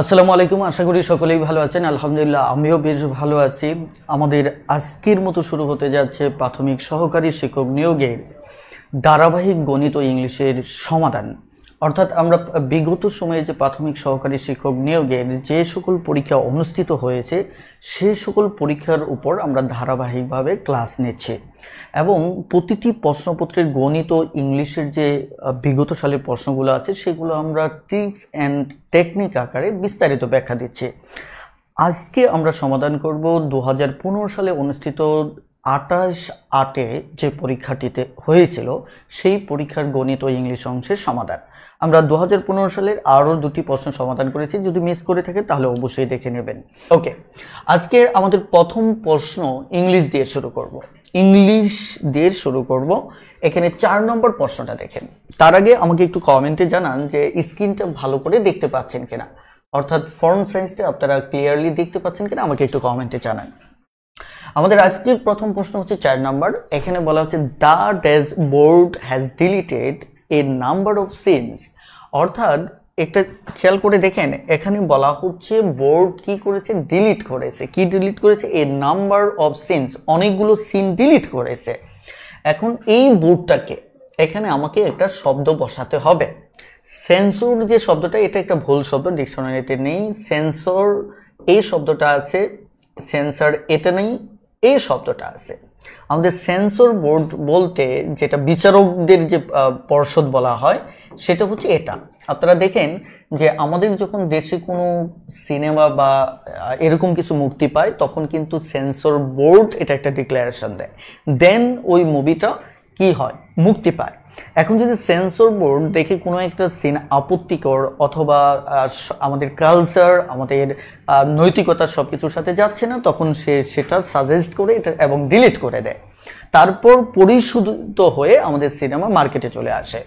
আসসালামু আলাইকুম আশা করি সকলেই ভালো আছেন আলহামদুলিল্লাহ আমিও বেশ ভালো আছি আমাদের আজকের মতো শুরু হতে যাচ্ছে প্রাথমিক সহকারী শিক্ষক নিয়োগের ধারাবাহিক গণিত ও ইংলিশের সমাধান অর্থাৎ আমরা বিগত সময়ে যে প্রাথমিক সহকারী শিক্ষক নিয়োগের যে সকল পরীক্ষা অনুষ্ঠিত হয়েছে সে সকল পরীক্ষার উপর আমরা ধারাবাহিকভাবে ক্লাস নিচ্ছি এবং প্রতিটি প্রশ্নপত্রের গণিত ইংলিশের যে বিগত সালের প্রশ্নগুলো আছে সেগুলো আমরা ট্রিক্স অ্যান্ড টেকনিক আকারে বিস্তারিত ব্যাখ্যা দিচ্ছি আজকে আমরা সমাধান করব দু সালে অনুষ্ঠিত আটাশ আটে যে পরীক্ষাটিতে হয়েছিল সেই পরীক্ষার গণিত ও ইংলিশ অংশের সমাধান আমরা দু হাজার সালের আরও দুটি প্রশ্ন সমাধান করেছি যদি মিস করে থাকে তাহলে অবশ্যই দেখে নেবেন ওকে আজকে আমাদের প্রথম প্রশ্ন ইংলিশ দিয়ে শুরু করব। ইংলিশ দিয়ে শুরু করব এখানে চার নম্বর প্রশ্নটা দেখেন তার আগে আমাকে একটু কমেন্টে জানান যে স্ক্রিনটা ভালো করে দেখতে পাচ্ছেন কিনা অর্থাৎ ফর্ম সায়েন্সটা আপনারা ক্লিয়ারলি দেখতে পাচ্ছেন কিনা আমাকে একটু কমেন্টে জানান আমাদের আজকের প্রথম প্রশ্ন হচ্ছে চার নম্বর এখানে বলা হচ্ছে the days board has deleted a number of scenes অর্থাৎ এটা খেয়াল করে দেখেন এখানে বলা হচ্ছে বোর্ড কি করেছে ডিলিট করেছে কি ডিলিট করেছে এ নাম্বার অফ সিনস অনেকগুলো সিন ডিলিট করেছে এখন এই বোর্ডটাকে এখানে আমাকে একটা শব্দ বসাতে হবে সেন্সর যে শব্দটা এটা একটা ভুল শব্দ ডিকশনারিতে নেই সেন্সর এই শব্দটা আছে সেন্সর এটা নেই এই শব্দটা আছে আমাদের সেন্সর বোর্ড বলতে যেটা বিচারকদের যে পর্ষদ বলা হয় সেটা হচ্ছে এটা আপনারা দেখেন যে আমাদের যখন দেশে কোনো সিনেমা বা এরকম কিছু মুক্তি পায় তখন কিন্তু সেন্সর বোর্ড এটা একটা ডিক্লারেশন দেয় দেন ওই মুভিটা কি হয় মুক্তি পায় এখন যদি সেন্সর বোর্ড দেখে কোনো একটা সিন আপত্তিকর অথবা আমাদের কালচার আমাদের নৈতিকতা সব কিছুর সাথে যাচ্ছে না তখন সে সেটা সাজেস্ট করে এটা এবং ডিলিট করে দেয় তারপর পরিশোধিত হয়ে আমাদের সিনেমা মার্কেটে চলে আসে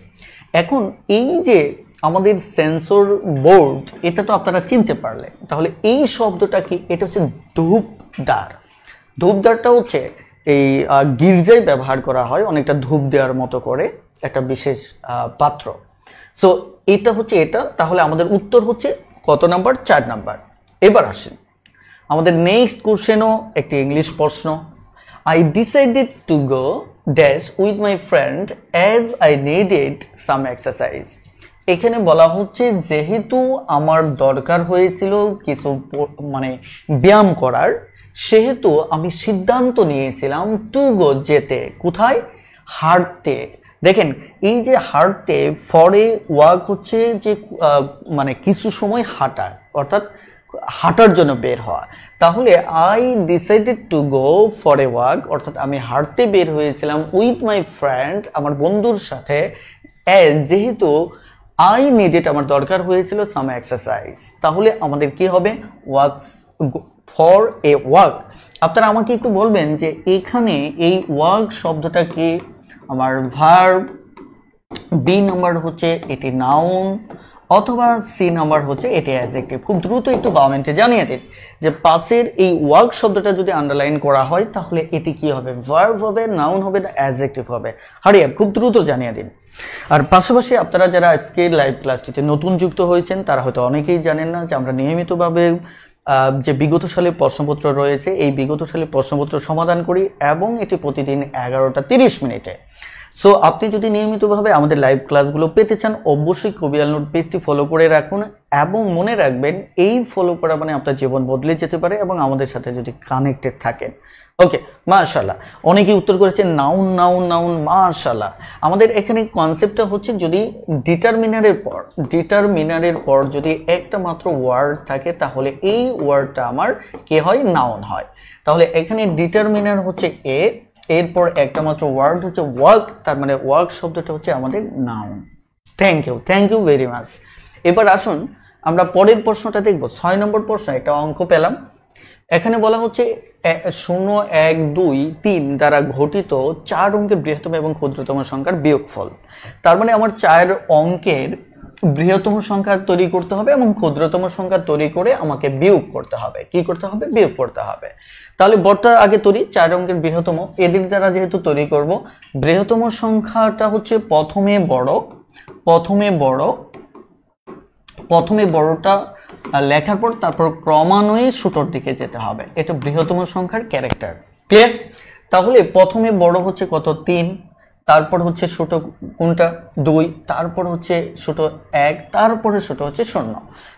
এখন এই যে আমাদের সেন্সর বোর্ড এটা তো আপনারা চিনতে পারলেন তাহলে এই শব্দটা কি এটা হচ্ছে ধূপদার ধূপদারটা হচ্ছে এই গির্জায় ব্যবহার করা হয় অনেকটা ধূপ দেওয়ার মতো করে একটা বিশেষ পাত্র সো এটা হচ্ছে এটা তাহলে আমাদের উত্তর হচ্ছে কত নাম্বার চার নাম্বার এবার আসেন আমাদের নেক্সট কোশ্চেনও একটি ইংলিশ প্রশ্ন I decided to go dash with my friend as I needed some exercise এখানে বলা হচ্ছে যেহেতু আমার দরকার হয়েছিল কিছু মানে ব্যায়াম করার সেহেতু আমি সিদ্ধান্ত নিয়েছিলাম টু গো যেতে কোথায় হাঁটতে দেখেন এই যে হার্টে ফরে ওয়াক হচ্ছে যে মানে কিছু সময় হাঁটা অর্থাৎ হাঁটার জন্য বের হওয়া তাহলে I decided to go for a walk অর্থাৎ আমি হাঁটতে বের হয়েছিলাম উইথ মাই ফ্রেন্ড আমার বন্ধুর সাথে অ্যাজ যেহেতু আই নিডেড আমার দরকার হয়েছিল সাম এক্সারসাইজ তাহলে আমাদের কি হবে ওয়াক ফর এ ওয়াক আপনারা আমাকে একটু বলবেন যে এখানে এই ওয়াক শব্দটাকে আমার ভার্ব বি নাম্বার হচ্ছে এটি নাউন অথবা সি নাম্বার হচ্ছে এটি অ্যাজেক্টিভ খুব দ্রুত একটু কমেন্টে জানিয়ে দিন যে পাশের এই ওয়ার্ক শব্দটা যদি আন্ডারলাইন করা হয় তাহলে এটি কি হবে ভার্ব হবে নাউন হবে না অ্যাজেক্টিভ হবে হারিয়া খুব দ্রুত জানিয়ে দিন আর পাশাপাশি আপনারা যারা আজকে লাইভ ক্লাসটিতে নতুন যুক্ত হয়েছেন তারা হয়তো অনেকেই জানেন না যে আমরা নিয়মিতভাবে যে বিগত সালের প্রশ্নপত্র রয়েছে এই বিগত সালের প্রশ্নপত্র সমাধান করি এবং এটি প্রতিদিন এগারোটা তিরিশ মিনিটে সো আপনি যদি নিয়মিতভাবে আমাদের লাইভ ক্লাসগুলো পেতে চান অবশ্যই কবিয়াল নোট পেজটি ফলো করে রাখুন এবং মনে রাখবেন এই ফলো করা মানে আপনার জীবন বদলে যেতে পারে এবং আমাদের সাথে যদি কানেক্টেড থাকেন ওকে মার্শাল্লাহ অনেকেই উত্তর করেছে নাউন নাউন নাউন মার্শাল্লাহ আমাদের এখানে কনসেপ্টটা হচ্ছে যদি ডিটারমিনারের পর ডিটারমিনারের পর যদি একটা মাত্র ওয়ার্ড থাকে তাহলে এই ওয়ার্ডটা আমার কে হয় নাউন হয় তাহলে এখানে ডিটারমিনার হচ্ছে এ এরপর একটা মাত্র ওয়ার্ড হচ্ছে ওয়ার্ক তার মানে ওয়ার্ক শব্দটা হচ্ছে আমাদের noun thank you thank you very much এবার আসুন আমরা পরের প্রশ্নটা দেখব ছয় নম্বর প্রশ্ন একটা অঙ্ক পেলাম এখানে বলা হচ্ছে শূন্য এক দুই তিন দ্বারা ঘটিত চার অঙ্কের বৃহত্তম এবং ক্ষুদ্রতম সংখ্যার বিয়োগফল তার মানে আমার চার অঙ্কের বৃহত্তম সংখ্যা তৈরি করতে হবে এবং ক্ষুদ্রতম সংখ্যা তৈরি করে আমাকে বিয়োগ করতে হবে কি করতে হবে বিয়োগ করতে হবে তাহলে বর্তমান আগে তৈরি চার অঙ্কের বৃহত্তম এদের দ্বারা যেহেতু তৈরি করব বৃহত্তম সংখ্যাটা হচ্ছে প্রথমে বড় প্রথমে বড় প্রথমে বড়টা লেখার পর তারপর ক্রমান্বয়ে শুটোর দিকে যেতে হবে এটা বৃহত্তম সংখ্যার ক্যারেক্টার ক্লিয়ার তাহলে প্রথমে বড় হচ্ছে কত তিন তারপর হচ্ছে ছোটো কোনটা দুই তারপর হচ্ছে ছোটো এক তারপরে ছোটো হচ্ছে শূন্য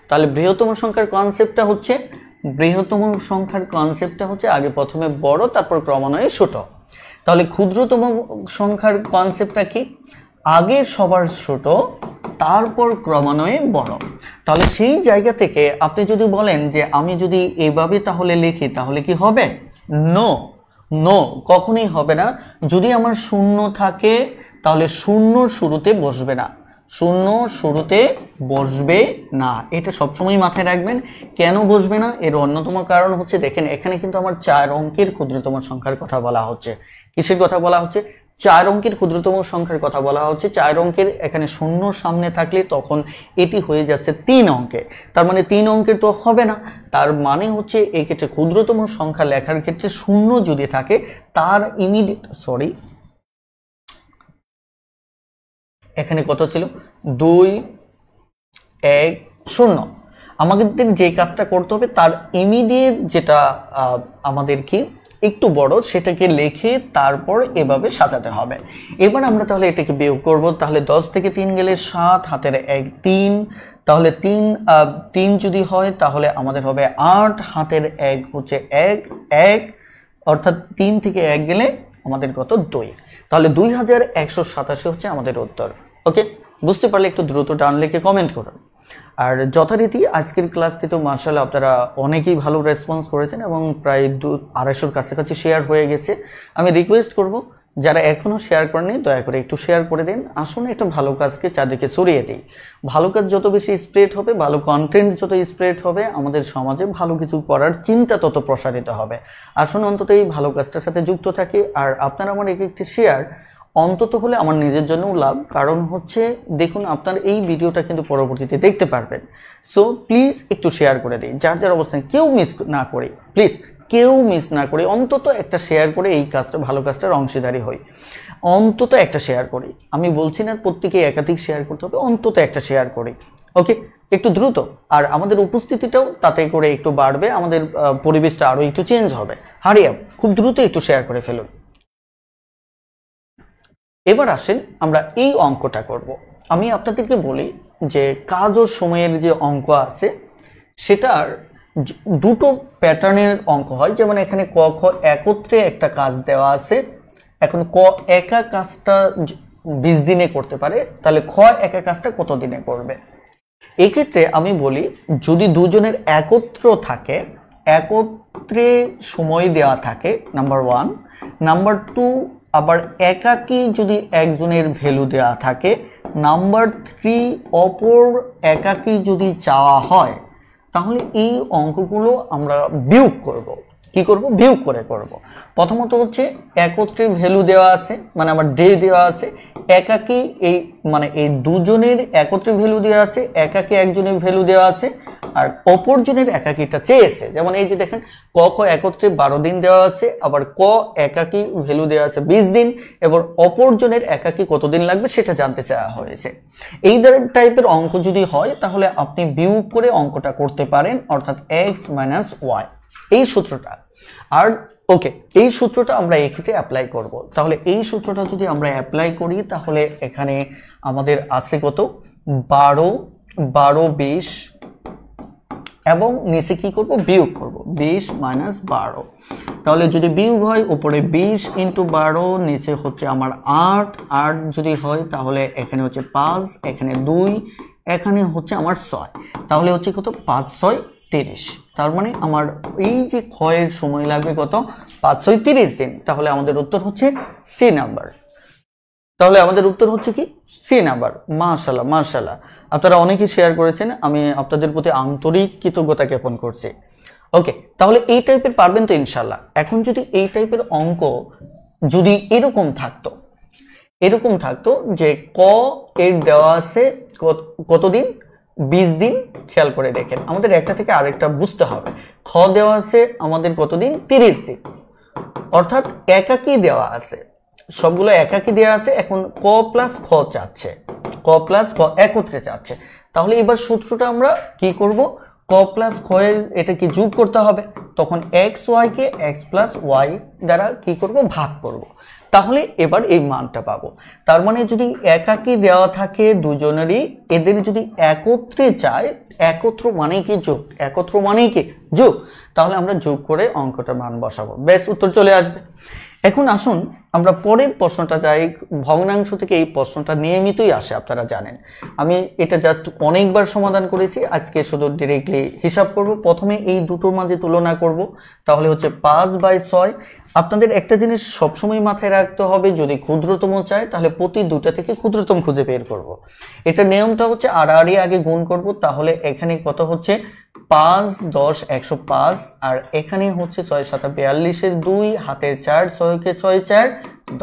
তাহলে বৃহত্তম সংখ্যার কনসেপ্টটা হচ্ছে বৃহত্তম সংখ্যার কনসেপ্টটা হচ্ছে আগে প্রথমে বড় তারপর ক্রমান্বয়ে ছোট তাহলে ক্ষুদ্রতম সংখ্যার কনসেপ্টটা কি আগে সবার ছোট তারপর ক্রমান্বয়ে বড় তাহলে সেই জায়গা থেকে আপনি যদি বলেন যে আমি যদি এভাবে তাহলে লিখি তাহলে কি হবে নো নো কখনোই হবে না যদি আমার শূন্য থাকে তাহলে শূন্য শুরুতে বসবে না শূন্য শুরুতে বসবে না এটা সবসময় মাথায় রাখবেন কেন বসবে না এর অন্যতম কারণ হচ্ছে দেখেন এখানে কিন্তু আমার চার অঙ্কের ক্ষুদ্রতম সংখ্যার কথা বলা হচ্ছে কিসের কথা বলা হচ্ছে চার অঙ্কের ক্ষুদ্রতম সংখ্যার কথা বলা হচ্ছে চার অঙ্কের এখানে শূন্য সামনে থাকলে তখন এটি হয়ে যাচ্ছে তিন অঙ্কে তার মানে তিন অঙ্কের তো হবে না তার মানে হচ্ছে এক্ষেত্রে ক্ষুদ্রতম সংখ্যা লেখার ক্ষেত্রে শূন্য যদি থাকে তার ইমিডিয়েট সরি এখানে কত ছিল দুই এক শূন্য আমাদের যে কাজটা করতে হবে তার ইমিডিয়েট যেটা আমাদের কি একটু বড় সেটাকে লেখে তারপর এভাবে সাজাতে হবে এবার আমরা তাহলে এটাকে বিয়োগ করব তাহলে দশ থেকে তিন গেলে সাত হাতের এক তিন তাহলে তিন তিন যদি হয় তাহলে আমাদের হবে আট হাতের এক হচ্ছে এক এক অর্থাৎ তিন থেকে এক গেলে আমাদের কত দুই তাহলে দুই হাজার একশো হচ্ছে আমাদের উত্তর ওকে বুঝতে পারলে একটু দ্রুত টান লিখে কমেন্ট করুন আর যথারীতি আজকের তো মার্শাল্লাহ আপনারা অনেকেই ভালো রেসপন্স করেছেন এবং প্রায় দু আড়াইশোর কাছাকাছি শেয়ার হয়ে গেছে আমি রিকোয়েস্ট করব যারা এখনও শেয়ার করেনি দয়া করে একটু শেয়ার করে দিন আসুন একটা ভালো কাজকে চারদিকে সরিয়ে দিই ভালো কাজ যত বেশি স্প্রেড হবে ভালো কন্টেন্ট যত স্প্রেড হবে আমাদের সমাজে ভালো কিছু করার চিন্তা তত প্রসারিত হবে আসুন অন্তত এই ভালো কাজটার সাথে যুক্ত থাকি আর আপনারা আমার এক একটি শেয়ার অন্তত হলে আমার নিজের জন্যও লাভ কারণ হচ্ছে দেখুন আপনার এই ভিডিওটা কিন্তু পরবর্তীতে দেখতে পারবেন সো প্লিজ একটু শেয়ার করে দিন যার যার অবস্থান কেউ মিস না করে প্লিজ কেউ মিস না করে অন্তত একটা শেয়ার করে এই কাজটা ভালো কাজটার অংশীদারি হই অন্তত একটা শেয়ার করি আমি বলছি না প্রত্যেকে একাধিক শেয়ার করতে হবে অন্তত একটা শেয়ার করি ওকে একটু দ্রুত আর আমাদের উপস্থিতিটাও তাতে করে একটু বাড়বে আমাদের পরিবেশটা আরও একটু চেঞ্জ হবে হারিয়া খুব দ্রুত একটু শেয়ার করে ফেলুন এবার আসেন আমরা এই অঙ্কটা করব। আমি আপনাদেরকে বলি যে কাজ ও সময়ের যে অঙ্ক আছে সেটার দুটো প্যাটার্নের অঙ্ক হয় যেমন এখানে ক খ একত্রে একটা কাজ দেওয়া আছে এখন ক একা কাজটা বিশ দিনে করতে পারে তাহলে খ একা কাজটা কত দিনে করবে এক্ষেত্রে আমি বলি যদি দুজনের একত্র থাকে একত্রে সময় দেওয়া থাকে নাম্বার ওয়ান নাম্বার টু আবার একাকি যদি একজনের ভ্যালু দেয়া থাকে নাম্বার থ্রি অপর একাকি যদি চাওয়া হয় তাহলে এই অঙ্কগুলো আমরা বিয়োগ করবো কি করব বিয়োগ করে করব। প্রথমত হচ্ছে একত্রে ভ্যালু দেওয়া আছে মানে আমার ডে দেওয়া আছে একাকি এই মানে এই দুজনের একত্রে ভ্যালু দেওয়া আছে একাকি একজনের ভ্যালু দেওয়া আছে আর অপরজনের একাকিটা চেয়েছে যেমন এই যে দেখেন ক ক একত্রে বারো দিন দেওয়া আছে আবার ক একাকি ভ্যালু দেওয়া আছে বিশ দিন এবার অপরজনের একাকি কতদিন লাগবে সেটা জানতে চাওয়া হয়েছে এই টাইপের অঙ্ক যদি হয় তাহলে আপনি বিয়োগ করে অঙ্কটা করতে পারেন অর্থাৎ এক্স মাইনাস ওয়াই এই সূত্রটা আর ওকে এই সূত্রটা আমরা এই ক্ষেত্রে অ্যাপ্লাই করব তাহলে এই সূত্রটা যদি আমরা অ্যাপ্লাই করি তাহলে এখানে আমাদের আছে কত বারো বারো বিশ এবং নিচে কি করব বিয়োগ করব বিশ মাইনাস বারো তাহলে যদি বিয়োগ হয় উপরে বিশ ইন্টু বারো নিচে হচ্ছে আমার আট আট যদি হয় তাহলে এখানে হচ্ছে পাঁচ এখানে দুই এখানে হচ্ছে আমার ছয় তাহলে হচ্ছে কত পাঁচ ছয় তিরিশ তার মানে আমার এই যে ক্ষয়ের সময় লাগবে কত পাঁচশোই তিরিশ দিন তাহলে আমাদের উত্তর হচ্ছে সি নাম্বার তাহলে আমাদের উত্তর হচ্ছে কি সি নাম্বার মাশাল্লাহ মাশাল্লাহ আপনারা অনেকেই শেয়ার করেছেন আমি আপনাদের প্রতি আন্তরিক কৃতজ্ঞতা জ্ঞাপন করছি ওকে তাহলে এই টাইপের পারবেন তো ইনশাল্লাহ এখন যদি এই টাইপের অঙ্ক যদি এরকম থাকতো এরকম থাকতো যে ক এর দেওয়া আছে কতদিন বিশ দিন খেয়াল করে দেখেন আমাদের একটা থেকে আরেকটা বুঝতে হবে খ দেওয়া আছে আমাদের কতদিন তিরিশ দিন অর্থাৎ একাকি দেওয়া আছে সবগুলো একাকি দেওয়া আছে এখন ক প্লাস খ চাচ্ছে ক প্লাস খ একত্রে চাচ্ছে তাহলে এবার সূত্রটা আমরা কি করব ক প্লাস খ এর এটা কি যোগ করতে হবে তখন এক্স ওয়াইকে এক্স প্লাস ওয়াই দ্বারা কি করব ভাগ করব তাহলে এবার এই মানটা পাবো তার মানে যদি একাকি দেওয়া থাকে দুজনেরই এদের যদি একত্রে চায় একত্র মানে কি যোগ একত্র মানেই কি যোগ তাহলে আমরা যোগ করে অঙ্কটা মান বসাবো ব্যাস উত্তর চলে আসবে এখন আসুন আমরা পরের প্রশ্নটা যাই ভগ্নাংশ থেকে এই প্রশ্নটা নিয়মিতই আসে আপনারা জানেন আমি এটা জাস্ট অনেকবার সমাধান করেছি আজকে শুধু ডিরেক্টলি হিসাব করব প্রথমে এই দুটোর মাঝে তুলনা করব তাহলে হচ্ছে পাঁচ বাই ছয় আপনাদের একটা জিনিস সবসময় মাথায় রাখতে হবে যদি ক্ষুদ্রতম চায় তাহলে প্রতি দুটা থেকে ক্ষুদ্রতম খুঁজে বের করব। এটা নিয়মটা হচ্ছে আর আগে গুণ করব তাহলে এখানে কত হচ্ছে পাঁচ দশ একশো পাঁচ আর এখানে হচ্ছে ছয় সাত বিয়াল্লিশের দুই হাতের চার ছয়কে ছয় চার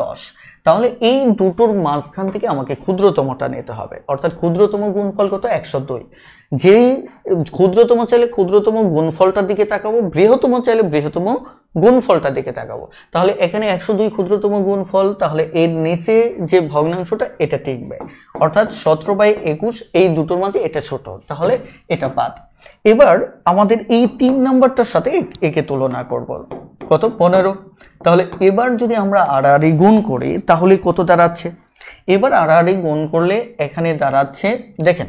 দশ তাহলে এই দুটোর মাঝখান থেকে আমাকে ক্ষুদ্রতমটা নিতে হবে অর্থাৎ ক্ষুদ্রতম গুণফল কত একশো দুই যেই ক্ষুদ্রতম চাইলে ক্ষুদ্রতম গুণফলটার দিকে তাকাবো বৃহত্তম চাইলে বৃহত্তম গুণফলটা দিকে তাকাবো তাহলে এখানে একশো দুই ক্ষুদ্রতম গুণফল তাহলে এর নিচে যে ভগ্নাংশটা এটা টিকবে অর্থাৎ সতেরো বাই একুশ এই দুটোর মাঝে এটা ছোট তাহলে এটা বাদ এবার আমাদের এই তিন নম্বরটার সাথে একে তুলনা করব কত পনেরো তাহলে এবার যদি আমরা আড়াআড়ি গুণ করি তাহলে কত দাঁড়াচ্ছে এবার আড়াআড়ি গুণ করলে এখানে দাঁড়াচ্ছে দেখেন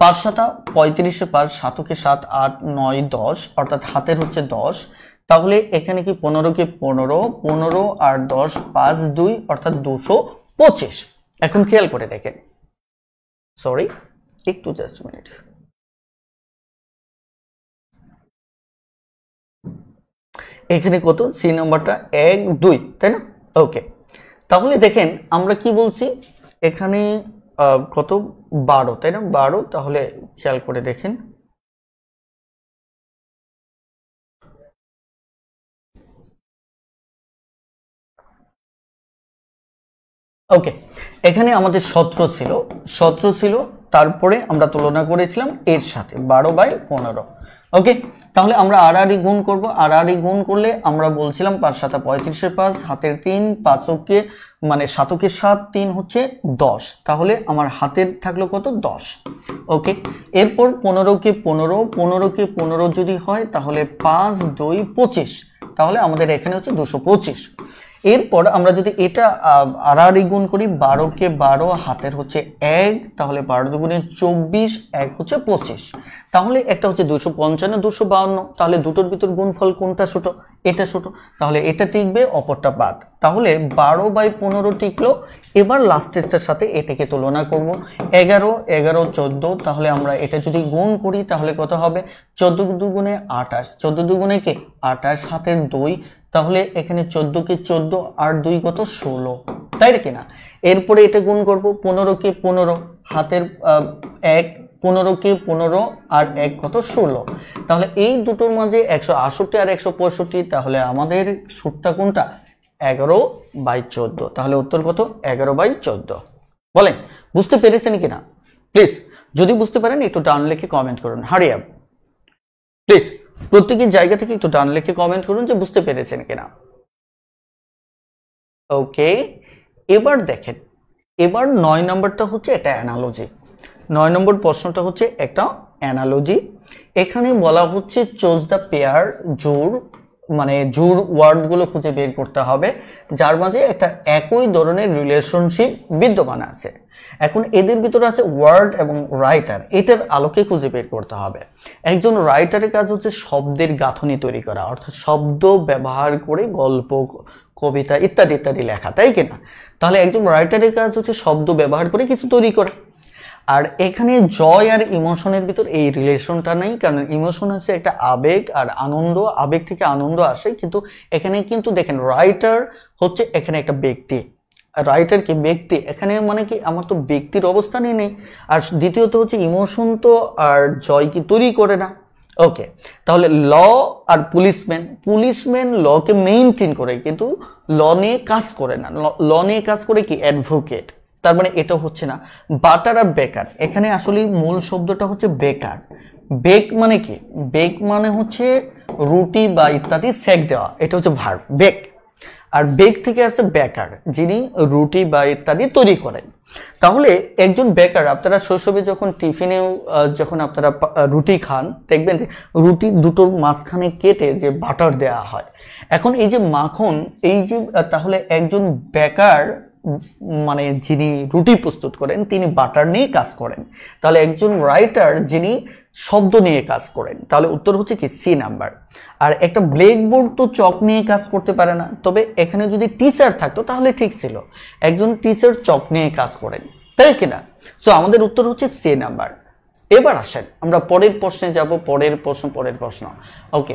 পাঁচ সাতা পঁয়ত্রিশে পাঁচ সাতকে সাত আট নয় দশ অর্থাৎ হাতের হচ্ছে দশ তাহলে এখানে কি পনেরো কে পনেরো পনেরো আর দশ পাঁচ দুই অর্থাৎ দুশো পঁচিশ এখন খেয়াল করে দেখেন সরি একটু জাস্ট মিনিট এখানে কত সি নাম্বারটা এক দুই তাই না ওকে তাহলে দেখেন আমরা কি বলছি এখানে কত বারো তাই না বারো তাহলে খেয়াল করে দেখেন ওকে এখানে আমাদের সত্র ছিল সত্র ছিল তারপরে আমরা তুলনা করেছিলাম এর সাথে বারো বাই পনেরো ওকে তাহলে আমরা আড়াআড়ি গুণ আর আড়াআড়ি গুণ করলে আমরা বলছিলাম পাঁচ সাতা পঁয়ত্রিশের পাঁচ হাতের তিন পাঁচকে মানে সাতকের সাত তিন হচ্ছে দশ তাহলে আমার হাতের থাকলো কত দশ ওকে এরপর পনেরোকে পনেরো পনেরোকে পনেরো যদি হয় তাহলে পাঁচ দুই পঁচিশ তাহলে আমাদের এখানে হচ্ছে দুশো পঁচিশ এরপর আমরা যদি এটা আড়াআড়ি গুণ করি বারোকে বারো হাতের হচ্ছে এক তাহলে বারো গুণে চব্বিশ এক হচ্ছে পঁচিশ তাহলে একটা হচ্ছে দুশো পঞ্চান্ন দুশো বাউন্ন তাহলে দুটোর ভিতর গুণফল কোনটা ছোটো এটা ছোট তাহলে এটা টিকবে অপরটা বাদ তাহলে বারো বাই পনেরো টিকলো এবার লাস্টেরটার সাথে এটাকে তুলনা করব এগারো এগারো চোদ্দো তাহলে আমরা এটা যদি গুণ করি তাহলে কত হবে চোদ্দো দুগুণে আঠাশ চোদ্দো দুগুণে কে আঠাশ হাতের দুই তাহলে এখানে চোদ্দোকে চোদ্দো আর দুই কত ষোলো তাই কিনা এরপরে এটা গুণ করব পনেরোকে পনেরো হাতের এক পনেরো পনেরোকে পনেরো আর এক কত ষোলো তাহলে এই দুটোর মাঝে একশো আটষট্টি আর একশো পঁয়ষট্টি তাহলে আমাদের সুরটা কোনটা এগারো বাই চোদ্দ তাহলে উত্তর কত এগারো বাই চোদ্দ বলেন বুঝতে পেরেছেন কিনা প্লিজ যদি বুঝতে পারেন একটু টান লিখে কমেন্ট করুন হারি প্লিজ প্রত্যেকের জায়গা থেকে একটু টান লিখে কমেন্ট করুন যে বুঝতে পেরেছেন কিনা ওকে এবার দেখেন এবার নয় নম্বরটা হচ্ছে এটা অ্যানালজি নয় নম্বর প্রশ্নটা হচ্ছে একটা অ্যানালজি এখানে বলা হচ্ছে চোজ দ্য পেয়ার জোর মানে জোর ওয়ার্ডগুলো খুঁজে বের করতে হবে যার মাঝে একটা একই ধরনের রিলেশনশিপ বিদ্যমান আছে এখন এদের ভিতরে আছে ওয়ার্ড এবং রাইটার এটার আলোকে খুঁজে বের করতে হবে একজন রাইটারের কাজ হচ্ছে শব্দের গাঁথনি তৈরি করা অর্থাৎ শব্দ ব্যবহার করে গল্প কবিতা ইত্যাদি ইত্যাদি লেখা তাই কিনা তাহলে একজন রাইটারের কাজ হচ্ছে শব্দ ব্যবহার করে কিছু তৈরি করা আর এখানে জয় আর ইমোশনের ভিতর এই রিলেশনটা নেই কারণ ইমোশন হচ্ছে একটা আবেগ আর আনন্দ আবেগ থেকে আনন্দ আসে কিন্তু এখানে কিন্তু দেখেন রাইটার হচ্ছে এখানে একটা ব্যক্তি রাইটার কি ব্যক্তি এখানে মানে কি আমার তো ব্যক্তির অবস্থানই নেই আর দ্বিতীয়ত হচ্ছে ইমোশন তো আর জয় কি তৈরি করে না ওকে তাহলে ল আর পুলিশম্যান পুলিশম্যান লকে মেনটেন করে কিন্তু ল নিয়ে কাজ করে না ল নিয়ে কাজ করে কি অ্যাডভোকেট তার মানে এটা হচ্ছে না বাটার আর বেকার এখানে আসলে মূল শব্দটা হচ্ছে বেকার বেক মানে কি বেক মানে হচ্ছে রুটি বা ইত্যাদি সেক দেওয়া এটা হচ্ছে ভার বেক আর বেক থেকে আসছে বেকার যিনি রুটি বা ইত্যাদি তৈরি করেন তাহলে একজন বেকার আপনারা শৈশবে যখন টিফিনেও যখন আপনারা রুটি খান দেখবেন যে রুটি দুটোর মাঝখানে কেটে যে বাটার দেয়া হয় এখন এই যে মাখন এই যে তাহলে একজন বেকার মানে যিনি রুটি প্রস্তুত করেন তিনি বাটার নিয়ে কাজ করেন তাহলে একজন রাইটার যিনি শব্দ নিয়ে কাজ করেন তাহলে উত্তর হচ্ছে কি সি নাম্বার আর একটা ব্ল্যাকবোর্ড তো চক নিয়ে কাজ করতে পারে না তবে এখানে যদি টিচার থাকতো তাহলে ঠিক ছিল একজন টিচার চক নিয়ে কাজ করেন তাই কিনা সো আমাদের উত্তর হচ্ছে সি নাম্বার এবার আসেন আমরা পরের প্রশ্নে যাব পরের প্রশ্ন পরের প্রশ্ন ওকে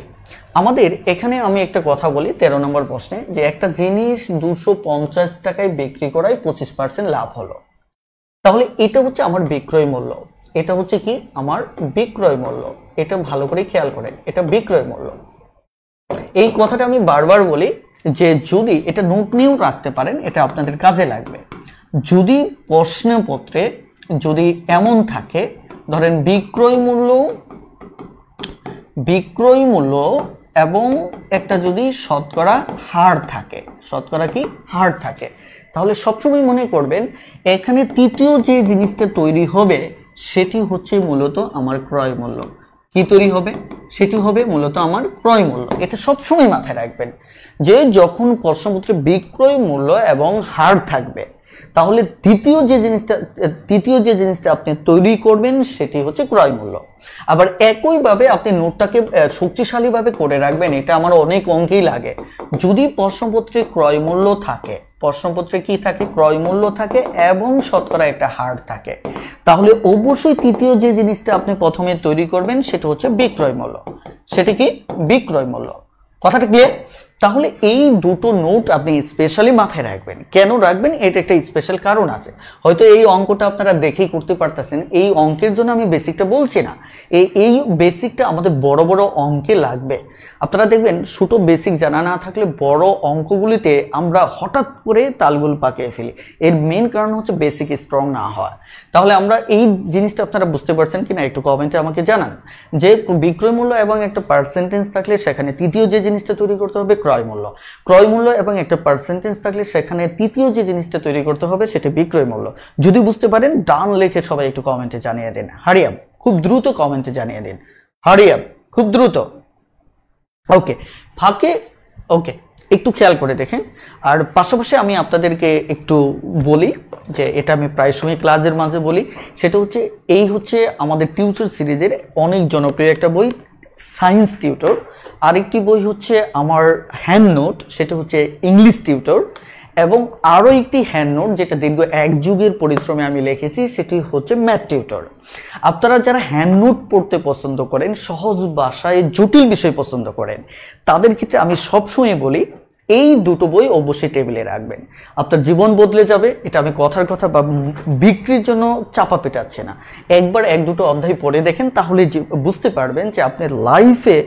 আমাদের এখানে আমি একটা কথা বলি তেরো নম্বর প্রশ্নে যে একটা জিনিস দুশো পঞ্চাশ টাকায় বিক্রি করায় পঁচিশ পার্সেন্ট লাভ হলো তাহলে এটা হচ্ছে আমার বিক্রয় মূল্য এটা হচ্ছে কি আমার বিক্রয় মূল্য এটা ভালো করে খেয়াল করেন এটা বিক্রয় মূল্য এই কথাটা আমি বারবার বলি যে যদি এটা নোট নিয়েও রাখতে পারেন এটা আপনাদের কাজে লাগবে যদি প্রশ্নপত্রে যদি এমন থাকে ধরেন বিক্রয় মূল্য বিক্রয় মূল্য এবং একটা যদি শতকরা হার থাকে শতকরা কি হার থাকে তাহলে সবসময় মনে করবেন এখানে তৃতীয় যে জিনিসটা তৈরি হবে সেটি হচ্ছে মূলত আমার ক্রয় মূল্য কী তৈরি হবে সেটি হবে মূলত আমার ক্রয় মূল্য এটা সবসময় মাথায় রাখবেন যে যখন প্রশ্নপত্রে বিক্রয় মূল্য এবং হার থাকবে তাহলে তৃতীয় যে জিনিসটা তৃতীয় যে জিনিসটা আপনি তৈরি করবেন সেটি হচ্ছে ক্রয় মূল্য আবার একইভাবে আপনি নোটটাকে শক্তিশালীভাবে করে রাখবেন এটা আমার অনেক অঙ্কেই লাগে যদি প্রশ্নপত্রে ক্রয় মূল্য থাকে প্রশ্নপত্রে কি থাকে ক্রয় মূল্য থাকে এবং শতকরা একটা হার থাকে তাহলে অবশ্যই তৃতীয় যে জিনিসটা আপনি প্রথমে তৈরি করবেন সেটা হচ্ছে বিক্রয় মূল্য সেটা কি বিক্রয় মূল্য কথাটা ক্লিয়ার তাহলে এই দুটো নোট আপনি স্পেশালি মাথায় রাখবেন কেন রাখবেন এটা একটা স্পেশাল কারণ আছে হয়তো এই অঙ্কটা আপনারা দেখেই করতে পারতেছেন এই অঙ্কের জন্য আমি বেসিকটা বলছি না এই এই বেসিকটা আমাদের বড় বড় অঙ্কে লাগবে আপনারা দেখবেন ছোটো বেসিক জানা না থাকলে বড় অঙ্কগুলিতে আমরা হঠাৎ করে তালগুল পাকিয়ে ফেলি এর মেন কারণ হচ্ছে বেসিক স্ট্রং না হয় তাহলে আমরা এই জিনিসটা আপনারা বুঝতে পারছেন কি না একটু কমেন্টে আমাকে জানান যে বিক্রয় মূল্য এবং একটা পার্সেন্টেজ থাকলে সেখানে তৃতীয় যে জিনিসটা তৈরি করতে হবে ক্রয় মূল্য ক্রয় মূল্য এবং একটা পার্সেন্টেজ থাকলে সেখানে তৃতীয় যে জিনিসটা তৈরি করতে হবে সেটা বিক্রয় মূল্য যদি বুঝতে পারেন ডান লেখে সবাই একটু কমেন্টে জানিয়ে দিন হারিয়াম খুব দ্রুত কমেন্টে জানিয়ে দিন হারিয়াম খুব দ্রুত ওকে ফাঁকে ওকে একটু খেয়াল করে দেখেন আর পাশাপাশি আমি আপনাদেরকে একটু বলি যে এটা আমি প্রায় সময় ক্লাসের মাঝে বলি সেটা হচ্ছে এই হচ্ছে আমাদের টিউচার সিরিজের অনেক জনপ্রিয় একটা বই সায়েন্স টিউটর আরেকটি বই হচ্ছে আমার হ্যান্ড নোট সেটা হচ্ছে ইংলিশ টিউটর এবং আরও একটি হ্যান্ড নোট যেটা দীর্ঘ এক যুগের পরিশ্রমে আমি লিখেছি সেটি হচ্ছে ম্যাথ টিউটর আপনারা যারা হ্যান্ড নোট পড়তে পছন্দ করেন সহজ ভাষায় জটিল বিষয় পছন্দ করেন তাদের ক্ষেত্রে আমি সবসময় বলি এই দুটো বই অবশ্যই টেবিলে রাখবেন আপনার জীবন বদলে যাবে এটা আমি কথার কথা বা বিক্রির জন্য চাপা পেটাচ্ছে না একবার এক দুটো অধ্যায় পড়ে দেখেন তাহলে বুঝতে পারবেন যে আপনার লাইফে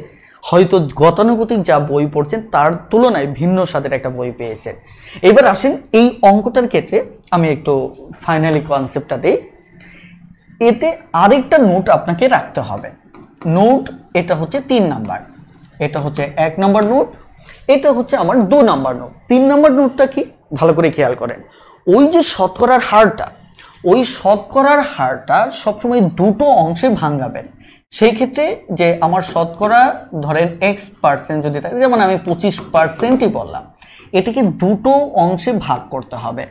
হয়তো গতানুগতিক যা বই পড়ছেন তার তুলনায় ভিন্ন স্বাদের একটা বই পেয়েছেন এবার আসেন এই অঙ্কটার ক্ষেত্রে আমি একটু ফাইনালি কনসেপ্টটা দিই এতে আরেকটা নোট আপনাকে রাখতে হবে নোট এটা হচ্ছে তিন নাম্বার এটা হচ্ছে এক নম্বর নোট এটা হচ্ছে আমার দু নাম্বার নোট তিন নাম্বার নোটটা কি ভালো করে খেয়াল করেন ওই যে শতকরার হারটা ওই শতকরার হারটা সবসময় দুটো অংশে ভাঙ্গাবেন সেই ক্ষেত্রে যে আমার শতকরা ধরেন এক্স পার্সেন্ট যদি থাকে যেমন আমি পঁচিশ পার্সেন্টই বললাম এটাকে দুটো অংশে ভাগ করতে হবে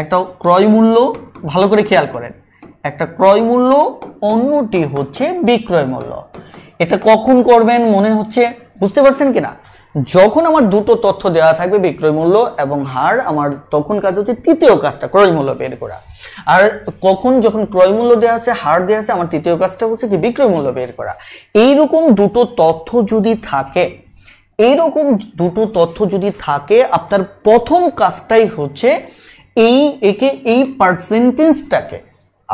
একটা ক্রয় মূল্য ভালো করে খেয়াল করেন একটা ক্রয় মূল্য অন্যটি হচ্ছে বিক্রয় মূল্য এটা কখন করবেন মনে হচ্ছে বুঝতে পারছেন কিনা যখন আমার দুটো তথ্য দেওয়া থাকবে বিক্রয় মূল্য এবং হার আমার তখন কাজ হচ্ছে তৃতীয় কাজটা ক্রয় মূল্য বের করা আর কখন যখন ক্রয় মূল্য দেওয়া আছে হার দেওয়া আছে আমার তৃতীয় কাজটা হচ্ছে কি বিক্রয় মূল্য বের করা এইরকম দুটো তথ্য যদি থাকে এইরকম দুটো তথ্য যদি থাকে আপনার প্রথম কাজটাই হচ্ছে এই একে এই পার্সেন্টেজটাকে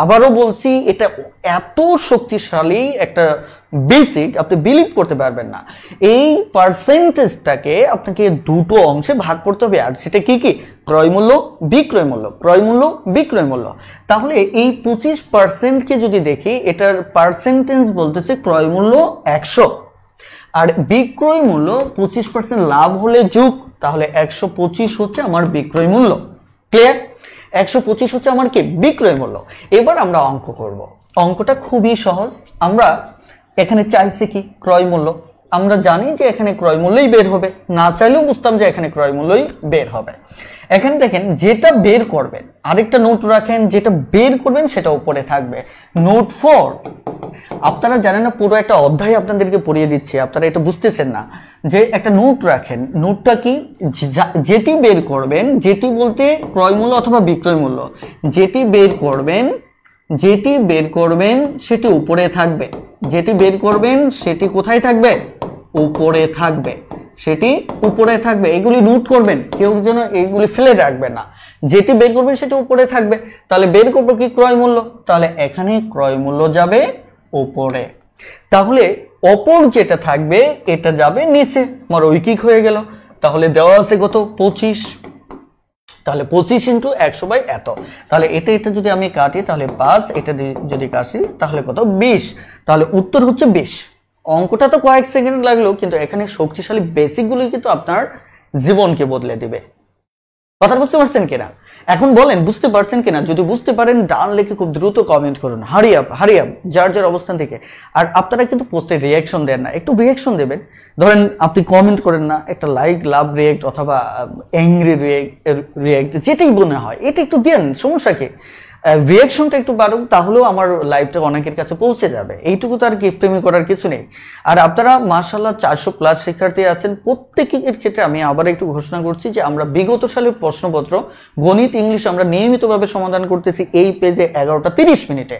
আবারও বলছি এটা এত শক্তিশালী একটা বেসিক আপনি বিলিভ করতে পারবেন না এই পার্সেন্টেজটাকে আপনাকে দুটো অংশে ভাগ করতে হবে আর সেটা কি কি ক্রয়মূল্য বিক্রয়মূল্য ক্রয়মূল্য বিক্রয়মূল্য তাহলে এই পঁচিশ পার্সেন্টকে যদি দেখি এটার পার্সেন্টেজ বলতেছে ক্রয়মূল্য একশো আর বিক্রয় মূল্য পঁচিশ পার্সেন্ট লাভ হলে যুগ তাহলে একশো পঁচিশ হচ্ছে আমার বিক্রয় মূল্য ক্লিয়ার একশো পঁচিশ হচ্ছে আমার কি বিক্রয় মূল্য এবার আমরা অঙ্ক করব অঙ্কটা খুবই সহজ আমরা এখানে চাইছি কি ক্রয় মূল্য আমরা জানি যে এখানে ক্রয়মূল্যই বের হবে না চাইলেও বুঝতাম যে এখানে ক্রয়মূল্যই বের হবে এখানে দেখেন যেটা বের করবেন আরেকটা নোট রাখেন যেটা বের করবেন সেটা উপরে থাকবে নোট ফোর আপনারা জানেন না পুরো একটা অধ্যায় আপনাদেরকে পড়িয়ে দিচ্ছি আপনারা এটা বুঝতেছেন না যে একটা নোট রাখেন নোটটা কি যেটি বের করবেন যেটি বলতে ক্রয়মূল্য অথবা বিক্রয় মূল্য যেটি বের করবেন যেটি বের করবেন সেটি উপরে থাকবে যেটি বের করবেন সেটি কোথায় থাকবে উপরে থাকবে সেটি উপরে থাকবে এগুলি রুট করবেন কেউ যেন এইগুলি ফেলে রাখবে না যেটি বের করবেন সেটি উপরে থাকবে তাহলে বের করবো কি ক্রয় মূল্য তাহলে এখানে ক্রয় মূল্য যাবে উপরে তাহলে অপর যেটা থাকবে এটা যাবে নিচে আমার ঐকিক হয়ে গেল তাহলে দেওয়া আছে কত পঁচিশ তাহলে পঁচিশ ইন্টু একশো বাই এত তাহলে এটা এটা যদি আমি কাটি তাহলে পাঁচ এটা যদি কাটি তাহলে কত বিশ তাহলে উত্তর হচ্ছে বিশ অঙ্কটা তো কয়েক সেকেন্ড লাগলো কিন্তু এখানে শক্তিশালী বেসিকগুলোই কিন্তু আপনার জীবনকে বদলে দিবে কথা বুঝতে পারছেন কিনা এখন বলেন বুঝতে পারছেন কিনা যদি বুঝতে পারেন ডান লেখে খুব দ্রুত কমেন্ট করুন হারি আপ হারি আপ যার যার অবস্থান থেকে আর আপনারা কিন্তু পোস্টে রিয়াকশন দেন না একটু রিয়াকশন দেবেন ধরেন আপনি কমেন্ট করেন না একটা লাইক লাভ রিয়েক্ট অথবা অ্যাংরি রিয়েক্ট যেটাই মনে হয় এটা একটু দেন সমস্যা কি রিয়াকশনটা একটু বাড়ুক তাহলেও আমার লাইভটা অনেকের কাছে পৌঁছে যাবে এইটুকু তো আর কি প্রেমী করার কিছু নেই আর আপনারা মার্শাল্লাহ চারশো প্লাস শিক্ষার্থী আছেন প্রত্যেকের ক্ষেত্রে আমি আবার একটু ঘোষণা করছি যে আমরা বিগত সালের প্রশ্নপত্র গণিত ইংলিশ আমরা নিয়মিতভাবে সমাধান করতেছি এই পেজে এগারোটা তিরিশ মিনিটে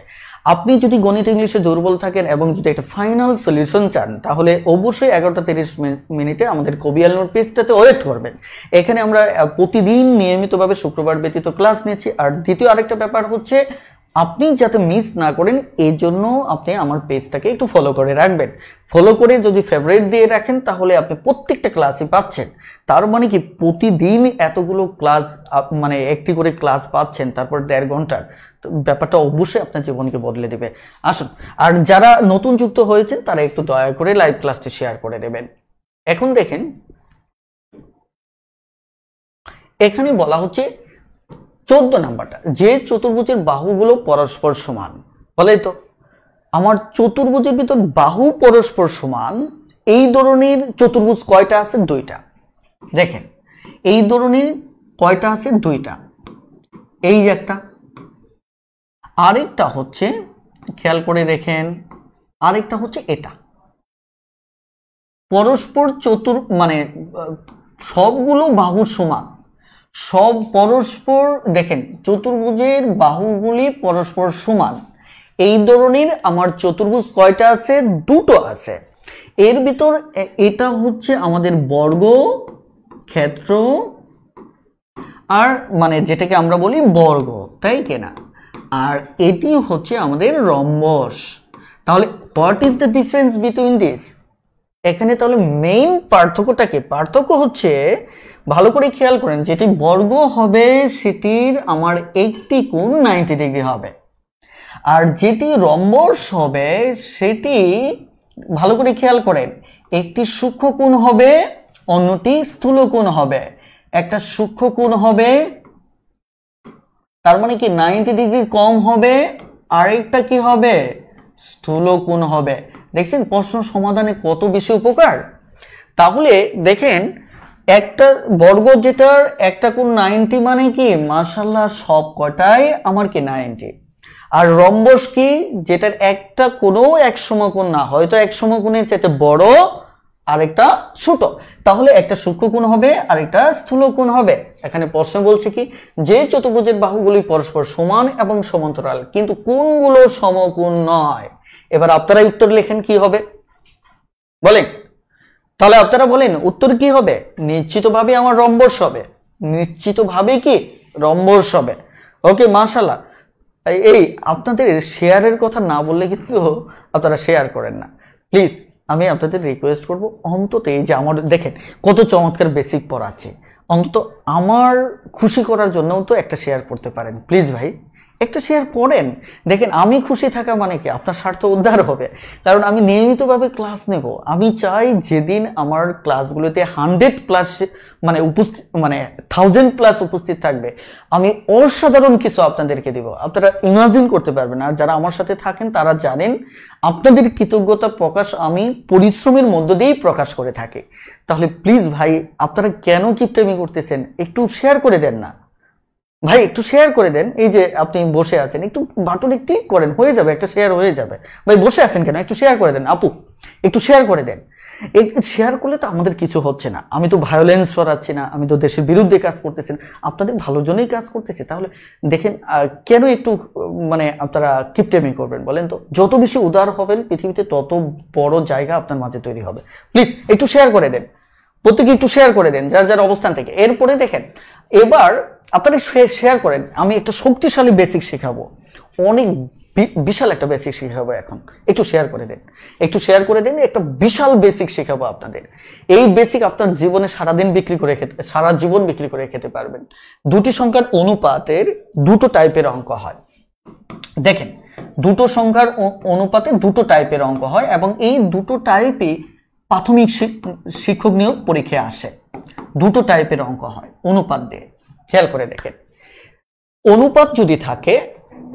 আপনি যদি গণিত ইংলিশে দুর্বল থাকেন এবং যদি একটা ফাইনাল সলিউশন চান তাহলে অবশ্যই এগারোটা তিরিশ মিনিটে আমাদের কবিয়ালনোর পেজটাতে ওয়েট করবেন এখানে আমরা প্রতিদিন নিয়মিতভাবে শুক্রবার ব্যতীত ক্লাস নিচ্ছি আর দ্বিতীয় আরেকটা ব্যাপার হচ্ছে আপনি যাতে মিস না করেন এই জন্য আপনি আমার পেজটাকে একটু ফলো করে রাখবেন ফলো করে যদি ফেভারিট দিয়ে রাখেন তাহলে আপনি প্রত্যেকটা ক্লাসই পাচ্ছেন তার মানে কি প্রতিদিন এতগুলো ক্লাস মানে একটি করে ক্লাস পাচ্ছেন তারপর দেড় ঘন্টার ব্যাপারটা অবশ্যই আপনার জীবনকে বদলে দেবে আসুন আর যারা নতুন যুক্ত হয়েছেন তারা একটু দয়া করে লাইভ ক্লাসটি শেয়ার করে দেবেন এখন দেখেন এখানে বলা হচ্ছে চোদ্দ নাম্বারটা যে চতুর্ভুজের বাহুগুলো পরস্পর সমান বলে তো আমার চতুর্ভুজের ভিতর বাহু পরস্পর সমান এই ধরনের চতুর্ভুজ কয়টা আছে দুইটা দেখেন এই ধরনের কয়টা আছে দুইটা এই একটা আরেকটা হচ্ছে খেয়াল করে দেখেন আরেকটা হচ্ছে এটা পরস্পর চতুর মানে সবগুলো বাহু সমান সব পরস্পর দেখেন চতুর্ভুজের বাহুগুলি পরস্পর সমান এই ধরনের আমার চতুর্ভুজ কয়টা আছে দুটো আছে এর ভিতর এটা হচ্ছে আমাদের বর্গ ক্ষেত্র আর মানে যেটাকে আমরা বলি বর্গ তাই কেনা আর এটি হচ্ছে আমাদের রম্বস তাহলে what is the difference between this এখানে তাহলে মেইন পার্থক্যটাকে পার্থক্য হচ্ছে ভালো করে খেয়াল করেন যেটি বর্গ হবে সেটির আমার একটি কোণ নাইনটি ডিগ্রি হবে আর যেটি রম্বস হবে সেটি ভালো করে খেয়াল করেন একটি সূক্ষ্ম কোণ হবে অন্যটি স্থূল কোণ হবে একটা সূক্ষ্ম কোণ হবে তার মানে কি নাইনটি ডিগ্রি কম হবে আরেকটা কি হবে স্থূল স্থূলকোণ হবে দেখছেন প্রশ্ন সমাধানে কত বেশি উপকার তাহলে দেখেন একটা বর্গ যেটার একটা কোণ নাইনটি মানে কি মার্শাল্লাহ সব কটাই আমার কি নাইনটি আর রম্বস কি যেটার একটা কোনো এক সমকোণ না হয়তো এক সমকোণের চাইতে বড় আর একটা ছোট তাহলে একটা সূক্ষ্ম কোণ হবে আর একটা স্থূল কোণ হবে এখানে প্রশ্ন বলছে কি যে চতুর্ভুজের বাহুগুলি পরস্পর সমান এবং সমান্তরাল কিন্তু কোনগুলো সমকোণ নয় এবার আপনারাই উত্তর লেখেন কি হবে বলেন তাহলে আপনারা বলেন উত্তর কি হবে নিশ্চিতভাবে আমার রম্বস হবে নিশ্চিতভাবে কি রম্বস হবে ওকে মার্শাল্লাহ এই আপনাদের শেয়ারের কথা না বললে কিন্তু আপনারা শেয়ার করেন না প্লিজ আমি আপনাদের রিকোয়েস্ট করব অন্তত এই যে আমার দেখেন কত চমৎকার বেসিক আছে অন্তত আমার খুশি করার জন্যও তো একটা শেয়ার করতে পারেন প্লিজ ভাই একটু শেয়ার করেন দেখেন আমি খুশি থাকা মানে কি আপনার স্বার্থ উদ্ধার হবে কারণ আমি নিয়মিতভাবে ক্লাস নেব আমি চাই যেদিন আমার ক্লাসগুলোতে হান্ড্রেড প্লাস মানে উপস্থিত মানে থাউজেন্ড প্লাস উপস্থিত থাকবে আমি অসাধারণ কিছু আপনাদেরকে দিব আপনারা ইমাজিন করতে পারবেন আর যারা আমার সাথে থাকেন তারা জানেন আপনাদের কৃতজ্ঞতা প্রকাশ আমি পরিশ্রমের মধ্য দিয়েই প্রকাশ করে থাকি তাহলে প্লিজ ভাই আপনারা কেন কিপটেমি করতেছেন একটু শেয়ার করে দেন না ভাই একটু শেয়ার করে দেন এই যে আপনি বসে আছেন একটু বাটনে ক্লিক করেন হয়ে যাবে একটা শেয়ার হয়ে যাবে ভাই বসে আছেন কেন একটু শেয়ার করে দেন আপু একটু শেয়ার করে দেন শেয়ার করলে তো আমাদের কিছু হচ্ছে না আমি তো ভায়োলেন্স সরাচ্ছি না আমি তো দেশের বিরুদ্ধে কাজ করতেছি না আপনাদের ভালো জন্যই কাজ করতেছি তাহলে দেখেন কেন একটু মানে আপনারা কিপটেমি করবেন বলেন তো যত বেশি উদার হবেন পৃথিবীতে তত বড় জায়গা আপনার মাঝে তৈরি হবে প্লিজ একটু শেয়ার করে দেন প্রত্যেকে একটু শেয়ার করে দেন যার যার অবস্থান থেকে এরপরে দেখেন এবার আপনারা শেয়ার করেন আমি একটা শক্তিশালী বেসিক শেখাবো অনেক বিশাল একটা বেসিক শেখাবো এখন একটু শেয়ার করে দেন একটু শেয়ার করে দিন একটা বিশাল বেসিক শেখাবো আপনাদের এই বেসিক আপনার জীবনে সারাদিন বিক্রি করে খেতে সারা জীবন বিক্রি করে খেতে পারবেন দুটি সংখ্যার অনুপাতের দুটো টাইপের অঙ্ক হয় দেখেন দুটো সংখ্যার অনুপাতে দুটো টাইপের অঙ্ক হয় এবং এই দুটো টাইপই প্রাথমিক শিক্ষক নিয়োগ পরীক্ষায় আসে দুটো টাইপের অঙ্ক হয় অনুপাত দিয়ে খেয়াল করে দেখেন অনুপাত যদি থাকে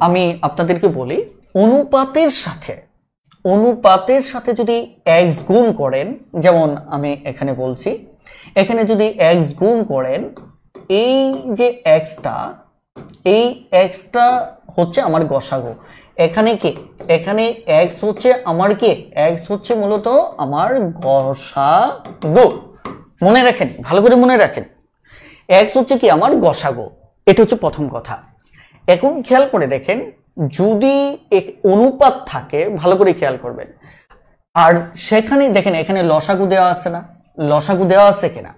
আমি আপনাদেরকে বলি অনুপাতের সাথে অনুপাতের সাথে যদি এক্স গুণ করেন যেমন আমি এখানে বলছি এখানে যদি এক্স গুণ করেন এই যে এক্সটা এই এক্সটা হচ্ছে আমার গসাগো এখানে কে এখানে এক্স হচ্ছে আমার কে এক্স হচ্ছে মূলত আমার গসাগো মনে রাখেন ভালো করে মনে রাখেন এক্স হচ্ছে কি আমার গসাগো এটা হচ্ছে প্রথম কথা এখন খেয়াল করে দেখেন যদি অনুপাত থাকে ভালো করে খেয়াল করবেন আর সেখানে দেখেন এখানে লসাগু দেওয়া আছে না লসাগু দেওয়া আছে কিনা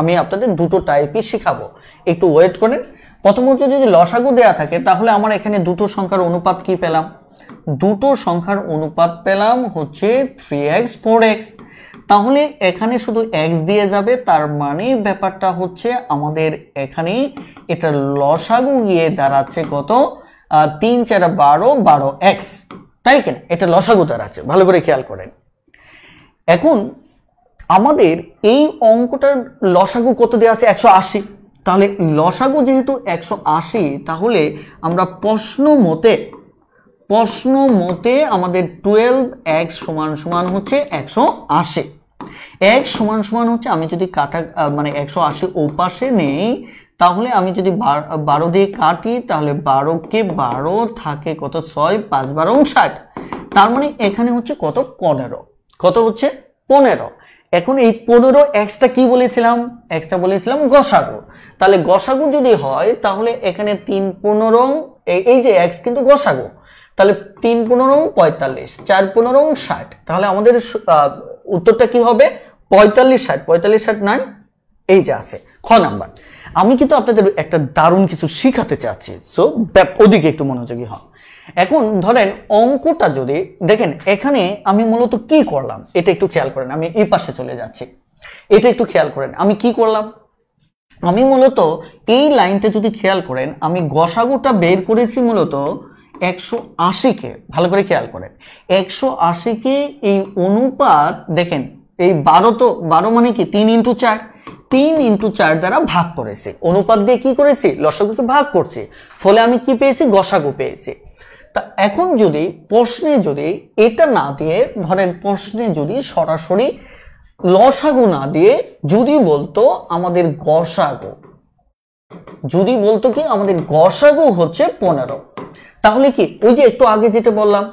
আমি আপনাদের দুটো টাইপই শেখাবো একটু ওয়েট করেন প্রথমত যদি লসাগু দেওয়া থাকে তাহলে আমার এখানে দুটো সংখ্যার অনুপাত কি পেলাম দুটো সংখ্যার অনুপাত পেলাম হচ্ছে থ্রি এক্স ফোর এক্স তাহলে এখানে শুধু এক্স দিয়ে যাবে তার মানে ব্যাপারটা হচ্ছে আমাদের এখানে এটা লসাগু গিয়ে দাঁড়াচ্ছে কত তিন চার বারো বারো এক্স তাই কিনা এটা লসাগু দাঁড়াচ্ছে ভালো করে খেয়াল করেন এখন আমাদের এই অঙ্কটার লসাগু কত দেওয়া আছে একশো আশি তাহলে লসাগু যেহেতু একশো আশি তাহলে আমরা প্রশ্ন মতে প্রশ্ন মতে আমাদের টুয়েলভ এক্স সমান সমান হচ্ছে একশো আশি এক সমান সমান হচ্ছে আমি যদি কাটা মানে একশো আশি ওপাশে নেই তাহলে আমি যদি বারো দিয়ে কাটি তাহলে বারোকে বারো থাকে কত ছয় পাঁচ বারো ষাট তার মানে এখানে হচ্ছে কত পনেরো কত হচ্ছে পনেরো এখন এই পনেরো এক্সটা কি বলেছিলাম এক্সটা বলেছিলাম গসাগু তাহলে গসাগু যদি হয় তাহলে এখানে তিন পনেরো এই যে এক্স কিন্তু গসাগু তাহলে তিন পনেরো পঁয়তাল্লিশ চার পনেরো ষাট তাহলে আমাদের উত্তরটা কি হবে পঁয়তাল্লিশ ষাট পঁয়তাল্লিশ ষাট নাই এই যে আছে খ নাম্বার আমি কিন্তু আপনাদের একটা দারুণ কিছু শিখাতে চাচ্ছি সো ওদিকে একটু মনোযোগী হন এখন ধরেন অঙ্কটা যদি দেখেন এখানে আমি মূলত কি করলাম এটা একটু খেয়াল করেন আমি এই পাশে চলে যাচ্ছি এটা একটু খেয়াল করেন আমি কি করলাম আমি মূলত এই লাইনটা যদি খেয়াল করেন আমি গসাগুটা বের করেছি মূলত একশো আশিকে ভালো করে খেয়াল করেন একশো আশিকে এই অনুপাত দেখেন এই বারো তো বারো মানে কি তিন ইন্টু চার তিন ইন্টু চার দ্বারা ভাগ করেছে অনুপাত দিয়ে কি করেছি লসাগুকে ভাগ করছি ফলে আমি কি পেয়েছি গসাগু পেয়েছি তা এখন যদি প্রশ্নে যদি এটা না দিয়ে ধরেন প্রশ্নে যদি সরাসরি লসাগু না দিয়ে যদি বলতো আমাদের গসাগু যদি বলতো কি আমাদের গসাগু হচ্ছে পনেরো তাহলে কি ওই যে একটু আগে যেটা বললাম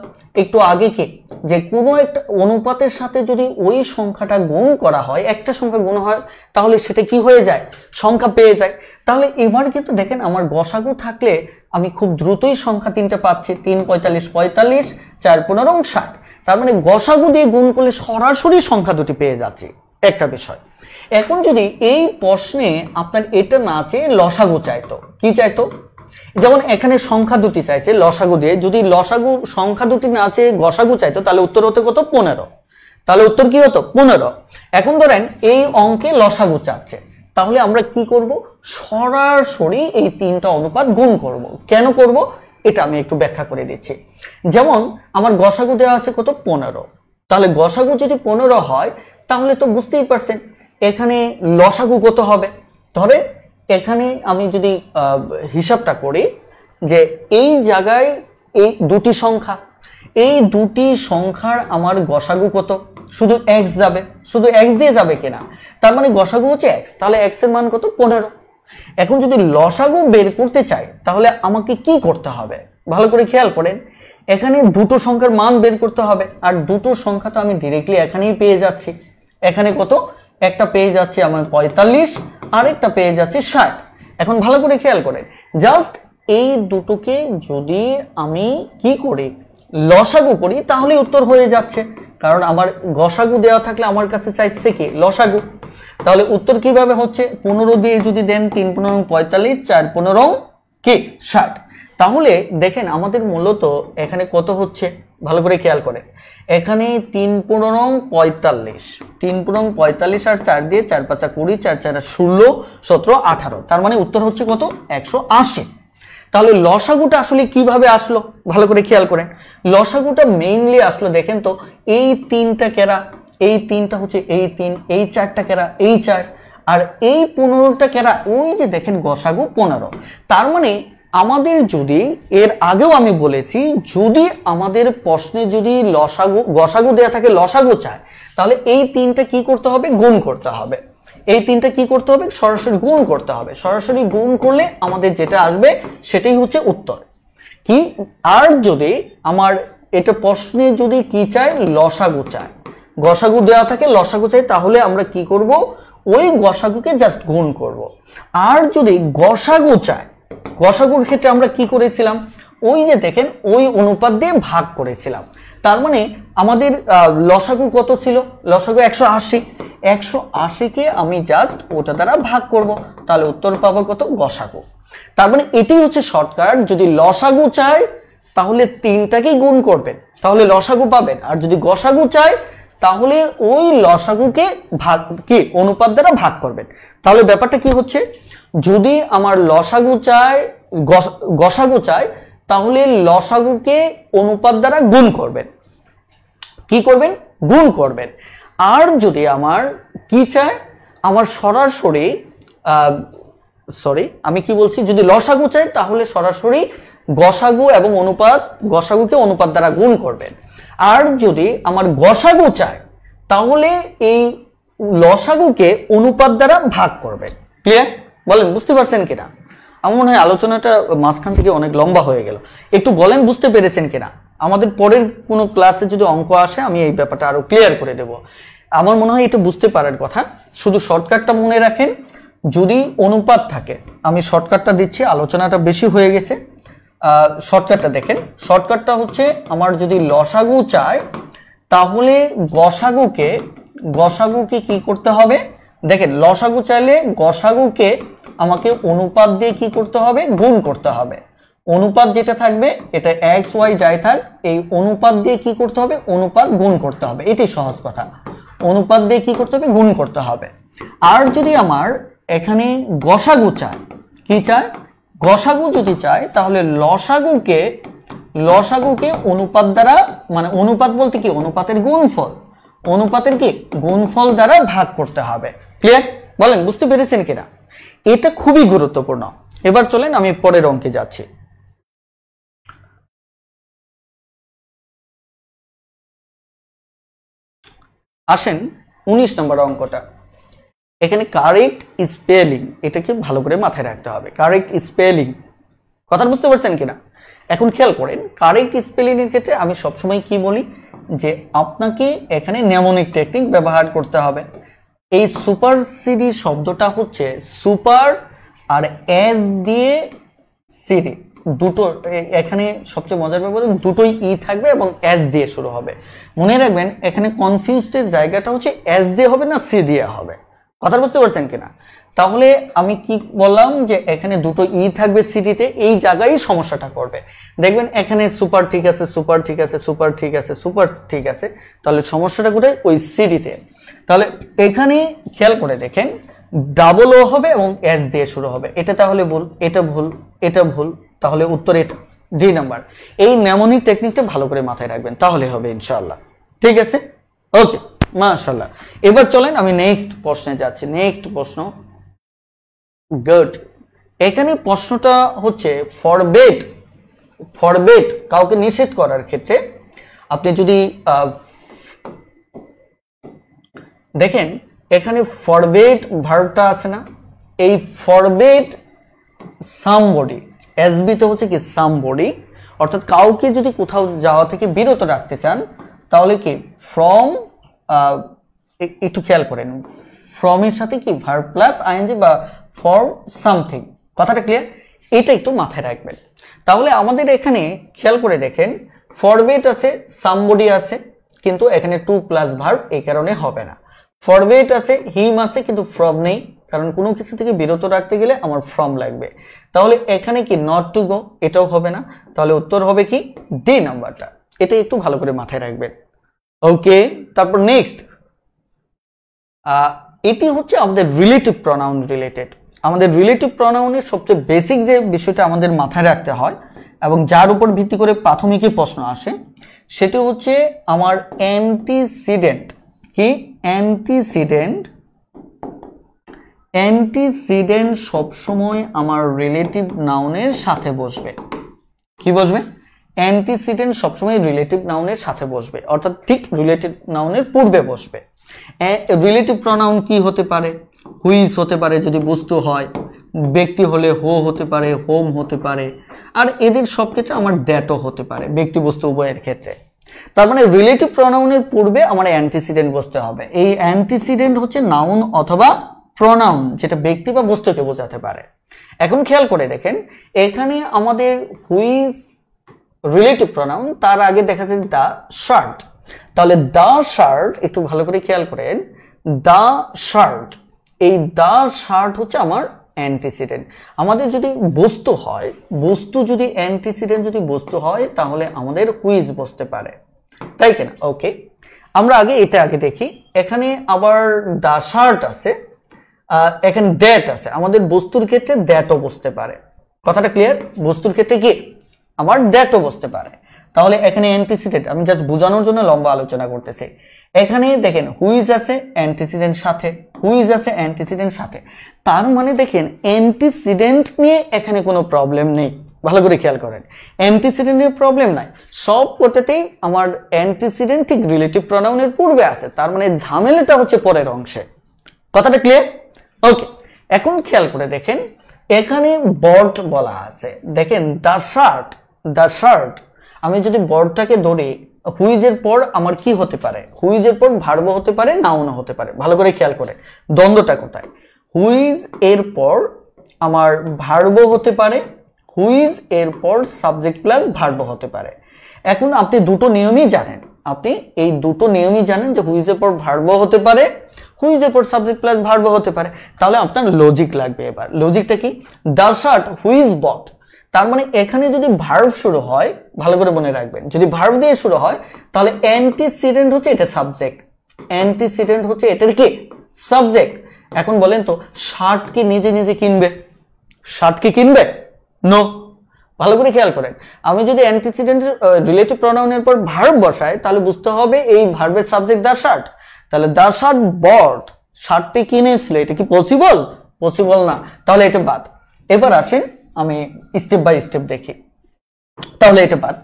একটু আগে কি যে কোনো একটা অনুপাতের সাথে যদি ওই সংখ্যাটা গুণ করা হয় একটা সংখ্যা গুণ হয় তাহলে সেটা কি হয়ে যায় সংখ্যা পেয়ে যায় তাহলে এবার কিন্তু দেখেন আমার গসাগু থাকলে আমি খুব দ্রুতই সংখ্যা তিনটা পাচ্ছি তিন পঁয়তাল্লিশ পঁয়তাল্লিশ চার পনেরো ষাট তার মানে গসাগু দিয়ে গুণ করলে সরাসরি সংখ্যা দুটি পেয়ে যাচ্ছে একটা বিষয় এখন যদি এই প্রশ্নে আপনার এটা না চেয়ে লসাগু চাইতো কি চাইতো যেমন এখানে সংখ্যা দুটি চাইছে লসাগু দিয়ে যদি লসাগু সংখ্যা দুটি না আছে গসাগু চাইতো তাহলে উত্তর হতো কত পনেরো তাহলে উত্তর কি হতো পনেরো এখন ধরেন এই অঙ্কে লসাগু চাচ্ছে তাহলে আমরা কি করব সরাসরি এই তিনটা অনুপাত গুণ করব। কেন করব এটা আমি একটু ব্যাখ্যা করে দিচ্ছি যেমন আমার গসাগু দেওয়া আছে কত পনেরো তাহলে গসাগু যদি পনেরো হয় তাহলে তো বুঝতেই পারছেন এখানে লসাগু কত হবে ধরে এখানে আমি যদি হিসাবটা করি যে এই জায়গায় এই দুটি সংখ্যা এই দুটি সংখ্যার আমার গসাগু কত শুধু এক্স যাবে শুধু এক্স দিয়ে যাবে কিনা তার মানে গসাগু হচ্ছে এক্স তাহলে এক্স এর মান কত পনেরো এখন যদি লসাগু বের করতে চাই তাহলে আমাকে কি করতে হবে ভালো করে খেয়াল করেন এখানে দুটো সংখ্যার মান বের করতে হবে আর দুটো সংখ্যা তো আমি ডিরেক্টলি এখানেই পেয়ে যাচ্ছি এখানে কত একটা পেজ আছে আমার পঁয়তাল্লিশ আরেকটা পেজ আছে ষাট এখন ভালো করে খেয়াল করেন জাস্ট এই দুটোকে যদি আমি কি করি লসাগু করি তাহলে উত্তর হয়ে যাচ্ছে কারণ আমার গসাগু দেওয়া থাকলে আমার কাছে চাইছে কি লসাগু তাহলে উত্তর কিভাবে হচ্ছে পনেরো দিয়ে যদি দেন তিন পনেরো পঁয়তাল্লিশ চার পনেরো কে ষাট তাহলে দেখেন আমাদের মূলত এখানে কত হচ্ছে ভালো করে খেয়াল করে এখানে তিন পনেরো পঁয়তাল্লিশ তিন পনেরো পঁয়তাল্লিশ আর চার দিয়ে চার পাঁচা কুড়ি চার চার ষোলো সতেরো আঠারো তার মানে উত্তর হচ্ছে কত একশো আশি তাহলে লসাগুটা আসলে কিভাবে আসলো ভালো করে খেয়াল করেন লসাগুটা মেইনলি আসলো দেখেন তো এই তিনটা কেরা এই তিনটা হচ্ছে এই তিন এই চারটা কেরা এই চার আর এই পনেরোটা কেরা ওই যে দেখেন গসাগু পনেরো তার মানে আমাদের যদি এর আগেও আমি বলেছি যদি আমাদের প্রশ্নে যদি লসাগু গসাগু দেয়া থাকে লসাগু চায় তাহলে এই তিনটা কি করতে হবে গুণ করতে হবে এই তিনটা কি করতে হবে সরাসরি গুণ করতে হবে সরাসরি গুণ করলে আমাদের যেটা আসবে সেটাই হচ্ছে উত্তর কি আর যদি আমার এটা প্রশ্নে যদি কি চায় লসাগু চায় গসাগু দেওয়া থাকে লসাগু চাই তাহলে আমরা কি করব ওই গসাগুকে জাস্ট গুণ করব আর যদি গসাগু চায় গসাগুর ক্ষেত্রে আমরা কি করেছিলাম ওই যে দেখেন ওই অনুপাত দিয়ে ভাগ করেছিলাম তার মানে আমাদের লসাগু কত ছিল লসাগু একশো আশি একশো আশিকে আমি জাস্ট ওটা দ্বারা ভাগ করব তাহলে উত্তর পাবো কত গসাগু তার মানে এটি হচ্ছে শর্টকাট যদি লসাগু চাই তাহলে তিনটাকেই গুণ করবেন তাহলে লসাগু পাবেন আর যদি গসাগু চাই তাহলে ওই লসাগুকে ভাগ কি অনুপাত দ্বারা ভাগ করবেন তাহলে ব্যাপারটা কি হচ্ছে যদি আমার লসাগু চায় গসাগু চায় তাহলে লসাগুকে অনুপাত দ্বারা গুণ করবেন কি করবেন গুণ করবেন আর যদি আমার কি চায় আমার সরাসরি সরি আমি কি বলছি যদি লসাগু চাই তাহলে সরাসরি গসাগু এবং অনুপাত গসাগুকে অনুপাত দ্বারা গুণ করবেন আর যদি আমার গসাগু চায় তাহলে এই লসাগুকে অনুপাত দ্বারা ভাগ করবেন ক্লিয়ার বলেন বুঝতে পারছেন কিনা আমার মনে হয় আলোচনাটা মাঝখান থেকে অনেক লম্বা হয়ে গেল একটু বলেন বুঝতে পেরেছেন কিনা আমাদের পরের কোনো ক্লাসে যদি অঙ্ক আসে আমি এই ব্যাপারটা আরও ক্লিয়ার করে দেব আমার মনে হয় এটা বুঝতে পারার কথা শুধু শর্টকাটটা মনে রাখেন যদি অনুপাত থাকে আমি শর্টকাটটা দিচ্ছি আলোচনাটা বেশি হয়ে গেছে শর্টকাটটা দেখেন শর্টকাটটা হচ্ছে আমার যদি লসাগু চায় তাহলে গসাগুকে গসাগুকে কি করতে হবে দেখেন লসাগু চাইলে গসাগুকে আমাকে অনুপাত দিয়ে কি করতে হবে গুণ করতে হবে অনুপাত যেটা থাকবে এটা এক্স ওয়াই যাই থাক এই অনুপাত দিয়ে কি করতে হবে অনুপাত গুণ করতে হবে এটি সহজ কথা অনুপাত দিয়ে কি করতে হবে গুণ করতে হবে আর যদি আমার এখানে গসাগু চায় কি চায় গসাগু যদি চায় তাহলে লসাগুকে লসাগুকে অনুপাত দ্বারা মানে অনুপাত বলতে কি অনুপাতের গুণফল অনুপাতের কি গুণফল দ্বারা ভাগ করতে হবে ক্লিয়ার বলেন বুঝতে পেরেছেন কিনা এটা খুবই গুরুত্বপূর্ণ এবার চলেন আমি পরের অঙ্কে যাচ্ছি আসেন উনিশ নম্বর অঙ্কটা এখানে কারেক্ট স্পেলিং এটাকে ভালো করে মাথায় রাখতে হবে কারেক্ট স্পেলিং কথা বুঝতে পারছেন কিনা এখন খেয়াল করেন কারেক্ট স্পেলিংয়ের ক্ষেত্রে আমি সবসময় কি বলি যে আপনাকে এখানে নেমনিক টেকনিক ব্যবহার করতে হবে এই সুপার সিডি শব্দটা হচ্ছে সুপার আর এস দিয়ে সিডি দুটো এখানে সবচেয়ে মজার ব্যাপার দুটোই ই থাকবে এবং এস দিয়ে শুরু হবে মনে রাখবেন এখানে কনফিউজডের জায়গাটা হচ্ছে এস দিয়ে হবে না সি দিয়ে হবে কথা বুঝতে পারছেন কিনা তাহলে আমি কি বললাম যে এখানে দুটো ই থাকবে সিটিতে এই জায়গায় সমস্যাটা করবে দেখবেন এখানে সুপার ঠিক আছে সুপার ঠিক আছে সুপার ঠিক আছে সুপার ঠিক আছে তাহলে সমস্যাটা কোথায় ওই সিটিতে তাহলে এখানে খেয়াল করে দেখেন ডাবল ও হবে এবং এস দিয়ে শুরু হবে এটা তাহলে ভুল এটা ভুল এটা ভুল তাহলে উত্তর এটা ডি নাম্বার এই ন্যামনিক টেকনিকটা ভালো করে মাথায় রাখবেন তাহলে হবে ইনশাল্লাহ ঠিক আছে ওকে মাশাল্লাহ এবার চলেন আমি নেক্সট প্রশ্নে যাচ্ছি নেক্সট প্রশ্ন গুড এখানে প্রশ্নটা হচ্ছে ফরবেট ফরবেট কাউকে নিষেধ করার ক্ষেত্রে আপনি যদি দেখেন এখানে ফরবেট ভার্ভটা আছে না এই ফরবেট সামবডি এসবি তো হচ্ছে কি সামবডি অর্থাৎ কাউকে যদি কোথাও যাওয়া থেকে বিরত রাখতে চান তাহলে কি ফ্রম একটু খেয়াল করেন ফ্রমের সাথে কি ভার্ভ প্লাস আইএনজি বা ফর সামথিং কথাটা ক্লিয়ার এটা একটু মাথায় রাখবেন তাহলে আমাদের এখানে খেয়াল করে দেখেন ফরবেট আছে সামবডি আছে কিন্তু এখানে টু প্লাস ভার্ভ এই কারণে হবে না ফরবেট আছে হিম আছে কিন্তু ফ্রম নেই কারণ কোনো কিছু থেকে বিরত রাখতে গেলে আমার ফ্রম লাগবে তাহলে এখানে কি নট টু গো এটাও হবে না তাহলে উত্তর হবে কি ডি নাম্বারটা এটা একটু ভালো করে মাথায় রাখবেন ওকে তারপর নেক্সট এটি হচ্ছে আমাদের রিলেটিভ প্রনাউন রিলেটেড আমাদের রিলেটিভ প্রনাউনের সবচেয়ে বেসিক যে বিষয়টা আমাদের মাথায় রাখতে হয় এবং যার উপর ভিত্তি করে প্রাথমিকই প্রশ্ন আসে সেটি হচ্ছে আমার অ্যান্টিসিডেন্ট কি অ্যান্টিসিডেন্ট অ্যান্টিসিডেন্ট সবসময় আমার রিলেটিভ নাউনের সাথে বসবে কি বসবে অ্যান্টিসিডেন্ট সবসময় রিলেটিভ নাউনের সাথে বসবে অর্থাৎ ঠিক রিলেটিভ নাউনের পূর্বে বসবে রিলেটিভ প্রনাউন কি হতে পারে হুইস হতে পারে যদি বস্তু হয় ব্যক্তি হলে হো হতে পারে হোম হতে পারে আর এদের সব ক্ষেত্রে আমার দ্যাটও হতে পারে ব্যক্তি বস্তু উভয়ের ক্ষেত্রে তার মানে রিলেটিভ প্রনাউনের পূর্বে আমার অ্যান্টিসিডেন্ট বসতে হবে এই অ্যান্টিসিডেন্ট হচ্ছে নাউন অথবা প্রনাউন যেটা ব্যক্তি বা বস্তুকে বোঝাতে পারে এখন খেয়াল করে দেখেন এখানে আমাদের হুইজ রিলেটিভ প্রনাউন তার আগে দেখা যায় দ্য শার্ট তাহলে দ্য শার্ট একটু ভালো করে খেয়াল করেন দ্য শার্ট এই দ্য শার্ট হচ্ছে আমার অ্যান্টিসিডেন্ট আমাদের যদি বস্তু হয় বস্তু যদি অ্যান্টিসিডেন্ট যদি বস্তু হয় তাহলে আমাদের হুইজ বসতে পারে তাই কিনা ওকে আমরা আগে এটা আগে দেখি এখানে আবার দা শার্ট আছে এখানে ড্যাট আছে আমাদের বস্তুর ক্ষেত্রে ড্যাটও বসতে পারে কথাটা ক্লিয়ার বস্তুর ক্ষেত্রে কি আমার ড্যাটও বসতে পারে তাহলে এখানে অ্যান্টিসিডেন্ট আমি জাস্ট বোঝানোর জন্য লম্বা আলোচনা করতেছি এখানে দেখেন হুইজ আছে অ্যান্টিসিডেন্ট সাথে হুইজ আছে অ্যান্টিসিডেন্ট সাথে তার মানে দেখেন অ্যান্টিসিডেন্ট নিয়ে এখানে কোনো প্রবলেম নেই ভালো করে খেয়াল করেন অ্যান্টিসিডেন্ট নিয়ে প্রবলেম নাই সব কোটাতেই আমার অ্যান্টিসিডেন্ট ঠিক রিলেটিভ প্রোনাউনের পূর্বে আছে তার মানে ঝামেলাটা হচ্ছে পরের অংশে কথাটা ক্লিয়ার ওকে এখন খেয়াল করে দেখেন এখানে বট বলা আছে দেখেন দ্য শার্ট দ্য শার্ট আমি যদি বটটাকে ধরি হুইজের পর আমার কি হতে পারে হুইজের পর ভার্ব হতে পারে না হতে পারে ভালো করে খেয়াল করে দ্বন্দ্বটা কোথায় হুইজ এর পর আমার ভার্ব হতে পারে হুইজ এর পর সাবজেক্ট প্লাস ভার্ব হতে পারে এখন আপনি দুটো নিয়মই জানেন আপনি এই দুটো নিয়মই জানেন যে হুইজের পর ভার্ব হতে পারে হুইজের পর সাবজেক্ট প্লাস ভার্ব হতে পারে তাহলে আপনার লজিক লাগবে এবার লজিকটা কি দ্য শার্ট হুইজ বট তার মানে এখানে যদি ভার্ভ শুরু হয় ভালো করে মনে রাখবেন যদি ভার্ভ দিয়ে শুরু হয় তাহলে অ্যান্টিসিডেন্ট হচ্ছে এটা সাবজেক্ট অ্যান্টিসিডেন্ট হচ্ছে এটার কি সাবজেক্ট এখন বলেন তো শার্ট কি নিজে নিজে কিনবে শার্ট কি কিনবে নো ভালো করে খেয়াল করেন আমি যদি অ্যান্টিসিডেন্ট রিলেটিভ প্রোনাউনের পর ভার্ভ বসাই তাহলে বুঝতে হবে এই ভার্ভের সাবজেক্ট দা শার্ট তাহলে দা শার্ট বট শার্টটি কিনেছিল এটা কি পসিবল পসিবল না তাহলে এটা বাদ এবার আসেন আমি স্টেপ বাই স্টেপ দেখি তাহলে এটা বাদ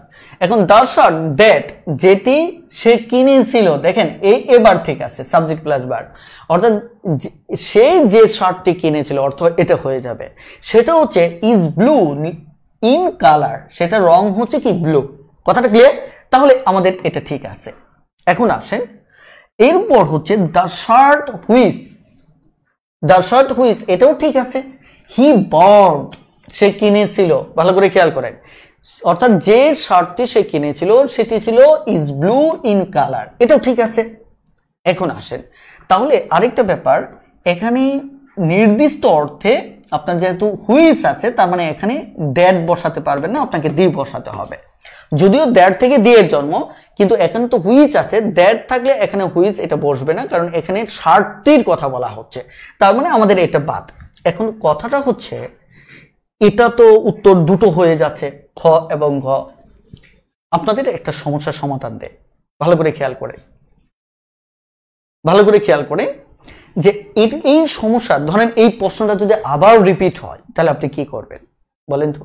এখন দর্শক দ্যাট যেটি সে কিনেছিল দেখেন এই এবার ঠিক আছে সাবজেক্ট প্লাস বার অর্থাৎ সে যে শার্টটি কিনেছিল অর্থ এটা হয়ে যাবে সেটা হচ্ছে ইজ ব্লু ইন কালার সেটা রং হচ্ছে কি ব্লু কথাটা ক্লিয়ার তাহলে আমাদের এটা ঠিক আছে এখন আসেন এরপর হচ্ছে the shirt whose the shirt whose এটাও ঠিক আছে হি বর্ড সে কিনেছিল ভালো করে খেয়াল করেন অর্থাৎ যে শার্টটি সে কিনেছিল সেটি ছিল ইজ ব্লু ইন কালার এটাও ঠিক আছে এখন আসেন তাহলে আরেকটা ব্যাপার এখানে নির্দিষ্ট অর্থে আপনার যেহেতু হুইস আছে তার মানে এখানে দ্যাট বসাতে পারবেন না আপনাকে দি বসাতে হবে যদিও দ্যাট থেকে দিয়ের জন্ম কিন্তু এখানে তো হুইচ আছে দ্যাট থাকলে এখানে হুইস এটা বসবে না কারণ এখানে শার্টটির কথা বলা হচ্ছে তার মানে আমাদের এটা বাদ এখন কথাটা হচ্ছে এটা তো উত্তর দুটো হয়ে যাচ্ছে খ এবং ঘ আপনাদের একটা সমস্যার সমাধান দেয় ভালো করে খেয়াল করে ভালো করে খেয়াল করে যে এই সমস্যা ধরেন এই প্রশ্নটা যদি আবার রিপিট হয় তাহলে আপনি কি করবেন বলেন তো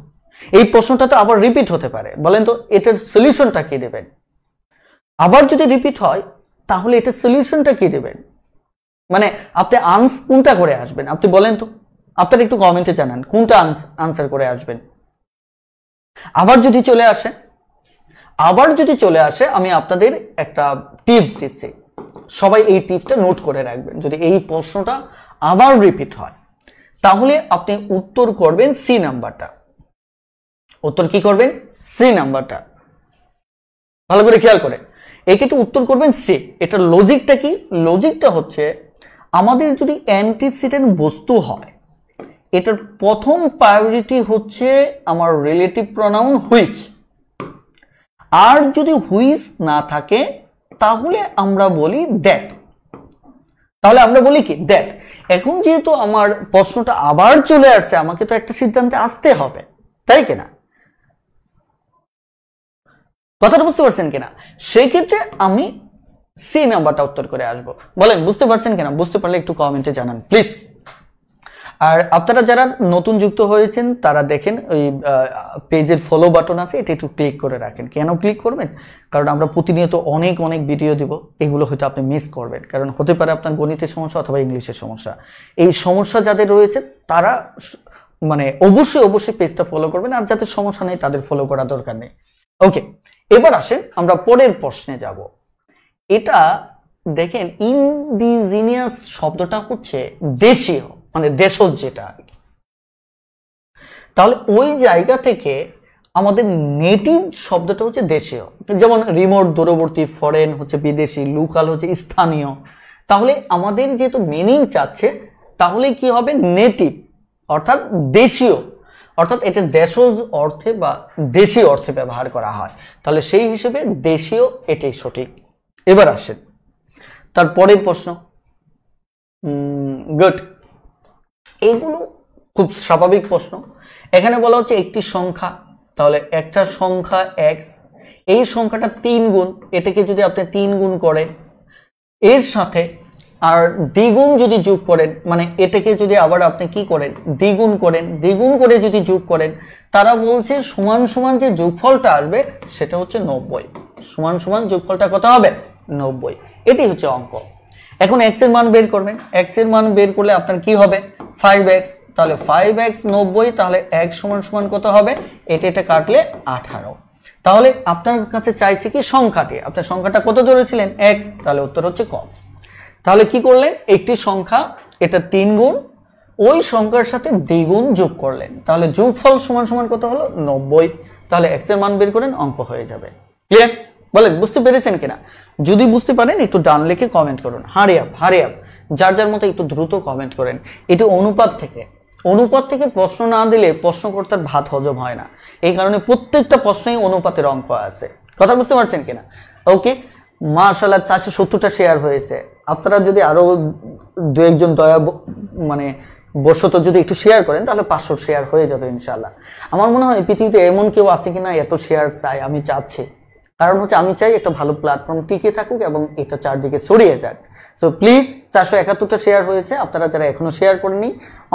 এই প্রশ্নটা তো আবার রিপিট হতে পারে বলেন তো এটার সলিউশনটা কি দেবেন আবার যদি রিপিট হয় তাহলে এটার সলিউশনটা কি দেবেন মানে আপনি আনস কোনটা করে আসবেন আপনি বলেন তো আপনারা একটু কমেন্টে জানান কোনটা আনসার করে আসবেন আবার যদি চলে আসে আবার যদি চলে আসে আমি আপনাদের একটা টিপস দিচ্ছি সবাই এই টিপসটা নোট করে রাখবেন যদি এই প্রশ্নটা আবার রিপিট হয় তাহলে আপনি উত্তর করবেন সি নাম্বারটা উত্তর কি করবেন সি নাম্বারটা ভালো করে খেয়াল করে এক্ষেত্রে উত্তর করবেন সি এটা লজিকটা কি লজিকটা হচ্ছে আমাদের যদি অ্যান্টিসিডেন্ট বস্তু হয় এটার প্রথম প্রায়োরিটি হচ্ছে আমার রিলেটিভ প্রনাউন হুইচ আর যদি হুইচ না থাকে তাহলে আমরা বলি দ্যাট তাহলে আমরা বলি কি দ্যাট এখন যেহেতু আমার প্রশ্নটা আবার চলে আসছে আমাকে তো একটা সিদ্ধান্তে আসতে হবে তাই কিনা কথাটা বুঝতে পারছেন কিনা সেক্ষেত্রে আমি সি নাম্বারটা উত্তর করে আসবো বলেন বুঝতে পারছেন কিনা বুঝতে পারলে একটু কমেন্টে জানান প্লিজ আর আপনারা যারা নতুন যুক্ত হয়েছেন তারা দেখেন ওই পেজের ফলো বাটন আছে এটা একটু ক্লিক করে রাখেন কেন ক্লিক করবেন কারণ আমরা প্রতিনিয়ত অনেক অনেক ভিডিও দিব এগুলো হয়তো আপনি মিস করবেন কারণ হতে পারে আপনার গণিতের সমস্যা অথবা ইংলিশের সমস্যা এই সমস্যা যাদের রয়েছে তারা মানে অবশ্যই অবশ্যই পেজটা ফলো করবেন আর যাদের সমস্যা নেই তাদের ফলো করা দরকার নেই ওকে এবার আসেন আমরা পরের প্রশ্নে যাব এটা দেখেন ইন্ডিজিনিয়াস শব্দটা হচ্ছে দেশীয় মানে দেশজ যেটা আর কি তাহলে ওই জায়গা থেকে আমাদের নেটিভ শব্দটা হচ্ছে দেশীয় যেমন রিমোট দূরবর্তী ফরেন হচ্ছে বিদেশি লোকাল হচ্ছে স্থানীয় তাহলে আমাদের যেহেতু মিনিং চাচ্ছে তাহলে কি হবে নেটিভ অর্থাৎ দেশীয় অর্থাৎ এটা দেশজ অর্থে বা দেশীয় অর্থে ব্যবহার করা হয় তাহলে সেই হিসেবে দেশীয় এটাই সঠিক এবার আসেন তারপরের প্রশ্ন গুড এগুলো খুব স্বাভাবিক প্রশ্ন এখানে বলা হচ্ছে একটি সংখ্যা তাহলে একটা সংখ্যা এক্স এই সংখ্যাটা তিন গুণ এটাকে যদি আপনি তিন গুণ করেন এর সাথে আর দ্বিগুণ যদি যোগ করেন মানে এটাকে যদি আবার আপনি কি করেন দ্বিগুণ করেন দ্বিগুণ করে যদি যোগ করেন তারা বলছে সমান সমান যে যোগফলটা আসবে সেটা হচ্ছে নব্বই সমান সমান যোগফলটা কত হবে নব্বই এটি হচ্ছে অঙ্ক এখন এক্স এর মান বের করবেন এক্স এর মান বের করলে আপনার কি হবে ফাইভ এক্স তাহলে ফাইভ এক্স নব্বই তাহলে এক সমান সমান কত হবে এটা এটা কাটলে আঠারো তাহলে আপনার কাছে চাইছে কি সংখ্যাটি আপনার সংখ্যাটা কত ধরেছিলেন এক্স তাহলে উত্তর হচ্ছে ক তাহলে কি করলেন একটি সংখ্যা এটা তিন গুণ ওই সংখ্যার সাথে দ্বিগুণ যোগ করলেন তাহলে যোগফল সমান সমান কত হলো নব্বই তাহলে এক্স এর মান বের করেন অঙ্ক হয়ে যাবে ক্লিয়ার বলেন বুঝতে পেরেছেন কিনা যদি বুঝতে পারেন একটু ডান লেখে কমেন্ট করুন হারে আপ হারে আপ যার যার মতো একটু দ্রুত কমেন্ট করেন এটা অনুপাত থেকে অনুপাত থেকে প্রশ্ন না দিলে প্রশ্নকর্তার ভাত হজম হয় না এই কারণে প্রত্যেকটা প্রশ্নেই অনুপাতের অঙ্ক আছে কথা বুঝতে পারছেন কিনা ওকে মাশাল্লাহ চারশো সত্তরটা শেয়ার হয়েছে আপনারা যদি আরও দু একজন দয়া মানে বসত যদি একটু শেয়ার করেন তাহলে পাঁচশো শেয়ার হয়ে যাবে ইনশাল্লাহ আমার মনে হয় পৃথিবীতে এমন কেউ আছে কিনা এত শেয়ার চাই আমি চাচ্ছি কারণ হচ্ছে আমি চাই একটা ভালো প্ল্যাটফর্ম টিকে থাকুক এবং এটা চারদিকে ছড়িয়ে যাক সো প্লিজ চারশো একাত্তরটা শেয়ার হয়েছে আপনারা যারা এখনও শেয়ার করেনি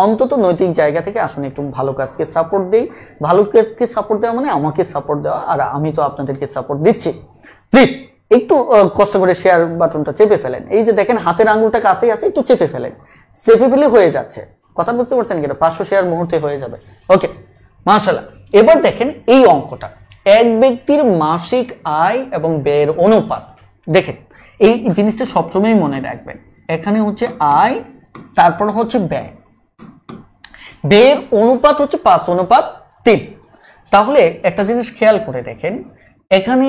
অন্তত নৈতিক জায়গা থেকে আসুন একটু ভালো কাজকে সাপোর্ট দিই ভালো কাজকে সাপোর্ট দেওয়া মানে আমাকে সাপোর্ট দেওয়া আর আমি তো আপনাদেরকে সাপোর্ট দিচ্ছি প্লিজ একটু কষ্ট করে শেয়ার বাটনটা চেপে ফেলেন এই যে দেখেন হাতের আঙুলটা কাছেই আছে একটু চেপে ফেলেন চেপে ফেলে হয়ে যাচ্ছে কথা বুঝতে পারছেন কিনা পাঁচশো শেয়ার মুহূর্তে হয়ে যাবে ওকে মার্শাল্লাহ এবার দেখেন এই অঙ্কটা এক ব্যক্তির মাসিক আয় এবং ব্যয়ের অনুপাত দেখেন এই জিনিসটা সবসময় মনে রাখবেন এখানে হচ্ছে আয় তারপর হচ্ছে ব্যয় ব্যয়ের অনুপাত হচ্ছে পাঁচ অনুপাত তিন তাহলে একটা জিনিস খেয়াল করে দেখেন এখানে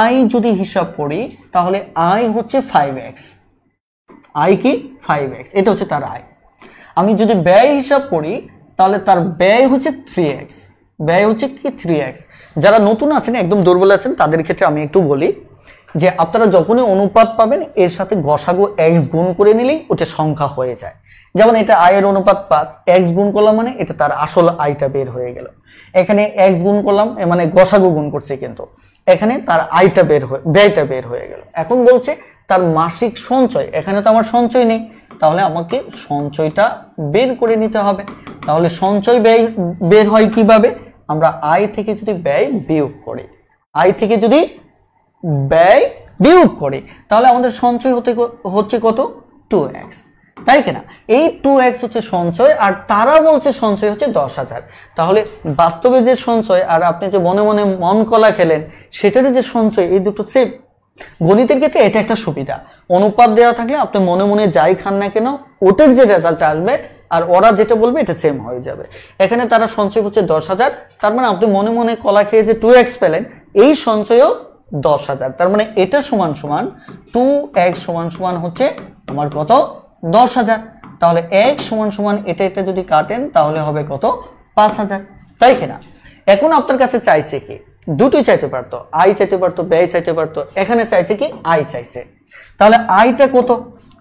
আয় যদি হিসাব করি তাহলে আয় হচ্ছে ফাইভ এক্স আয় কি ফাইভ এক্স এটা হচ্ছে তার আয় আমি যদি ব্যয় হিসাব করি তাহলে তার ব্যয় হচ্ছে থ্রি এক্স ব্যয় হচ্ছে কি থ্রি এক্স যারা নতুন আছেন একদম দুর্বল আছেন তাদের ক্ষেত্রে আমি একটু বলি যে আপনারা যখনই অনুপাত পাবেন এর সাথে গসাগু এক্স গুণ করে নিলেই ওটা সংখ্যা হয়ে যায় যেমন এটা আয়ের অনুপাত পাঁচ এক্স গুণ করলাম মানে এটা তার আসল আয়টা বের হয়ে গেল এখানে এক্স গুণ করলাম মানে গসাগু গুণ করছে কিন্তু এখানে তার আয়টা বের হয়ে ব্যয়টা বের হয়ে গেল এখন বলছে তার মাসিক সঞ্চয় এখানে তো আমার সঞ্চয় নেই তাহলে আমাকে সঞ্চয়টা বের করে নিতে হবে তাহলে সঞ্চয় ব্যয় বের হয় কিভাবে আমরা আয় থেকে যদি ব্যয় বিয়োগ করি আয় থেকে যদি ব্যয় বিয়োগ করি তাহলে আমাদের সঞ্চয় হতে হচ্ছে কত টু এক্স তাই কিনা এই টু এক্স হচ্ছে সঞ্চয় আর তারা বলছে সঞ্চয় হচ্ছে দশ হাজার তাহলে বাস্তবে যে সঞ্চয় আর আপনি যে মনে মনে মন কলা খেলেন সেটারই যে সঞ্চয় এই দুটো সেম গণিতের ক্ষেত্রে এটা একটা সুবিধা অনুপাত দেওয়া থাকলে আপনি মনে মনে যাই খান না কেন ওটার যে রেজাল্ট আসবে আর ওরা যেটা বলবে এটা সেম হয়ে যাবে এখানে তারা সঞ্চয় হচ্ছে দশ হাজার তার মানে আপনি মনে মনে কলা খেয়ে যে টু এক্স পেলেন এই সঞ্চয়ও দশ হাজার তার মানে এটা সমান সমান টু এক সমান সমান হচ্ছে আমার কত দশ হাজার তাহলে এক সমান সমান এটা এটা যদি কাটেন তাহলে হবে কত পাঁচ হাজার তাই কিনা এখন আপনার কাছে চাইছে কি দুটোই চাইতে পারতো আয় চাইতে পারতো ব্যয় চাইতে পারতো এখানে চাইছে কি আয় চাইছে তাহলে আয়টা কত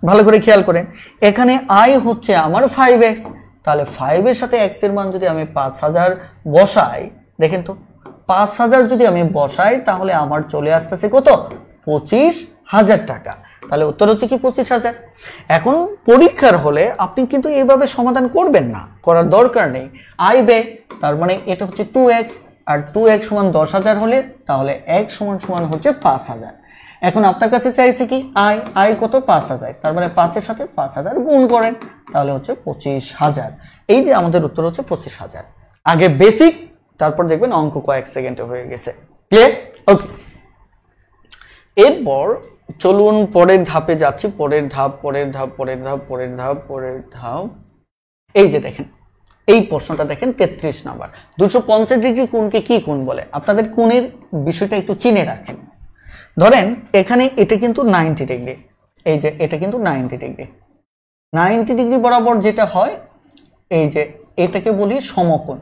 ভালো করে খেয়াল করেন এখানে আয় হচ্ছে আমার ফাইভ এক্স তাহলে ফাইভের সাথে এক্সের মান যদি আমি পাঁচ হাজার বসাই দেখেন তো পাঁচ হাজার যদি আমি বসাই তাহলে আমার চলে আসতেছে কত পঁচিশ হাজার টাকা তাহলে উত্তর হচ্ছে কি পঁচিশ হাজার এখন পরীক্ষার হলে আপনি কিন্তু এভাবে সমাধান করবেন না করার দরকার নেই আই ব্যয় তার মানে এটা হচ্ছে টু এক্স আর টু এক্স সমান দশ হাজার হলে তাহলে এক সমান সমান হচ্ছে পাঁচ হাজার এখন আপনার কাছে চাইছে কি আয় আয় কত পাঁচ হাজার তার মানে পাঁচের সাথে পাঁচ হাজার গুণ করেন তাহলে হচ্ছে পঁচিশ হাজার এই যে আমাদের উত্তর হচ্ছে পঁচিশ হাজার আগে বেসিক তারপর দেখবেন অঙ্ক কয়েক সেকেন্ডে হয়ে গেছে ক্লিয়ার ওকে এরপর চলুন পরের ধাপে যাচ্ছি পরের ধাপ পরের ধাপ পরের ধাপ পরের ধাপ পরের ধাপ এই যে দেখেন এই প্রশ্নটা দেখেন তেত্রিশ নাম্বার দুশো পঞ্চাশ ডিগ্রি কোনকে কি কোন বলে আপনাদের কোনের বিষয়টা একটু চিনে রাখেন ধরেন এখানে এটা কিন্তু নাইনটি ডিগ্রি এই যে এটা কিন্তু নাইনটি ডিগ্রি নাইনটি ডিগ্রি বরাবর যেটা হয় এই যে এটাকে বলি সমকোণ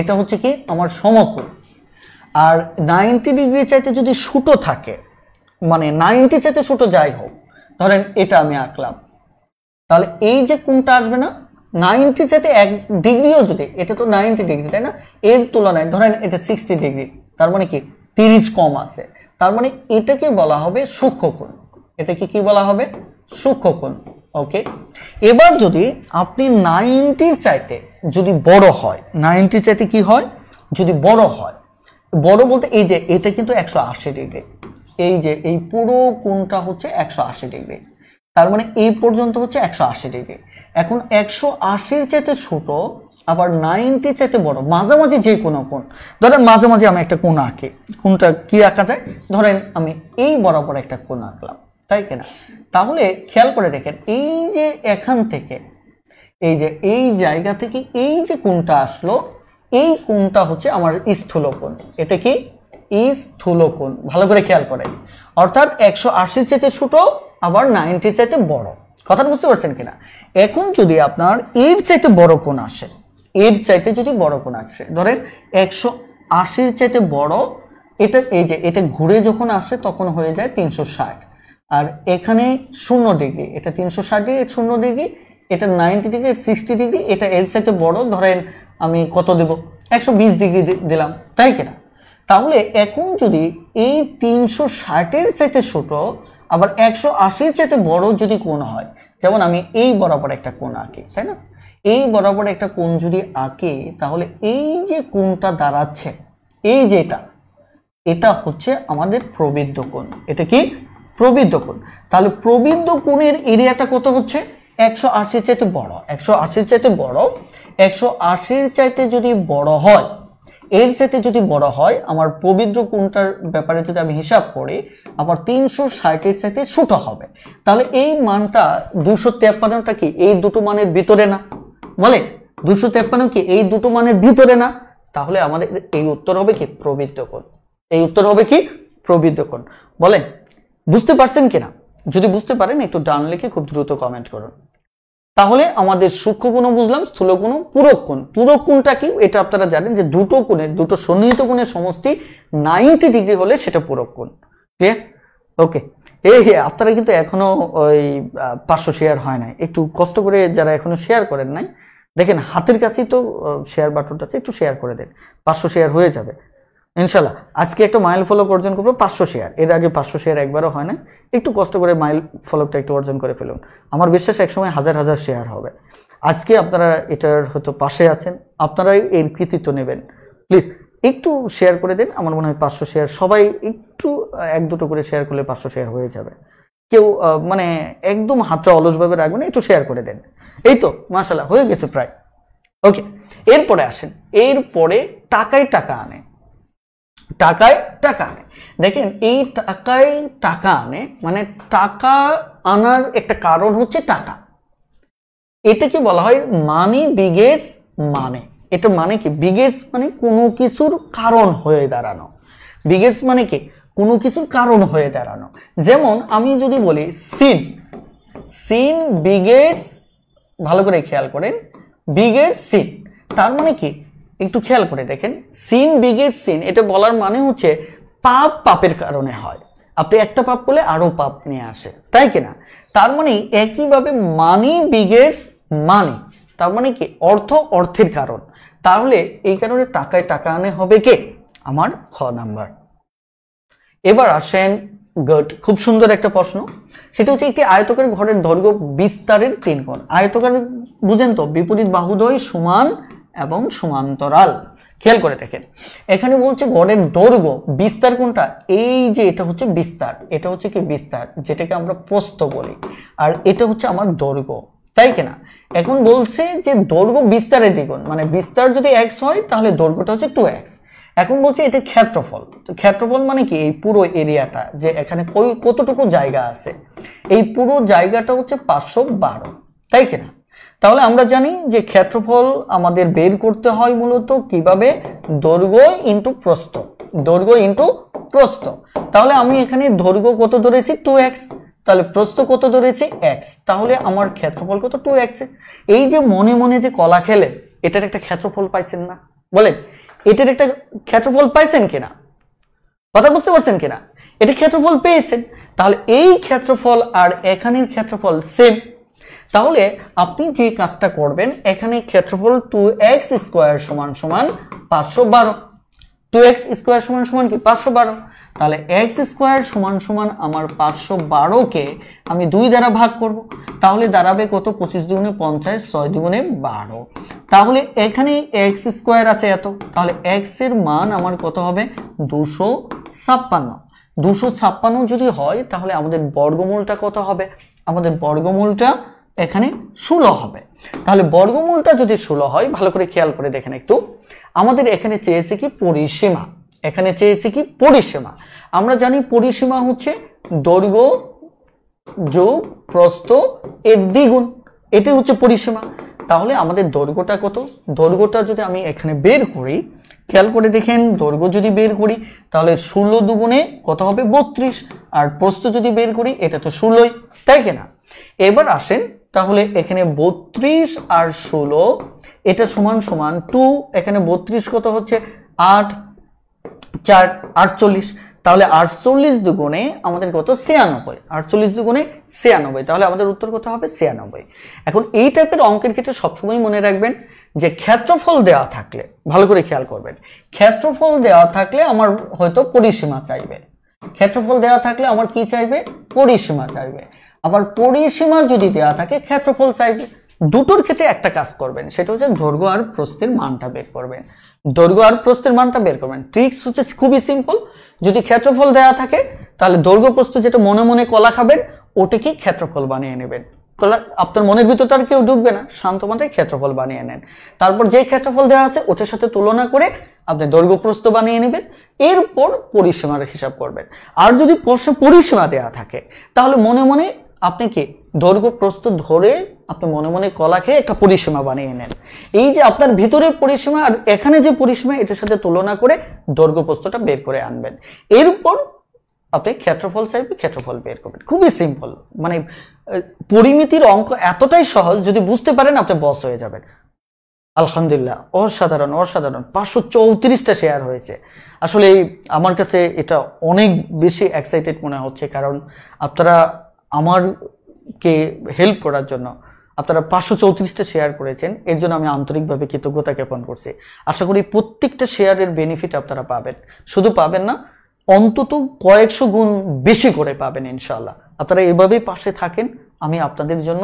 এটা হচ্ছে কি আমার সমকোণ আর নাইনটি ডিগ্রি চাইতে যদি সুটো থাকে মানে নাইনটি চাইতে ছুটো যাই হোক ধরেন এটা আমি আঁকলাম তাহলে এই যে কোনটা আসবে না নাইনটি চাইতে এক ডিগ্রিও যদি এটা তো নাইনটি ডিগ্রি তাই না এর তুলনায় ধরেন এটা সিক্সটি ডিগ্রি তার মানে কি তিরিশ কম আছে তার মানে এটাকে বলা হবে সূক্ষ্মকোণ এটাকে কি বলা হবে সূক্ষ্মকোণ ওকে এবার যদি আপনি নাইনটির চাইতে যদি বড় হয় নাইনটির চাইতে কি হয় যদি বড় হয় বড় বলতে এই যে এটা কিন্তু একশো আশি ডিগ্রি এই যে এই পুরো কোণটা হচ্ছে একশো আশি ডিগ্রি তার মানে এই পর্যন্ত হচ্ছে একশো আশি ডিগ্রি এখন একশো আশির চাইতে ছোট আবার নাইনটি চাইতে বড় মাঝামাঝি যে কোনো কোন ধরেন মাঝামাঝি আমি একটা কোন আঁকি কোনটা কি আঁকা যায় ধরেন আমি এই বরাবর একটা কোন আঁকলাম তাই কিনা তাহলে খেয়াল করে দেখেন এই যে এখান থেকে এই যে এই জায়গা থেকে এই যে কোনটা আসলো এই কোনটা হচ্ছে আমার স্থূল কোণ এটা কি স্থূল কোণ ভালো করে খেয়াল করে অর্থাৎ একশো আশির চাইতে ছোট আবার নাইনটির চাইতে বড় কথা বুঝতে পারছেন কিনা এখন যদি আপনার এর চাইতে বড় কোণ আসে এর চাইতে যদি বড় কোনো আসে ধরেন একশো আশির চাইতে বড় এটা এই যে এটা ঘুরে যখন আসে তখন হয়ে যায় তিনশো ষাট আর এখানে শূন্য ডিগ্রি এটা তিনশো ষাট ডিগ্রি শূন্য ডিগ্রি এটা নাইনটি ডিগ্রি সিক্সটি ডিগ্রি এটা এর চাইতে বড় ধরেন আমি কত দেব একশো বিশ ডিগ্রি দিলাম তাই কিনা তাহলে এখন যদি এই তিনশো ষাটের চাইতে ছোট আবার একশো আশির চাইতে বড় যদি কোন হয় যেমন আমি এই বরাবর একটা কোন আঁকি তাই না এই বরাবর একটা কোণ যদি আঁকে তাহলে এই যে কোণটা দাঁড়াচ্ছে এই যেটা এটা হচ্ছে আমাদের প্রবৃদ্ধ কোণ এটা কি প্রবৃদ্ধ কোণ তাহলে প্রবৃদ্ধ কোণের এরিয়াটা কত হচ্ছে একশো আশির চাইতে বড় একশো আশির চাইতে বড় একশো আশির চাইতে যদি বড় হয় এর চাইতে যদি বড় হয় আমার পবিত্র কোনটার ব্যাপারে যদি আমি হিসাব করি আমার তিনশো ষাটের চাইতে ছোট হবে তাহলে এই মানটা দুশো তেপ্পান্নটা কি এই দুটো মানের ভিতরে না বলে দুশো তেপ্পান্ন কি এই দুটো মানের ভিতরে না তাহলে আমাদের এই উত্তর হবে কি প্রবৃদ্ধ কোণ এই উত্তর হবে কি প্রবৃদ্ধ কোণ বলেন বুঝতে পারছেন কিনা যদি বুঝতে পারেন একটু ডান লিখে খুব দ্রুত কমেন্ট করুন তাহলে আমাদের সূক্ষ্ম কোণ বুঝলাম স্থূল কোণ পূরক কোণ পূরক কোণটা কি এটা আপনারা জানেন যে দুটো কোণের দুটো সন্নিহিত কোণের সমষ্টি নাইনটি ডিগ্রি হলে সেটা পূরক কোণ ক্লিয়ার ওকে এই আপনারা কিন্তু এখনো ওই পাঁচশো শেয়ার হয় নাই একটু কষ্ট করে যারা এখনো শেয়ার করেন নাই দেখেন হাতের কাছেই তো শেয়ার বাটনটা আছে একটু শেয়ার করে দেন পাঁচশো শেয়ার হয়ে যাবে ইনশাল্লাহ আজকে একটা মাইল ফলক অর্জন করবো পাঁচশো শেয়ার এর আগে পাঁচশো শেয়ার একবারও হয় না একটু কষ্ট করে মাইল ফলকটা একটু অর্জন করে ফেলুন আমার বিশ্বাস একসময় হাজার হাজার শেয়ার হবে আজকে আপনারা এটার হয়তো পাশে আছেন আপনারাই এর কৃতিত্ব নেবেন প্লিজ একটু শেয়ার করে দিন আমার মনে হয় পাঁচশো শেয়ার সবাই একটু এক দুটো করে শেয়ার করলে পাঁচশো শেয়ার হয়ে যাবে কেউ মানে একদম হাতটা অলসভাবে রাখবেন একটু শেয়ার করে দেন এই তো মাসাল্লাহ হয়ে গেছে প্রায় ওকে এরপরে আসেন এরপরে টাকায় টাকা আনে টাকায় টাকা আনে দেখেন এই টাকায় টাকা আনে মানে টাকা আনার একটা কারণ হচ্ছে টাকা এটাকে বলা হয় মানি বিগেটস মানে এটা মানে কি বিগেটস মানে কোনো কিছুর কারণ হয়ে দাঁড়ানো বিগেটস মানে কি কোনো কিছুর কারণ হয়ে দাঁড়ানো যেমন আমি যদি বলি সিন সিন বিগেটস ভালো করে খেয়াল করেন বিগেট সিন তার মানে কি একটু খেয়াল করে দেখেন সিন বিগেট সিন এটা বলার মানে হচ্ছে পাপ পাপের কারণে হয় আপনি একটা পাপ করলে আরও পাপ নিয়ে আসে তাই কিনা তার মানে একইভাবে মানি বিগেটস মানি তার মানে কি অর্থ অর্থের কারণ তাহলে এই কারণে টাকায় টাকা আনে হবে কে আমার খ নাম্বার এবার আসেন গট খুব সুন্দর একটা প্রশ্ন সেটা হচ্ছে একটি আয়তকার ঘরের দৈর্ঘ্য বিস্তারের তিন কোণ আয়তকার বুঝেন তো বিপরীত বাহুদ্বয় সমান এবং সমান্তরাল খেয়াল করে দেখেন এখানে বলছে ঘরের দৈর্ঘ্য বিস্তার কোনটা এই যে এটা হচ্ছে বিস্তার এটা হচ্ছে কি বিস্তার যেটাকে আমরা প্রস্থ বলি আর এটা হচ্ছে আমার দৈর্ঘ্য তাই কিনা এখন বলছে যে দৈর্ঘ্য বিস্তারের দ্বিগুণ মানে বিস্তার যদি এক্স হয় তাহলে দৈর্ঘ্যটা হচ্ছে টু এক্স এখন বলছি এটা ক্ষেত্রফল তো ক্ষেত্রফল মানে কি এই পুরো এরিয়াটা যে এখানে কতটুকু জায়গা আছে এই পুরো জায়গাটা হচ্ছে পাঁচশো বারো তাই কিনা তাহলে আমরা জানি যে ক্ষেত্রফল আমাদের বের করতে হয় মূলত কিভাবে দৈর্ঘ্য ইন্টু প্রস্থ দৈর্ঘ্য ইন্টু প্রস্থ তাহলে আমি এখানে দৈর্ঘ্য কত ধরেছি টু এক্স তাহলে প্রস্থ কত ধরেছি এক্স তাহলে আমার ক্ষেত্রফল কত টু এক্স এই যে মনে মনে যে কলা খেলে এটার একটা ক্ষেত্রফল পাইছেন না বলেন এটার একটা ক্ষেত্রফল পাইছেন কিনা কথা বুঝতে পারছেন কিনা এটা ক্ষেত্রফল পেয়েছেন তাহলে এই ক্ষেত্রফল আর এখানের ক্ষেত্রফল সেম তাহলে আপনি যে কাজটা করবেন এখানে ক্ষেত্রফল টু এক্স স্কোয়ার সমান সমান পাঁচশো বারো টু এক্স স্কোয়ার সমান সমান কি পাঁচশো বারো তাহলে এক্স স্কোয়ার সমান সমান আমার পাঁচশো বারোকে আমি দুই দ্বারা ভাগ করব। তাহলে দাঁড়াবে কত পঁচিশ দুগুণে পঞ্চাশ ছয় দুগুণে বারো তাহলে এখানে এক্স স্কোয়ার আছে এত তাহলে এক্সের মান আমার কত হবে দুশো ছাপ্পান্ন দুশো ছাপ্পান্ন যদি হয় তাহলে আমাদের বর্গমূলটা কত হবে আমাদের বর্গমূলটা এখানে ষোলো হবে তাহলে বর্গমূলটা যদি ষোলো হয় ভালো করে খেয়াল করে দেখেন একটু আমাদের এখানে চেয়েছে কি পরিসীমা এখানে চেয়েছে কি পরিসীমা আমরা জানি পরিসীমা হচ্ছে দৈর্ঘ্য যোগ প্রস্ত এর দ্বিগুণ এটাই হচ্ছে পরিসীমা তাহলে আমাদের দৈর্ঘ্যটা কত দৈর্ঘ্যটা যদি আমি এখানে বের করি খেয়াল করে দেখেন দৈর্ঘ্য যদি বের করি তাহলে ষোলো দুগুণে কত হবে বত্রিশ আর প্রস্থ যদি বের করি এটা তো ষোলোই তাই কিনা এবার আসেন তাহলে এখানে বত্রিশ আর ষোলো এটা সমান সমান টু এখানে বত্রিশ কত হচ্ছে আট চার আটচল্লিশ তাহলে আটচল্লিশ দুগুণে আমাদের কত ছিয়ানব্বই আটচল্লিশ দুগুণে ছিয়ানব্বই তাহলে আমাদের উত্তর কত হবে ছিয়ানব্বই এখন এই টাইপের অঙ্কের ক্ষেত্রে সবসময় মনে রাখবেন যে ক্ষেত্রফল দেওয়া থাকলে ভালো করে খেয়াল করবেন ক্ষেত্রফল দেওয়া থাকলে আমার হয়তো পরিসীমা চাইবে ক্ষেত্রফল দেওয়া থাকলে আমার কি চাইবে পরিসীমা চাইবে আবার পরিসীমা যদি দেওয়া থাকে ক্ষেত্রফল চাইবে দুটোর ক্ষেত্রে একটা কাজ করবেন সেটা হচ্ছে দৈর্ঘ্য আর প্রস্থের মানটা বের করবেন দৈর্ঘ্য আর প্রস্থের মানটা বের করবেন ট্রিক্স হচ্ছে খুবই সিম্পল যদি ক্ষেত্রফল দেওয়া থাকে তাহলে দৈর্ঘ্য প্রস্থ যেটা মনে মনে কলা খাবেন ওটিকে ক্ষেত্রফল বানিয়ে নেবেন কলা আপনার মনের ভিতর তো আর কেউ ঢুকবে না শান্ত মাথায় ক্ষেত্রফল বানিয়ে নেন তারপর যে ক্ষেত্রফল দেওয়া আছে ওটার সাথে তুলনা করে আপনি দৈর্ঘ্যপ্রস্ত বানিয়ে নেবেন এরপর পরিসীমার হিসাব করবেন আর যদি প্রশ্ন পরিসীমা দেওয়া থাকে তাহলে মনে মনে আপনি কি দৈর্ঘ্য প্রস্থ ধরে আপনি মনে মনে কলা খেয়ে একটা পরিসীমা বানিয়ে নেন এই যে আপনার ভিতরের পরিসীমা আর এখানে যে পরিসীমা এটার সাথে তুলনা করে দৈর্ঘ্য প্রস্থটা বের করে আনবেন এরপর আপনি ক্ষেত্রফল চাইবে ক্ষেত্রফল বের করবেন খুবই সিম্পল মানে পরিমিতির অঙ্ক এতটাই সহজ যদি বুঝতে পারেন আপনি বস হয়ে যাবেন আলহামদুলিল্লাহ অসাধারণ অসাধারণ পাঁচশো চৌত্রিশটা শেয়ার হয়েছে আসলে আমার কাছে এটা অনেক বেশি এক্সাইটেড মনে হচ্ছে কারণ আপনারা আমার কে হেল্প করার জন্য আপনারা পাঁচশো চৌত্রিশটা শেয়ার করেছেন এর জন্য আমি আন্তরিকভাবে কৃতজ্ঞতা জ্ঞাপন করছি আশা করি প্রত্যেকটা শেয়ারের বেনিফিট আপনারা পাবেন শুধু পাবেন না অন্তত কয়েকশো গুণ বেশি করে পাবেন ইনশাল্লাহ আপনারা এভাবেই পাশে থাকেন আমি আপনাদের জন্য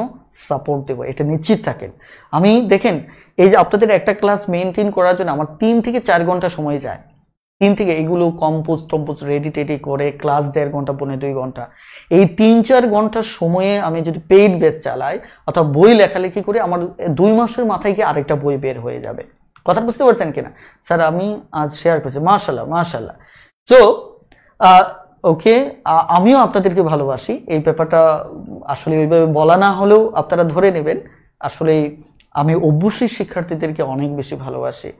সাপোর্ট দেবো এটা নিশ্চিত থাকেন আমি দেখেন এই যে আপনাদের একটা ক্লাস মেনটেন করার জন্য আমার তিন থেকে চার ঘন্টা সময় যায় তিন থেকে এগুলো কম্পোজ টম্পোজ রেডি টেডি করে ক্লাস দেড় ঘন্টা পনেরো দুই ঘন্টা এই তিন চার ঘন্টার সময়ে আমি যদি পেইড বেস চালাই অর্থাৎ বই লেখালেখি করে আমার দুই মাসের মাথায় কি আরেকটা বই বের হয়ে যাবে কথা বুঝতে পারছেন কিনা স্যার আমি আজ শেয়ার করছি মার্শাল্লাহ মার্শাল্লাহ সো ওকে আমিও আপনাদেরকে ভালোবাসি এই ব্যাপারটা আসলে ওইভাবে বলা না হলেও আপনারা ধরে নেবেন আসলে আমি অবশ্যই শিক্ষার্থীদেরকে অনেক বেশি ভালোবাসি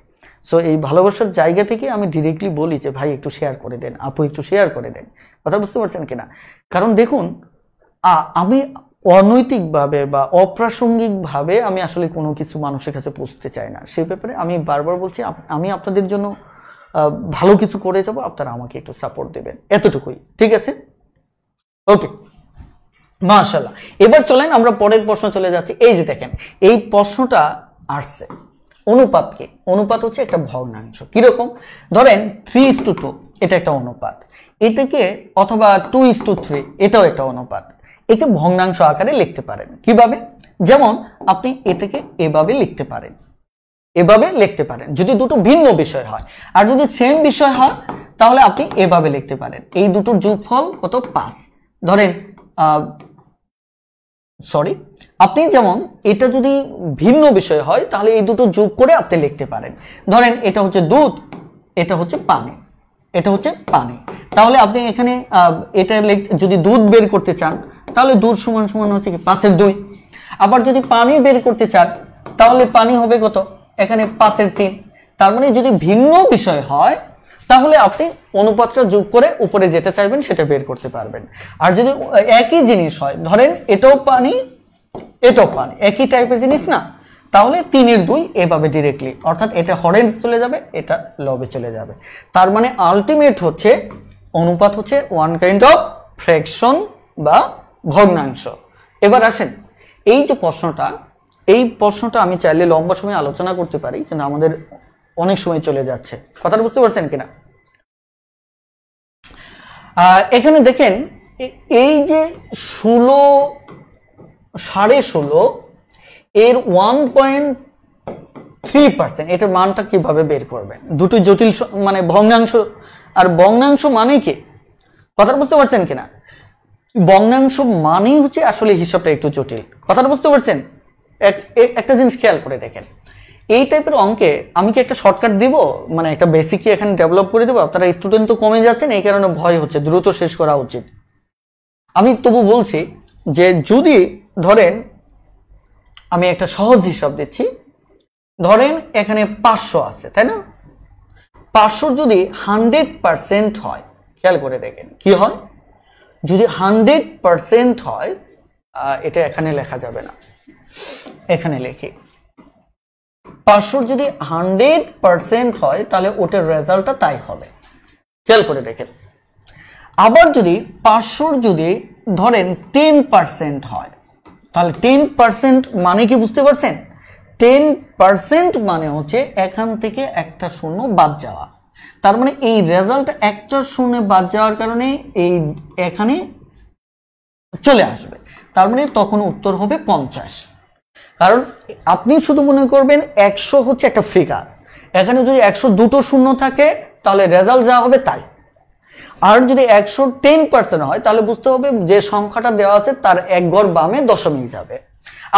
সো এই ভালোবাসার জায়গা থেকে আমি ডিরেক্টলি বলি যে ভাই একটু শেয়ার করে দেন আপু একটু শেয়ার করে দেন কথা বুঝতে পারছেন কিনা কারণ দেখুন আমি অনৈতিকভাবে বা অপ্রাসঙ্গিকভাবে আমি আসলে কোনো কিছু মানুষের কাছে পৌঁছতে চাই না সে ব্যাপারে আমি বারবার বলছি আমি আপনাদের জন্য ভালো কিছু করে যাব আপনারা আমাকে একটু সাপোর্ট দেবেন এতটুকুই ঠিক আছে ওকে মাশাল্লাহ এবার চলেন আমরা পরের প্রশ্ন চলে যাচ্ছি এই যে দেখেন এই প্রশ্নটা আসছে অনুপাতকে অনুপাত হচ্ছে একটা ভগ্নাংশ কিরকম ধরেন থ্রি ইস টু টু এটা একটা অনুপাত এটাকে অথবা টু ইস টু থ্রি এটাও একটা অনুপাত একে ভগ্নাংশ আকারে লিখতে পারেন কিভাবে যেমন আপনি এটাকে এভাবে লিখতে পারেন এভাবে লিখতে পারেন যদি দুটো ভিন্ন বিষয় হয় আর যদি সেম বিষয় হয় তাহলে আপনি এভাবে লিখতে পারেন এই দুটোর যোগফল কত পাঁচ ধরেন সরি আপনি যেমন এটা যদি ভিন্ন বিষয় হয় তাহলে এই দুটো যোগ করে আপনি লিখতে পারেন ধরেন এটা হচ্ছে দুধ এটা হচ্ছে পানি এটা হচ্ছে পানি তাহলে আপনি এখানে এটা যদি দুধ বের করতে চান তাহলে দুধ সমান সমান হচ্ছে কি পাঁচের দুই আবার যদি পানি বের করতে চান তাহলে পানি হবে কত এখানে পাঁচের তিন তার মানে যদি ভিন্ন বিষয় হয় তাহলে আপনি অনুপাতটা যোগ করে উপরে যেটা চাইবেন সেটা বের করতে পারবেন আর যদি একই জিনিস হয় ধরেন এটাও পানি এটাও পানি একই টাইপের জিনিস না তাহলে তিনের দুই এভাবে ডিরেক্টলি অর্থাৎ এটা হরেন্স চলে যাবে এটা লবে চলে যাবে তার মানে আলটিমেট হচ্ছে অনুপাত হচ্ছে ওয়ান কাইন্ড অফ ফ্র্যাকশন বা ভগ্নাংশ এবার আসেন এই যে প্রশ্নটা এই প্রশ্নটা আমি চাইলে লম্বা সময় আলোচনা করতে পারি কিন্তু আমাদের অনেক সময় চলে যাচ্ছে কথাটা বুঝতে পারছেন কিনা এখানে দেখেন এই যে ষোলো সাড়ে ষোলো এর ওয়ান পয়েন্ট থ্রি পার্সেন্ট এটার মানটা কিভাবে বের করবেন দুটো জটিল মানে ভগ্নাংশ আর ভগ্নাংশ মানে কি কথাটা বুঝতে পারছেন কিনা ভগ্নাংশ মানেই হচ্ছে আসলে হিসাবটা একটু জটিল কথাটা বুঝতে পারছেন একটা জিনিস খেয়াল করে দেখেন এই টাইপের অঙ্কে আমি কি একটা শর্টকাট দিব মানে একটা বেসিক কি এখানে ডেভেলপ করে দেবো আপনারা স্টুডেন্ট তো কমে যাচ্ছেন এই কারণে ভয় হচ্ছে দ্রুত শেষ করা উচিত আমি তবু বলছি যে যদি ধরেন আমি একটা সহজ হিসাব দিচ্ছি ধরেন এখানে পাঁচশো আছে তাই না পাঁচশো যদি হান্ড্রেড পারসেন্ট হয় খেয়াল করে দেখেন কি হয় যদি হান্ড্রেড পারসেন্ট হয় এটা এখানে লেখা যাবে না এখানে লেখি পাঁচশোর যদি হান্ড্রেড পারসেন্ট হয় তাহলে ওটার রেজাল্টটা তাই হবে খেয়াল করে দেখেন আবার যদি পাঁচশোর যদি ধরেন টেন পারসেন্ট হয় তাহলে টেন পারসেন্ট মানে কি বুঝতে পারছেন টেন পারসেন্ট মানে হচ্ছে এখান থেকে একটা শূন্য বাদ যাওয়া তার মানে এই রেজাল্ট একটা শূন্য বাদ যাওয়ার কারণে এই এখানে চলে আসবে তার মানে তখন উত্তর হবে পঞ্চাশ কারণ আপনি শুধু মনে করবেন একশো হচ্ছে একটা ফিগার এখানে যদি একশো দুটো শূন্য থাকে তাহলে রেজাল্ট যা হবে তাই আর যদি একশো টেন পার্সেন্ট হয় তাহলে বুঝতে হবে যে সংখ্যাটা দেওয়া আছে তার এক গড় বামে দশমিক যাবে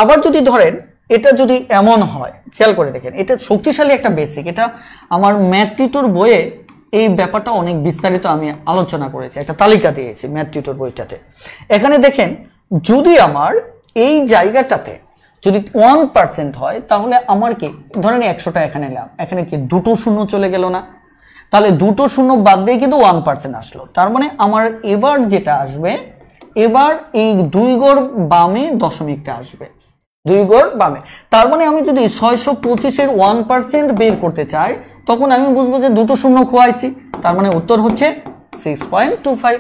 আবার যদি ধরেন এটা যদি এমন হয় খেয়াল করে দেখেন এটা শক্তিশালী একটা বেসিক এটা আমার ম্যাট্রিটোর বইয়ে এই ব্যাপারটা অনেক বিস্তারিত আমি আলোচনা করেছি একটা তালিকা দিয়েছি ম্যাট্রিটোর বইটাতে এখানে দেখেন যদি আমার এই জায়গাটাতে যদি ওয়ান পার্সেন্ট হয় তাহলে আমার কি ধরেন একশোটা এখানে এলাম এখানে কি দুটো শূন্য চলে গেল না তাহলে দুটো শূন্য বাদ দিয়ে কিন্তু ওয়ান পার্সেন্ট আসলো তার মানে আমার এবার যেটা আসবে এবার এই দুই গড় বামে দশমিকটা আসবে দুই গড় বামে তার মানে আমি যদি ছয়শো পঁচিশের ওয়ান পার্সেন্ট বের করতে চাই তখন আমি বুঝবো যে দুটো শূন্য খোয়াইছি তার মানে উত্তর হচ্ছে সিক্স পয়েন্ট টু ফাইভ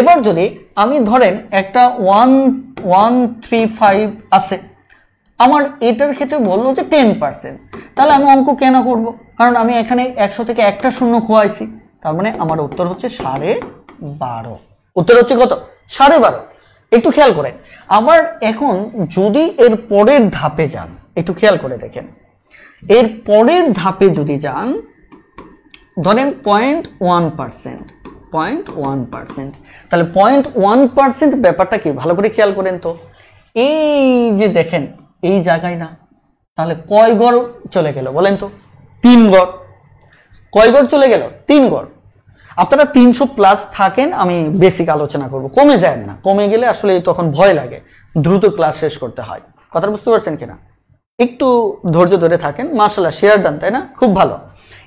এবার যদি আমি ধরেন একটা ওয়ান ওয়ান থ্রি ফাইভ আছে আমার এটার ক্ষেত্রে বললো যে টেন পার্সেন্ট তাহলে আমি অঙ্ক কেন করব কারণ আমি এখানে একশো থেকে একটা শূন্য খোয়াইছি তার মানে আমার উত্তর হচ্ছে সাড়ে বারো উত্তর হচ্ছে কত সাড়ে বারো একটু খেয়াল করেন আবার এখন যদি এর পরের ধাপে যান একটু খেয়াল করে দেখেন এর পরের ধাপে যদি যান ধরেন point one percent point one percent তাহলে পয়েন্ট ওয়ান পার্সেন্ট ব্যাপারটা কি ভালো করে খেয়াল করেন তো এই যে দেখেন এই জায়গায় না তাহলে কয় গড় চলে গেল বলেন তো তিন গড় কয় গড় চলে গেল তিন গড় আপনারা তিনশো প্লাস থাকেন আমি বেসিক আলোচনা করব কমে যায় না কমে গেলে আসলে তখন ভয় লাগে দ্রুত ক্লাস শেষ করতে হয় কথা বুঝতে পারছেন কিনা একটু ধৈর্য ধরে থাকেন মার্শাল্লাহ শেয়ার দেন তাই না খুব ভালো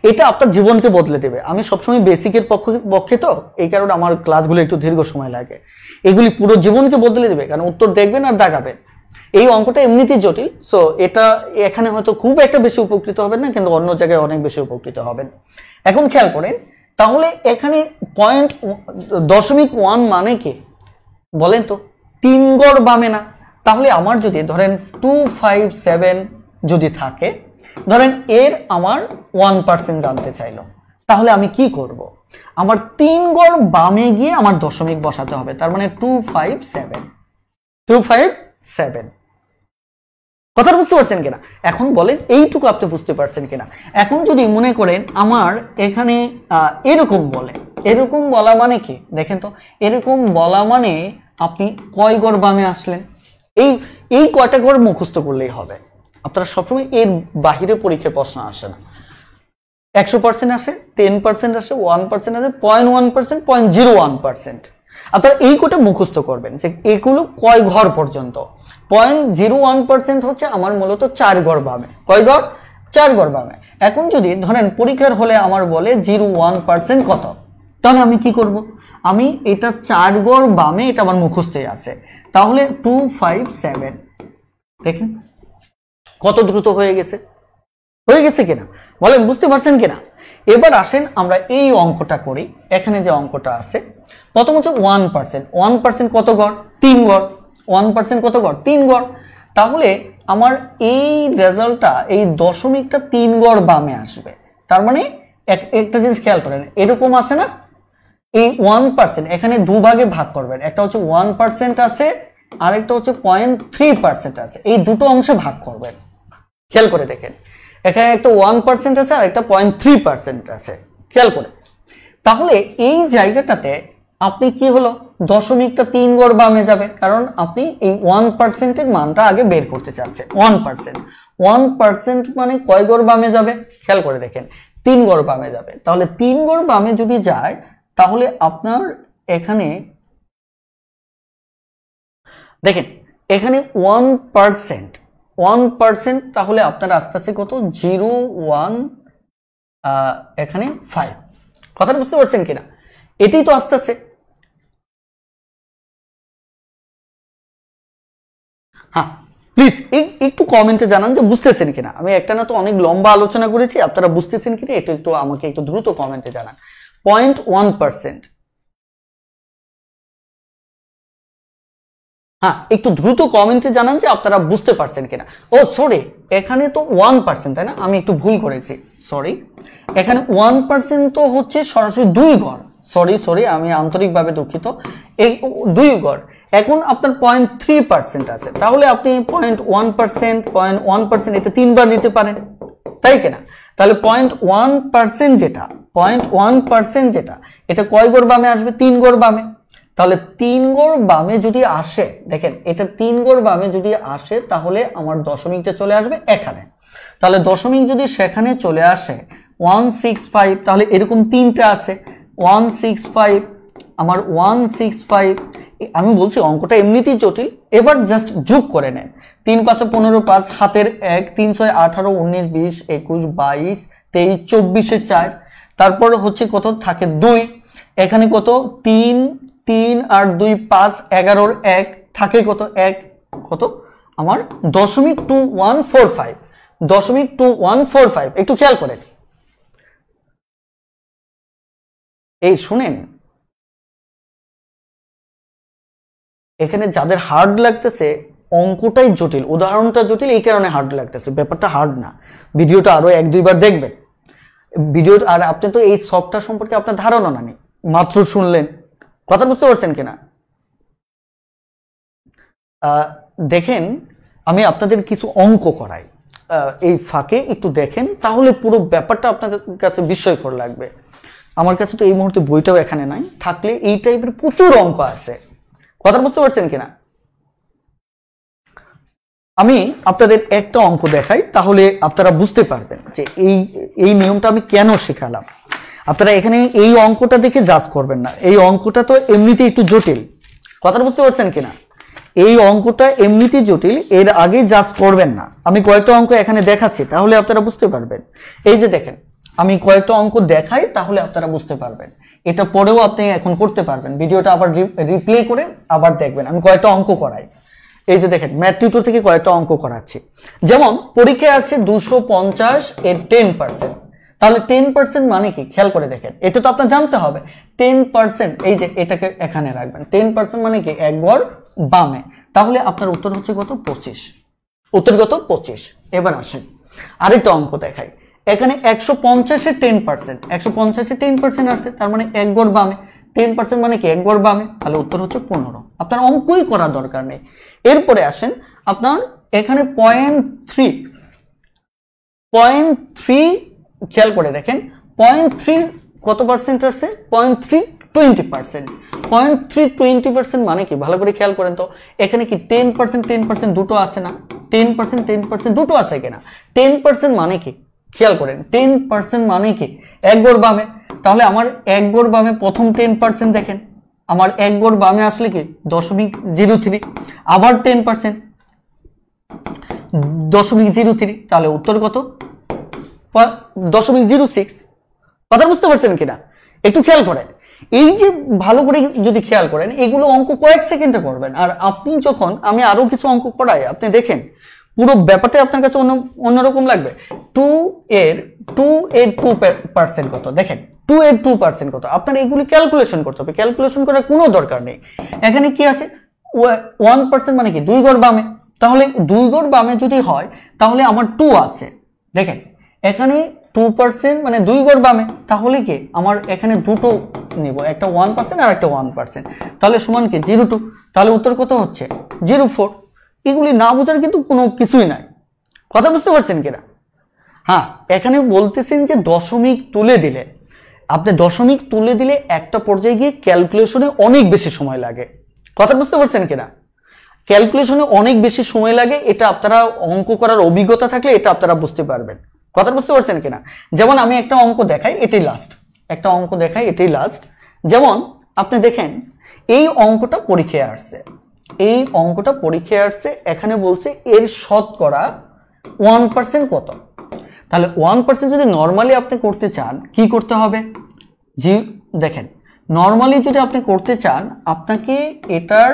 এটা আপনার জীবনকে বদলে দেবে আমি সবসময় বেসিকের পক্ষ পক্ষে তো এই কারণে আমার ক্লাসগুলো একটু দীর্ঘ সময় লাগে এগুলি পুরো জীবনকে বদলে দেবে কারণ উত্তর দেখবেন আর দাগাবেন এই অঙ্কটা এমনিতেই জটিল সো এটা এখানে হয়তো খুব একটা বেশি উপকৃত হবেন না কিন্তু অন্য জায়গায় অনেক বেশি উপকৃত হবেন এখন খেয়াল করেন তাহলে এখানে পয়েন্ট দশমিক ওয়ান মানে কে বলেন তো তিন গড় বামে না তাহলে আমার যদি ধরেন টু ফাইভ সেভেন যদি থাকে ধরেন এর আমার ওয়ান পার্সেন্ট জানতে চাইল তাহলে আমি কি করব। আমার তিন গড় বামে গিয়ে আমার দশমিক বসাতে হবে তার মানে two five seven two five seven কথা বুঝতে পারছেন কিনা এখন বলেন এইটুকু আপনি বুঝতে পারছেন কিনা এখন যদি মনে করেন আমার এখানে এরকম বলে এরকম বলা মানে কি দেখেন তো এরকম বলা মানে আপনি কয় গড় বামে আসলেন এই এই কয়টা গড় মুখস্থ করলেই হবে আপনারা সবসময় এর বাহিরে পরীক্ষায় প্রশ্ন আসে না একশো পার্সেন্ট আসে টেন পার্সেন্ট আসে ওয়ান পার্সেন্ট আসে point one percent point zero one percent আপনারা এই কোটা মুখস্থ করবেন যে এগুলো কয় ঘর পর্যন্ত পয়েন্ট জিরো ওয়ান পার্সেন্ট হচ্ছে আমার মূলত চার ঘর পাবে কয় ঘর চার ঘর পাবে এখন যদি ধরেন পরীক্ষার হলে আমার বলে জিরো ওয়ান পার্সেন্ট কত তাহলে আমি কি করব আমি এটা চার গড় বামে এটা আমার মুখস্থে আছে তাহলে টু ফাইভ সেভেন দেখেন কত দ্রুত হয়ে গেছে হয়ে গেছে কিনা বলেন বুঝতে পারছেন কিনা এবার আসেন আমরা এই অঙ্কটা করি এখানে যে অঙ্কটা আছে প্রথম হচ্ছে ওয়ান পার্সেন্ট ওয়ান পার্সেন্ট কত গড় তিন গড় ওয়ান পার্সেন্ট কত গড় তিন গড় তাহলে আমার এই রেজাল্টটা এই দশমিকটা তিন গড় বামে আসবে তার মানে একটা জিনিস খেয়াল করেন এরকম আছে না এই ওয়ান পার্সেন্ট এখানে দুভাগে ভাগ করবেন একটা হচ্ছে ওয়ান পার্সেন্ট আছে আরেকটা হচ্ছে পয়েন্ট থ্রি পার্সেন্ট আছে এই দুটো অংশে ভাগ করবেন খেয়াল করে দেখেন এখানে একটা ওয়ান পার্সেন্ট আছে আর একটা পয়েন্ট থ্রি পার্সেন্ট আছে খেয়াল করে তাহলে এই জায়গাটাতে আপনি কি হলো দশমিকটা তিন গড় বামে যাবে কারণ আপনি এই ওয়ান পার্সেন্টের মানটা আগে বের করতে চাচ্ছেন ওয়ান পার্সেন্ট ওয়ান পার্সেন্ট মানে কয় গড় বামে যাবে খেয়াল করে দেখেন তিন গড় বামে যাবে তাহলে তিন গড় বামে যদি যায় তাহলে আপনার এখানে দেখেন এখানে ওয়ান পার্সেন্ট ওয়ান পার্সেন্ট তাহলে আপনার আস্তে আস্তে কত জিরো ওয়ান এখানে ফাইভ কথাটা বুঝতে পারছেন কিনা এটি তো আস্তে আস্তে হ্যাঁ প্লিজ একটু কমেন্টে জানান যে বুঝতেছেন কিনা আমি একটা না তো অনেক লম্বা আলোচনা করেছি আপনারা বুঝতেছেন কিনা এটা একটু আমাকে একটু দ্রুত কমেন্টে জানান পয়েন্ট ওয়ান পার্সেন্ট হ্যাঁ একটু দ্রুত কমেন্টে জানান যে আপনারা বুঝতে পারছেন কিনা ও সরি এখানে তো ওয়ান পার্সেন্ট তাই না আমি একটু ভুল করেছি সরি এখানে ওয়ান পার্সেন্ট তো হচ্ছে সরাসরি দুই ঘর সরি সরি আমি আন্তরিকভাবে দুঃখিত এই দুই ঘর এখন আপনার পয়েন্ট থ্রি পার্সেন্ট আছে তাহলে আপনি point one percent point one percent এটা তিনবার নিতে পারেন তাই কিনা তাহলে পয়েন্ট ওয়ান পার্সেন্ট যেটা পয়েন্ট ওয়ান পার্সেন্ট যেটা এটা কয় গড় বামে আসবে তিন গড় বামে তাহলে তিন গড় বামে যদি আসে দেখেন এটা তিন গড় বামে যদি আসে তাহলে আমার দশমিকটা চলে আসবে এখানে তাহলে দশমিক যদি সেখানে চলে আসে ওয়ান সিক্স ফাইভ তাহলে এরকম তিনটা আছে ওয়ান সিক্স ফাইভ আমার ওয়ান সিক্স ফাইভ আমি বলছি অঙ্কটা এমনিতেই জটিল এবার জাস্ট যোগ করে নেন তিন পাঁচে পনেরো পাঁচ হাতের এক তিন ছয় আঠারো উনিশ বিশ একুশ বাইশ তেইশ চব্বিশে চার তারপর হচ্ছে কত থাকে দুই এখানে কত তিন তিন আর দুই পাঁচ এগারোর এক থাকে কত এক কত আমার দশমিক টু ওয়ান ফোর ফাইভ দশমিক টু ওয়ান ফোর ফাইভ একটু খেয়াল করেন এই শুনেন এখানে যাদের হার্ড লাগতেছে অঙ্কটাই জটিল উদাহরণটা জটিল এই কারণে হার্ড লাগতেছে ব্যাপারটা হার্ড না ভিডিওটা আরও এক দুইবার দেখবেন ভিডিও আর আপনি তো এই সফটওয়্যার সম্পর্কে আপনার ধারণা না নেই মাত্র শুনলেন কথা বুঝতে পারছেন কিনা দেখেন আমি আপনাদের কিছু অঙ্ক করাই এই ফাঁকে একটু দেখেন তাহলে পুরো ব্যাপারটা আপনার কাছে বিস্ময়কর লাগবে আমার কাছে তো এই মুহূর্তে বইটাও এখানে নাই থাকলে এই টাইপের প্রচুর অঙ্ক আছে কথা বুঝতে পারছেন কিনা আমি আপনাদের একটা অঙ্ক দেখাই তাহলে আপনারা বুঝতে পারবেন যে এই এই নিয়মটা আমি কেন শেখালাম আপনারা এখানে এই অঙ্কটা দেখে জাজ করবেন না এই অঙ্কটা তো এমনিতে একটু জটিল কথাটা বুঝতে পারছেন কিনা এই অঙ্কটা এমনিতে জটিল এর আগে জাজ করবেন না আমি কয়েকটা অঙ্ক এখানে দেখাচ্ছি তাহলে আপনারা বুঝতে পারবেন এই যে দেখেন আমি কয়েকটা অঙ্ক দেখাই তাহলে আপনারা বুঝতে পারবেন এটা পরেও আপনি এখন করতে পারবেন ভিডিওটা আবার রিপ্লে করে আবার দেখবেন আমি কয়েকটা অঙ্ক করাই এই যে দেখেন ম্যাথ থেকে কয়েকটা অঙ্ক করাচ্ছি যেমন পরীক্ষায় আছে দুশো পঞ্চাশ এর টেন পার্সেন্ট তাহলে টেন পার্সেন্ট মানে কি খেয়াল করে দেখেন এটা তো আপনার জানতে হবে টেন পার্সেন্ট এই যে এটাকে এখানে রাখবেন টেন পার্সেন্ট মানে কি এক বামে তাহলে আপনার উত্তর হচ্ছে কত পঁচিশ উত্তর কত পঁচিশ এবার আসেন আরেকটা অঙ্ক দেখাই এখানে একশো পঞ্চাশে টেন পার্সেন্ট একশো পঞ্চাশে টেন পার্সেন্ট আছে তার মানে এক বামে টেন পার্সেন্ট মানে কি একবার বামে তাহলে উত্তর হচ্ছে পনেরো আপনার অঙ্কই করার দরকার নেই এরপরে আসেন আপনার এখানে পয়েন্ট থ্রি পয়েন্ট থ্রি খেয়াল করে দেখেন পয়েন্ট থ্রি কত পার্সেন্ট আসছে point three twenty percent point three twenty percent মানে কি ভালো করে খেয়াল করেন তো এখানে কি টেন পার্সেন্ট টেন পার্সেন্ট দুটো আছে না টেন পার্সেন্ট টেন পার্সেন্ট দুটো আছে কিনা টেন পার্সেন্ট মানে কি খেয়াল করেন টেন পার্সেন্ট মানে কি এক গোর বামে তাহলে আমার এক গোর বামে প্রথম টেন পার্সেন্ট দেখেন আমার এক গোর বামে আসলে কি দশমিক জিরো থ্রি আবার টেন পার্সেন্ট দশমিক জিরো থ্রি তাহলে উত্তর কত দশমিক জিরো সিক্স কথা বুঝতে পারছেন কিনা একটু খেয়াল করেন এই যে ভালো করে যদি খেয়াল করেন এগুলো অঙ্ক কয়েক সেকেন্ডে করবেন আর আপনি যখন আমি আরও কিছু অঙ্ক করাই আপনি দেখেন পুরো ব্যাপারটা আপনার কাছে অন্য অন্যরকম লাগবে টু এর টু এর টু পার্সেন্ট কত দেখেন টু এর টু পার্সেন্ট কত আপনার এগুলি ক্যালকুলেশন করতে হবে ক্যালকুলেশন করার কোনো দরকার নেই এখানে কি আছে ওয়ান পার্সেন্ট মানে কি দুই গড় বামে তাহলে দুই গড় বামে যদি হয় তাহলে আমার টু আছে দেখেন এখানে টু পার্সেন্ট মানে দুই গড় বামে তাহলে কি আমার এখানে দুটো নেব একটা ওয়ান পার্সেন্ট আর একটা ওয়ান পার্সেন্ট তাহলে সমান কি জিরো টু তাহলে উত্তর কত হচ্ছে জিরো ফোর এগুলি না বোঝার কিন্তু কোনো কিছুই নাই কথা বুঝতে পারছেন কিনা হ্যাঁ এখানে বলতেছেন যে দশমিক তুলে দিলে আপনি দশমিক তুলে দিলে একটা পর্যায়ে গিয়ে ক্যালকুলেশনে অনেক বেশি সময় লাগে কথা বুঝতে পারছেন কিনা ক্যালকুলেশনে অনেক বেশি সময় লাগে এটা আপনারা অঙ্ক করার অভিজ্ঞতা থাকলে এটা আপনারা বুঝতে পারবেন কথা বুঝতে পারছেন কিনা যেমন আমি একটা অঙ্ক দেখাই এটি লাস্ট একটা অঙ্ক দেখাই এটাই লাস্ট যেমন আপনি দেখেন এই অঙ্কটা পরীক্ষায় আসছে এই অঙ্কটা পরীক্ষায় আসছে এখানে বলছে এর শতকরা ওয়ান পার্সেন্ট কত তাহলে ওয়ান পার্সেন্ট যদি নর্মালি আপনি করতে চান কি করতে হবে জি দেখেন নর্মালি যদি আপনি করতে চান আপনাকে এটার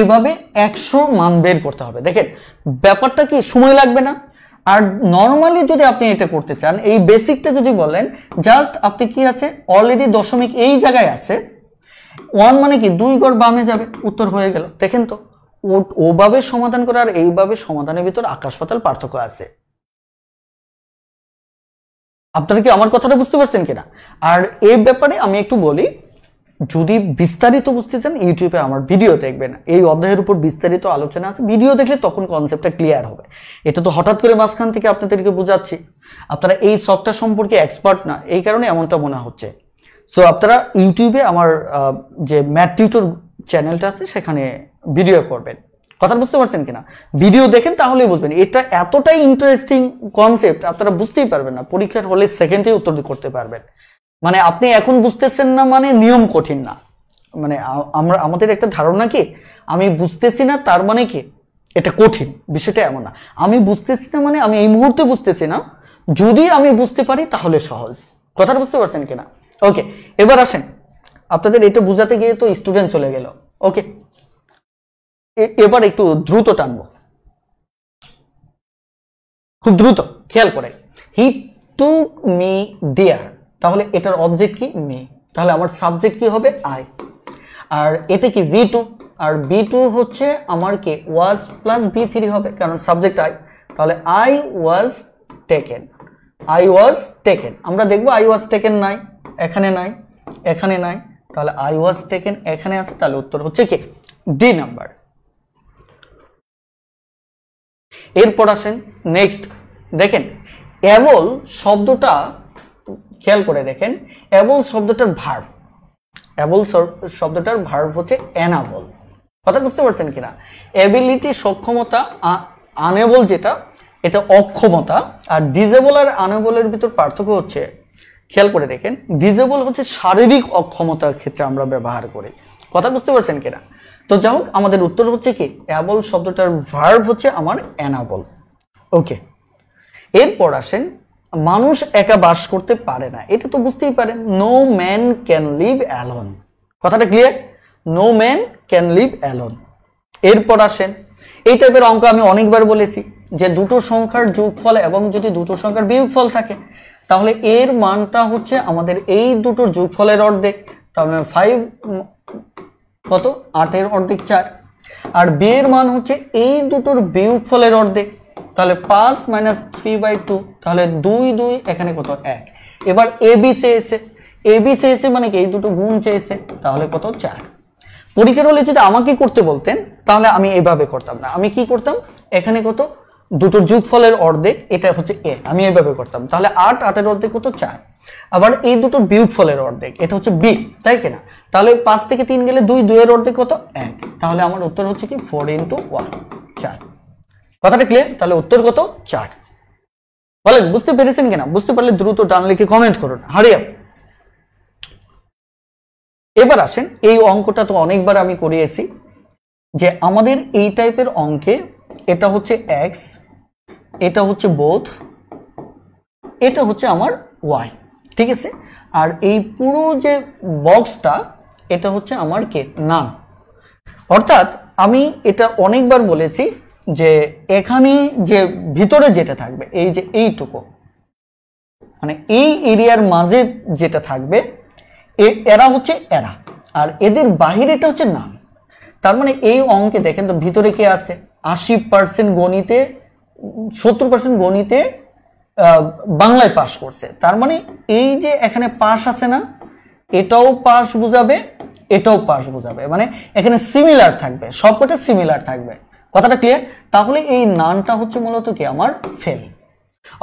এভাবে একশো মান বের করতে হবে দেখেন ব্যাপারটা কি সময় লাগবে না আর নর্মালি যদি আপনি এটা করতে চান এই বেসিকটা যদি বলেন জাস্ট আপনি কি আছে অলরেডি দশমিক এই জায়গায় আছে ওয়ান মানে কি দুই গড় বামে যাবে উত্তর হয়ে গেল দেখেন তো ওভাবে সমাধান করে আর এইভাবে সমাধানের ভিতর আকাশ পাতাল পার্থক্য আছে আপনারা কি আমার কথাটা বুঝতে পারছেন কিনা আর এই ব্যাপারে আমি একটু বলি যদি বিস্তারিত বুঝতে চান ইউটিউবে আমার ভিডিও দেখবেন এই অধ্যায়ের উপর বিস্তারিত আলোচনা আছে ভিডিও দেখলে তখন কনসেপ্টটা ক্লিয়ার হবে এটা তো হঠাৎ করে মাঝখান থেকে আপনাদেরকে বোঝাচ্ছি আপনারা এই সফটটা সম্পর্কে এক্সপার্ট না এই কারণে এমনটা মনে হচ্ছে সো আপনারা ইউটিউবে আমার যে ম্যাথ টিউটর চ্যানেলটা আছে সেখানে ভিডিও করবেন কথা বুঝতে পারছেন কিনা ভিডিও দেখেন তাহলেই বুঝবেন এটা এতটাই ইন্টারেস্টিং কনসেপ্ট আপনারা বুঝতেই পারবেন না পরীক্ষার হলে সেকেন্ডেই উত্তর করতে পারবেন মানে আপনি এখন বুঝতেছেন না মানে নিয়ম কঠিন না মানে আমরা আমাদের একটা ধারণা কি আমি বুঝতেছি না তার মানে কি এটা কঠিন বিষয়টা এমন না আমি বুঝতেছি না মানে আমি এই মুহূর্তে বুঝতেছি না যদি আমি বুঝতে পারি তাহলে সহজ কথাটা বুঝতে পারছেন কিনা ওকে এবার আসেন আপনাদের এটা বুঝাতে গিয়ে তো স্টুডেন্ট চলে গেল ওকে এবার একটু দ্রুত টানব খুব দ্রুত খেয়াল করে হি টু মি দেয়ার তাহলে এটার অবজেক্ট কি মে তাহলে আমার সাবজেক্ট কি হবে আই আর এতে কি বি টু আর বি টু হচ্ছে আমার কি ওয়াজ প্লাস বি থ্রি হবে কারণ সাবজেক্ট আই তাহলে I was taken I was taken আমরা দেখবো আই ওয়াজ টেকেন নাই এখানে নাই এখানে নাই তাহলে আই ওয়াজ টেকেন এখানে আছে তাহলে উত্তর হচ্ছে কি ডি নাম্বার এরপর আসেন নেক্সট দেখেন অ্যাবল শব্দটা খেয়াল করে দেখেন অ্যাবল শব্দটার ভার্ভ অ্যাবল শব্দটার ভার্ভ হচ্ছে অ্যানাবল কথা বুঝতে পারছেন কিনা অ্যাবিলিটি সক্ষমতা আনেবল যেটা এটা অক্ষমতা আর ডিজেবল আর আনেবলের ভিতর পার্থক্য হচ্ছে খেয়াল করে দেখেন ডিজেবল হচ্ছে শারীরিক অক্ষমতার ক্ষেত্রে আমরা ব্যবহার করি কথা বুঝতে পারছেন কিনা তো যাই হোক আমাদের উত্তর হচ্ছে কি অ্যাবল শব্দটার ভার্ভ হচ্ছে আমার অ্যানাবল ওকে এরপর আসেন মানুষ একা বাস করতে পারে না এটা তো বুঝতেই পারেন no man can live alone কথাটা clear no man can live alone এরপর আসেন এই টাইপের অঙ্ক আমি অনেকবার বলেছি যে দুটো সংখ্যার যোগফল এবং যদি দুটো সংখ্যার বিয়োগফল থাকে তাহলে এর মানটা হচ্ছে আমাদের এই দুটোর যোগফলের অর্ধেক তাহলে মানে ফাইভ কত আটের অর্ধেক চার আর বিয়ের মান হচ্ছে এই দুটোর বিয়োগফলের অর্ধেক তাহলে পাঁচ মাইনাস থ্রি বাই টু তাহলে দুই দুই এখানে কত এক এবার এ বি চেয়েছে এ বি চেয়েছে মানে কি এই দুটো গুণ চেয়েছে তাহলে কত চার পরীক্ষার হলে যদি আমাকে করতে বলতেন তাহলে আমি এভাবে করতাম না আমি কি করতাম এখানে কত দুটো ফলের অর্ধেক এটা হচ্ছে এ আমি এইভাবে করতাম তাহলে আট আটের অর্ধেক কত চার আবার এই দুটো ফলের অর্ধেক এটা হচ্ছে বি তাই কিনা তাহলে পাঁচ থেকে তিন গেলে দুই দুইয়ের অর্ধেক কত এক তাহলে আমার উত্তর হচ্ছে কি ফোর ইন্টু ওয়ান চার কথাটা ক্লিয়ার তাহলে উত্তর কত চার বলেন বুঝতে পেরেছেন কিনা বুঝতে পারলে দ্রুত ডান লিখে কমেন্ট করুন হারিয়া এবার আসেন এই অঙ্কটা তো অনেকবার আমি করিয়েছি যে আমাদের এই টাইপের অঙ্কে এটা হচ্ছে এক্স এটা হচ্ছে বোধ এটা হচ্ছে আমার ওয়াই ঠিক আছে আর এই পুরো যে বক্সটা এটা হচ্ছে আমার কে নাম অর্থাৎ আমি এটা অনেকবার বলেছি যে এখানে যে ভিতরে যেটা থাকবে এই যে এইটুকু মানে এই এরিয়ার মাঝে যেটা থাকবে এরা হচ্ছে এরা আর এদের বাহিরেটা হচ্ছে নাম তার মানে এই অঙ্কে দেখেন তো ভিতরে কে আছে আশি পার্সেন্ট গণিতে সত্তর পার্সেন্ট গণিতে বাংলায় পাশ করছে তার মানে এই যে এখানে পাশ আছে না এটাও পাশ বোঝাবে এটাও পাশ বোঝাবে মানে এখানে সিমিলার থাকবে সবকটা সিমিলার থাকবে কথাটা ক্লিয়ার তাহলে এই নানটা হচ্ছে মূলত কি আমার ফেল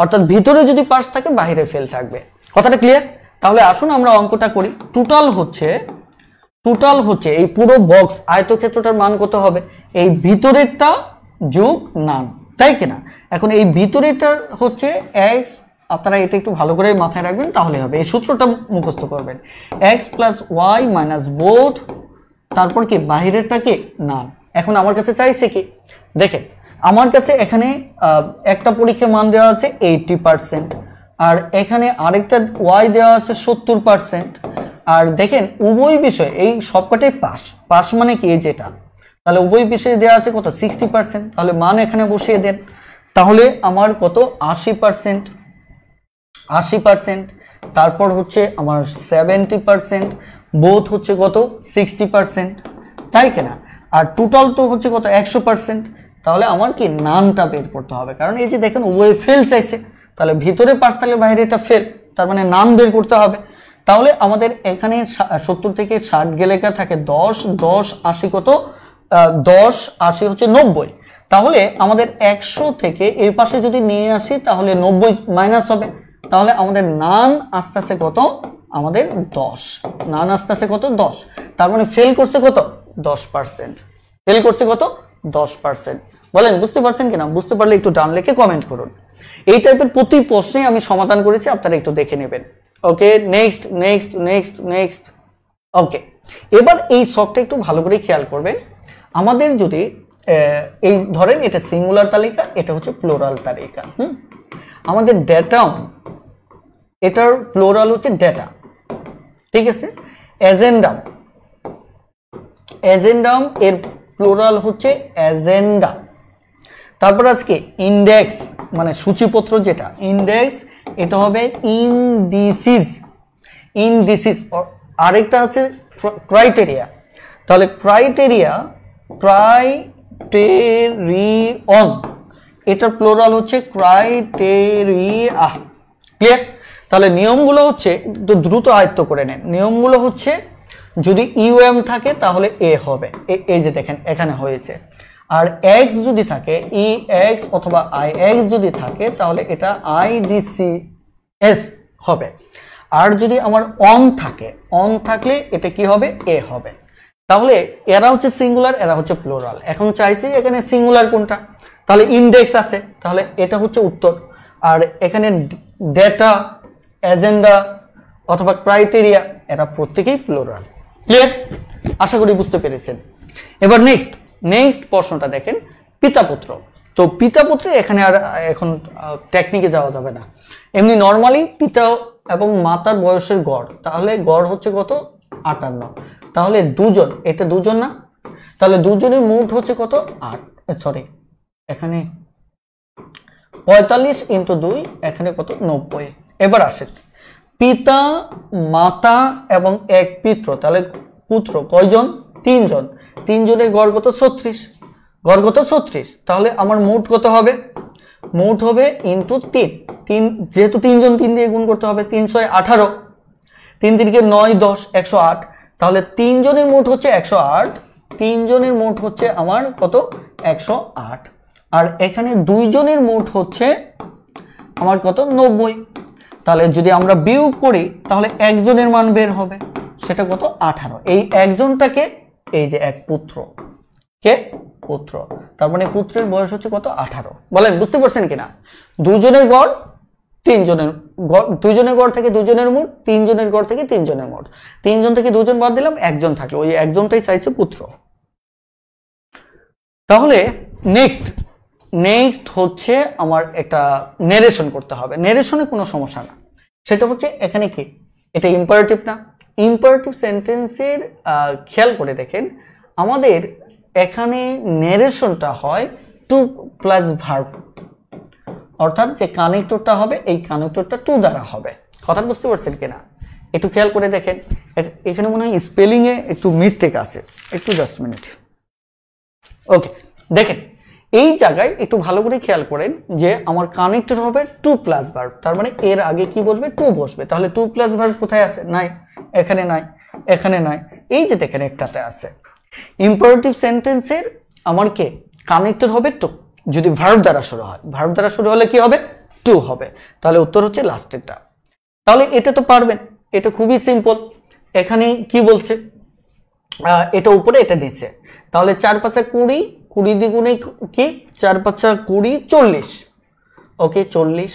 অর্থাৎ ভিতরে যদি পার্স থাকে বাহিরে ফেল থাকবে কথাটা ক্লিয়ার তাহলে আসুন আমরা অঙ্কটা করি টোটাল হচ্ছে টোটাল হচ্ছে এই পুরো বক্স আয়তক্ষেত্রটার মান কত হবে এই ভিতরেরটা যোগ নান তাই কিনা এখন এই ভিতরেরটা হচ্ছে এক্স আপনারা এটা একটু ভালো করে মাথায় রাখবেন তাহলে হবে এই সূত্রটা মুখস্থ করবেন এক্স প্লাস ওয়াই মাইনাস বোধ তারপর কি বাহিরেরটাকে নান এখন আমার কাছে চাইছে কি দেখেন আমার কাছে এখানে একটা পরীক্ষা মান দেওয়া আছে এইটটি পারসেন্ট আর এখানে আরেকটা ওয়াই দেওয়া আছে সত্তর পারসেন্ট আর দেখেন উভয় বিষয় এই সবকটাই পাস পাস মানে কি যেটা তাহলে উভয় বিষয়ে দেওয়া আছে কত সিক্সটি পারসেন্ট তাহলে মান এখানে বসিয়ে দেন তাহলে আমার কত আশি পারসেন্ট আশি পারসেন্ট তারপর হচ্ছে আমার সেভেন্টি পারসেন্ট বোধ হচ্ছে কত সিক্সটি পারসেন্ট তাই কিনা আর টোটাল তো হচ্ছে কত একশো পার্সেন্ট তাহলে আমার কি নানটা বের করতে হবে কারণ এই যে দেখেন ওয়ে ফেল চাইছে তাহলে ভিতরে পাস থাকলে বাইরে এটা ফেল তার মানে নান বের করতে হবে তাহলে আমাদের এখানে সত্তর থেকে ষাট গেলেকা থাকে দশ দশ আশি কত দশ আশি হচ্ছে নব্বই তাহলে আমাদের একশো থেকে এই পাশে যদি নিয়ে আসি তাহলে নব্বই মাইনাস হবে তাহলে আমাদের নান আস্তে আস্তে কত আমাদের দশ নান আস্তে আস্তে কত দশ তার মানে ফেল করছে কত দশ পার্সেন্ট ফেল করছে কত দশ পার্সেন্ট বলেন বুঝতে পারছেন কিনা বুঝতে পারলে একটু ডান লেখে কমেন্ট করুন এই টাইপের প্রতি প্রশ্নে আমি সমাধান করেছি আপনারা একটু দেখে নেবেন okay next next next next okay এবার এই শখটা একটু ভালো করে খেয়াল করবেন আমাদের যদি এই ধরেন এটা সিঙ্গুলার তালিকা এটা হচ্ছে প্লোরাল তালিকা হুম আমাদের ডেটা এটার প্লোরাল হচ্ছে ডেটা ঠিক আছে এজেন্ডাম অ্যাজেন্ডাম এর প্লোরাল হচ্ছে অ্যাজেন্ডা তারপর আজকে ইন্ডেক্স মানে সূচিপত্র যেটা ইন্ডেক্স এটা হবে ইনডিসিস ইনডিসিস আরেকটা হচ্ছে ক্রাইটেরিয়া তাহলে ক্রাইটেরিয়া ক্রাইটেরিয়ন এটার প্লোরাল হচ্ছে ক্রাইটেরিয়া ক্লিয়ার তাহলে নিয়মগুলো হচ্ছে একটু দ্রুত আয়ত্ত করে নেন নিয়মগুলো হচ্ছে যদি ইউএম থাকে তাহলে এ হবে এই যে দেখেন এখানে হয়েছে আর এক্স যদি থাকে ই e এক্স অথবা আই এক্স যদি থাকে তাহলে এটা আইডিসিএস এস হবে আর যদি আমার অন থাকে অন থাকলে এটা কি হবে এ হবে তাহলে এরা হচ্ছে সিঙ্গুলার এরা হচ্ছে প্লোরাল এখন চাইছি এখানে সিঙ্গুলার কোনটা তাহলে ইন্ডেক্স আছে তাহলে এটা হচ্ছে উত্তর আর এখানে ডেটা এজেন্ডা অথবা ক্রাইটেরিয়া এরা প্রত্যেকেই প্লোরাল ক্লিয়ার আশা করি বুঝতে পেরেছেন এবার নেক্সট নেক্সট প্রশ্নটা দেখেন পিতাপুত্র তো পুত্র এখানে আর এখন টেকনিকে যাওয়া যাবে না এমনি নর্মালি পিতা এবং মাতার বয়সের গড় তাহলে গড় হচ্ছে কত আটান্ন তাহলে দুজন এটা দুজন না তাহলে দুজনের মুঠ হচ্ছে কত আট সরি এখানে পঁয়তাল্লিশ ইন্টু দুই এখানে কত নব্বই এবার আসেন পিতা মাতা এবং এক পিত্র তাহলে পুত্র কয়জন তিনজন তিনজনের গড় কত ছত্রিশ গড় কত ছত্রিশ তাহলে আমার মোট কত হবে মোট হবে ইন্টু তিন তিন যেহেতু তিনজন তিন দিয়ে গুণ করতে হবে তিনশো আঠারো তিন তিনকে নয় দশ একশো আট তাহলে তিনজনের মোট হচ্ছে একশো আট তিনজনের মোট হচ্ছে আমার কত একশো আট আর এখানে দুইজনের মোট হচ্ছে আমার কত নব্বই তাহলে যদি আমরা বিয়োগ করি তাহলে একজনের মান বের হবে সেটা কত আঠারো এই একজনটাকে এই যে এক পুত্র কে পুত্র তার মানে পুত্রের বয়স হচ্ছে কত আঠারো বলেন বুঝতে পারছেন কিনা দুজনের গড় তিনজনের গড় দুজনের গড় থেকে দুজনের মোট তিনজনের গড় থেকে তিনজনের মোট তিনজন থেকে দুজন বাদ দিলাম একজন থাকলো ওই একজনটাই চাইছে পুত্র তাহলে নেক্সট নেক্সট হচ্ছে আমার একটা নেরেশন করতে হবে নেরেশনে কোনো সমস্যা না সেটা হচ্ছে এখানে কি এটা ইম্পারেটিভ না ইম্পারেটিভ সেন্টেন্সের খেয়াল করে দেখেন আমাদের এখানে নেরেশনটা হয় টু প্লাস ভার্ব অর্থাৎ যে কানেক্টরটা হবে এই কানেক্টরটা টু দ্বারা হবে কথা বুঝতে পারছেন কিনা একটু খেয়াল করে দেখেন এখানে মনে হয় স্পেলিংয়ে একটু মিস্টেক আছে একটু জাস্ট মিনিট ওকে দেখেন এই জায়গায় একটু ভালো করে খেয়াল করেন যে আমার কানেক্টেড হবে টু প্লাস ভার্ভ তার মানে এর আগে কি বসবে টু বসবে তাহলে টু প্লাস ভার্ভ কোথায় আছে নাই এখানে নাই এখানে নাই এই যে দেখেন একটাতে আছে ইম্পারেটিভ সেন্টেন্সের আমার কে কানেক্টেড হবে টু যদি ভার্ব দ্বারা শুরু হয় ভার্ব দ্বারা শুরু হলে কি হবে টু হবে তাহলে উত্তর হচ্ছে লাস্টেরটা তাহলে এটা তো পারবেন এটা খুবই সিম্পল এখানে কি বলছে এটা উপরে এটা দিচ্ছে তাহলে চার পাঁচে কুড়ি কুড়ি দ্বিগুণে কি চার পাঁচা কুড়ি চল্লিশ ওকে চল্লিশ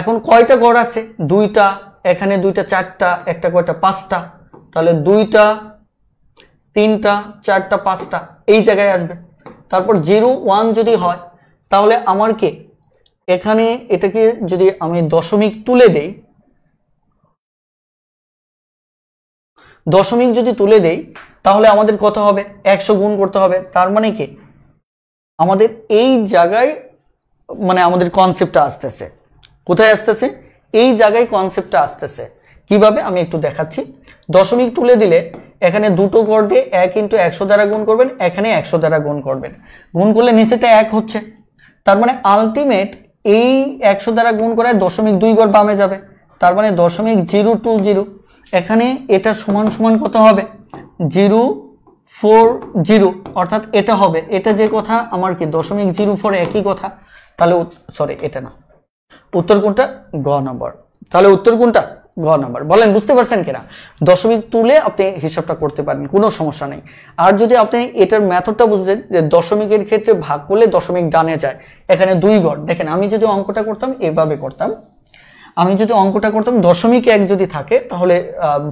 এখন কয়টা গড় আছে দুইটা এখানে দুইটা চারটা একটা কয়টা পাঁচটা তাহলে দুইটা তিনটা চারটা পাঁচটা এই জায়গায় আসবে তারপর জিরো ওয়ান যদি হয় তাহলে আমার কি এখানে এটাকে যদি আমি দশমিক তুলে দেই দশমিক যদি তুলে দেই তাহলে আমাদের কত হবে একশো গুণ করতে হবে তার মানে কি আমাদের এই জায়গায় মানে আমাদের কনসেপ্টটা আসতেছে কোথায় আসতেছে এই জায়গায় কনসেপ্টটা আসতেছে কিভাবে আমি একটু দেখাচ্ছি দশমিক তুলে দিলে এখানে দুটো গড় এক ইন্টু একশো দ্বারা গুণ করবেন এখানে একশো দ্বারা গুণ করবেন গুণ করলে নিচেটা এক হচ্ছে তার মানে আলটিমেট এই একশো দ্বারা গুণ করায় দশমিক দুই গড় বামে যাবে তার মানে দশমিক জিরো টু জিরো এখানে এটা সমান সমান কত হবে জিরো ফোর জিরো অর্থাৎ এটা হবে এটা যে কথা আমার কি দশমিক জিরো ফোর একই কথা তাহলে সরি এটা না উত্তর কোনটা গ নম্বর তাহলে উত্তর কোনটা গ নম্বর বলেন বুঝতে পারছেন কিনা দশমিক তুলে আপনি হিসাবটা করতে পারেন কোনো সমস্যা নেই আর যদি আপনি এটার মেথডটা বুঝলেন যে দশমিকের ক্ষেত্রে ভাগ করলে দশমিক ডানে যায় এখানে দুই গড় দেখেন আমি যদি অঙ্কটা করতাম এভাবে করতাম আমি যদি অঙ্কটা করতাম দশমিক এক যদি থাকে তাহলে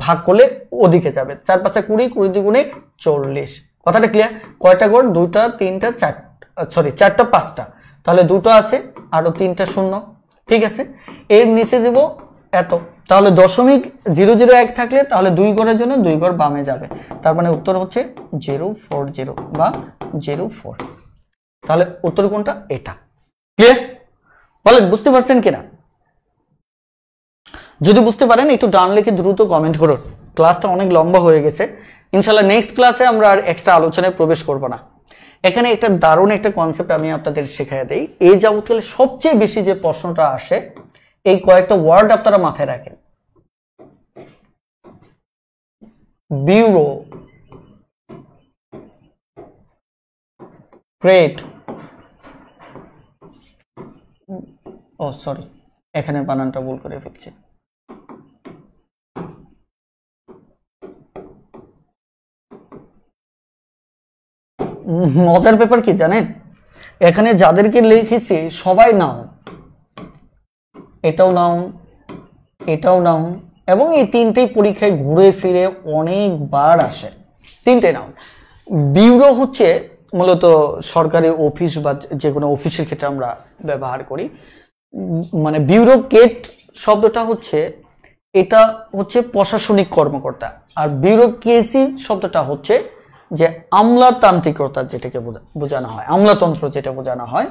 ভাগ করলে ওদিকে যাবে চার পাঁচে কুড়ি কুড়ি দুগুণে চল্লিশ কথাটা ক্লিয়ার কয়টা গড় দুটা তিনটা চার সরি চারটা পাঁচটা তাহলে দুটো আছে আরও তিনটা শূন্য ঠিক আছে এর নিচে দিব এত তাহলে দশমিক জিরো জিরো এক থাকলে তাহলে দুই গড়ের জন্য দুই গড় বামে যাবে তার মানে উত্তর হচ্ছে জিরো ফোর জিরো বা জিরো ফোর তাহলে উত্তর কোনটা এটা ক্লিয়ার বলেন বুঝতে পারছেন কিনা যদি বুঝতে পারেন একটু ডান লেখে দ্রুত কমেন্ট করুন ক্লাসটা অনেক লম্বা হয়ে গেছে ইনশাল্লাহ নেক্সট ক্লাসে আমরা আর এক্সট্রা আলোচনায় প্রবেশ করব না এখানে একটা দারুণ একটা কনসেপ্ট আমি আপনাদের শেখাই দিই এই যাবতকালে সবচেয়ে বেশি যে প্রশ্নটা আসে এই কয়েকটা ওয়ার্ড আপনারা মাথায় রাখেন ব্যুরো ক্রেট ও সরি এখানে বানানটা ভুল করে ফেলছি মজার ব্যাপার কি জানেন এখানে যাদেরকে লিখেছি সবাই নাও এটাও নাও এটাও নাও এবং এই তিনটেই পরীক্ষায় ঘুরে ফিরে অনেকবার আসে তিনটে নাও বিউরো হচ্ছে মূলত সরকারি অফিস বা যে কোনো অফিসের ক্ষেত্রে আমরা ব্যবহার করি মানে বিউরোক্রেট শব্দটা হচ্ছে এটা হচ্ছে প্রশাসনিক কর্মকর্তা আর বিউরোক্রেসি শব্দটা হচ্ছে যে আমলাতান্ত্রিকতা যেটাকে বোঝানো হয় আমলাতন্ত্র যেটা বোঝানো হয়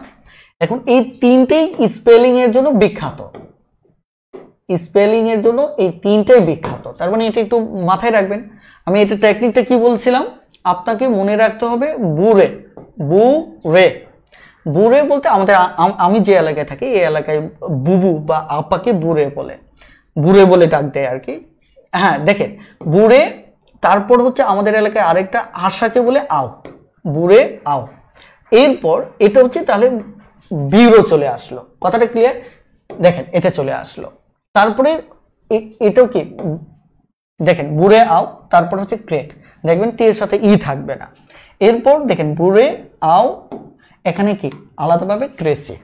এখন এই তিনটেই স্পেলিং এর জন্য বিখ্যাত স্পেলিং এর জন্য এই তিনটেই বিখ্যাত তার মানে এটা একটু মাথায় রাখবেন আমি এটা টেকনিকটা কি বলছিলাম আপনাকে মনে রাখতে হবে বুরে বু রে বুরে বলতে আমাদের আমি যে এলাকায় থাকি এই এলাকায় বুবু বা আপাকে বুরে বলে বুরে বলে ডাক দেয় আর কি হ্যাঁ দেখেন বুড়ে তারপর হচ্ছে আমাদের এলাকায় আরেকটা আশাকে বলে আও বুড়ে আও এরপর এটা হচ্ছে তাহলে বিউরো চলে আসলো কথাটা ক্লিয়ার দেখেন এটা চলে আসলো তারপরে এটাও কি দেখেন বুড়ে আও তারপর হচ্ছে ক্রেট দেখবেন টি এর সাথে ই e থাকবে না এরপর দেখেন বুড়ে আও এখানে কি আলাদাভাবে ক্রেসি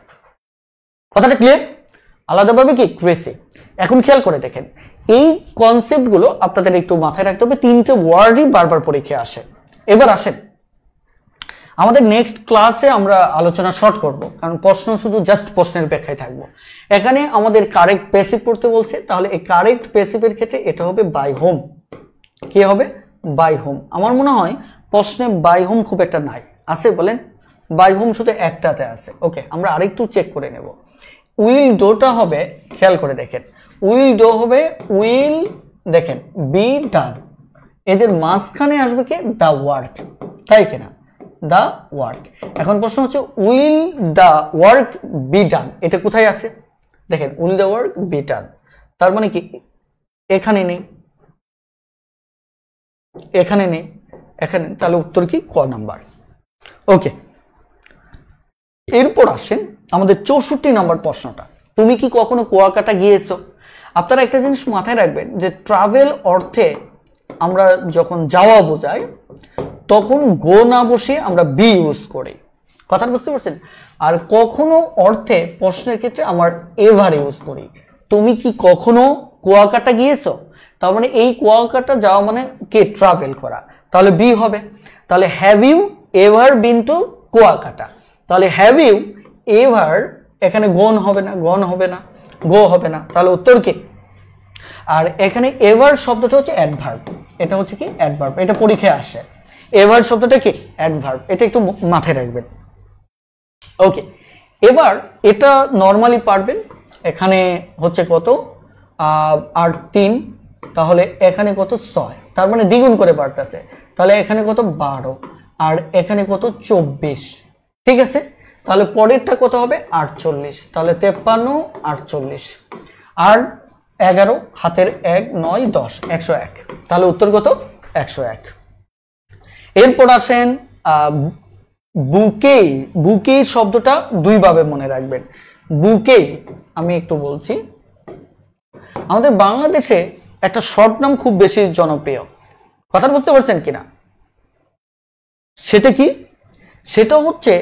কথাটা ক্লিয়ার আলাদাভাবে কি ক্রেসি এখন খেয়াল করে দেখেন এই কনসেপ্টগুলো আপনাদের একটু মাথায় রাখতে হবে তিনটে ওয়ার্ডই বারবার পরীক্ষায় আসে এবার আসেন আমাদের নেক্সট ক্লাসে আমরা আলোচনা শর্ট করব কারণ প্রশ্ন শুধু জাস্ট প্রশ্নের ব্যাখ্যায় থাকব এখানে আমাদের কারেক্ট পেসিভ করতে বলছে তাহলে এই কারেক্ট প্যাসিভের ক্ষেত্রে এটা হবে বাই হোম কি হবে বাই হোম আমার মনে হয় প্রশ্নে বাই হোম খুব একটা নাই আছে বলেন বাই হোম শুধু একটাতে আছে ওকে আমরা আরেকটু চেক করে নেব উইল ডোটা হবে খেয়াল করে দেখেন উইল ডো হবে উইল দেখেন বি ডান এদের মাঝখানে আসবে কি দ্য ওয়ার্ক তাই কিনা দ্য ওয়ার্ক এখন প্রশ্ন হচ্ছে will the work be done এটা কোথায় আছে দেখেন will the work be done তার মানে কি এখানে নেই এখানে নেই এখানে তাহলে উত্তর কি ক নাম্বার ওকে এরপর আসেন আমাদের চৌষট্টি নাম্বার প্রশ্নটা তুমি কি কখনো কুয়াকাটা গিয়েছো আপনারা একটা জিনিস মাথায় রাখবেন যে ট্রাভেল অর্থে আমরা যখন যাওয়া বোঝাই তখন গো না বসে আমরা বি ইউজ করি কথা বুঝতে পারছেন আর কখনো অর্থে প্রশ্নের ক্ষেত্রে আমার এভার ইউজ করি তুমি কি কখনো কুয়াকাটা গিয়েছো তার মানে এই কুয়াকাটা যাওয়া মানে কে ট্রাভেল করা তাহলে বি হবে তাহলে have you ever been to Kuakata তাহলে হ্যাভ ইউ এভার এখানে গন হবে না গন হবে না গো হবে না তাহলে উত্তর কি আর এখানে এভার শব্দটা হচ্ছে অ্যাডভার্ব এটা হচ্ছে কি অ্যাডভার্ব এটা পরীক্ষায় আসে এভার শব্দটা কি অ্যাডভার্ব এটা একটু মাথায় রাখবেন ওকে এবার এটা নর্মালি পারবেন এখানে হচ্ছে কত আর তিন তাহলে এখানে কত ছয় তার মানে দ্বিগুণ করে বাড়তেছে তাহলে এখানে কত বারো আর এখানে কত চব্বিশ ঠিক আছে তাহলে পরেরটা কত হবে আটচল্লিশ তাহলে তেপ্পান্ন আটচল্লিশ আর এগারো হাতের এক নয় দশ একশো এক তাহলে উত্তর কত একশো এক এরপর আসেন বুকে বুকে শব্দটা দুইভাবে মনে রাখবেন বুকে আমি একটু বলছি আমাদের বাংলাদেশে একটা শর্ট নাম খুব বেশি জনপ্রিয় কথা বুঝতে পারছেন কিনা সেটা কি সেটা হচ্ছে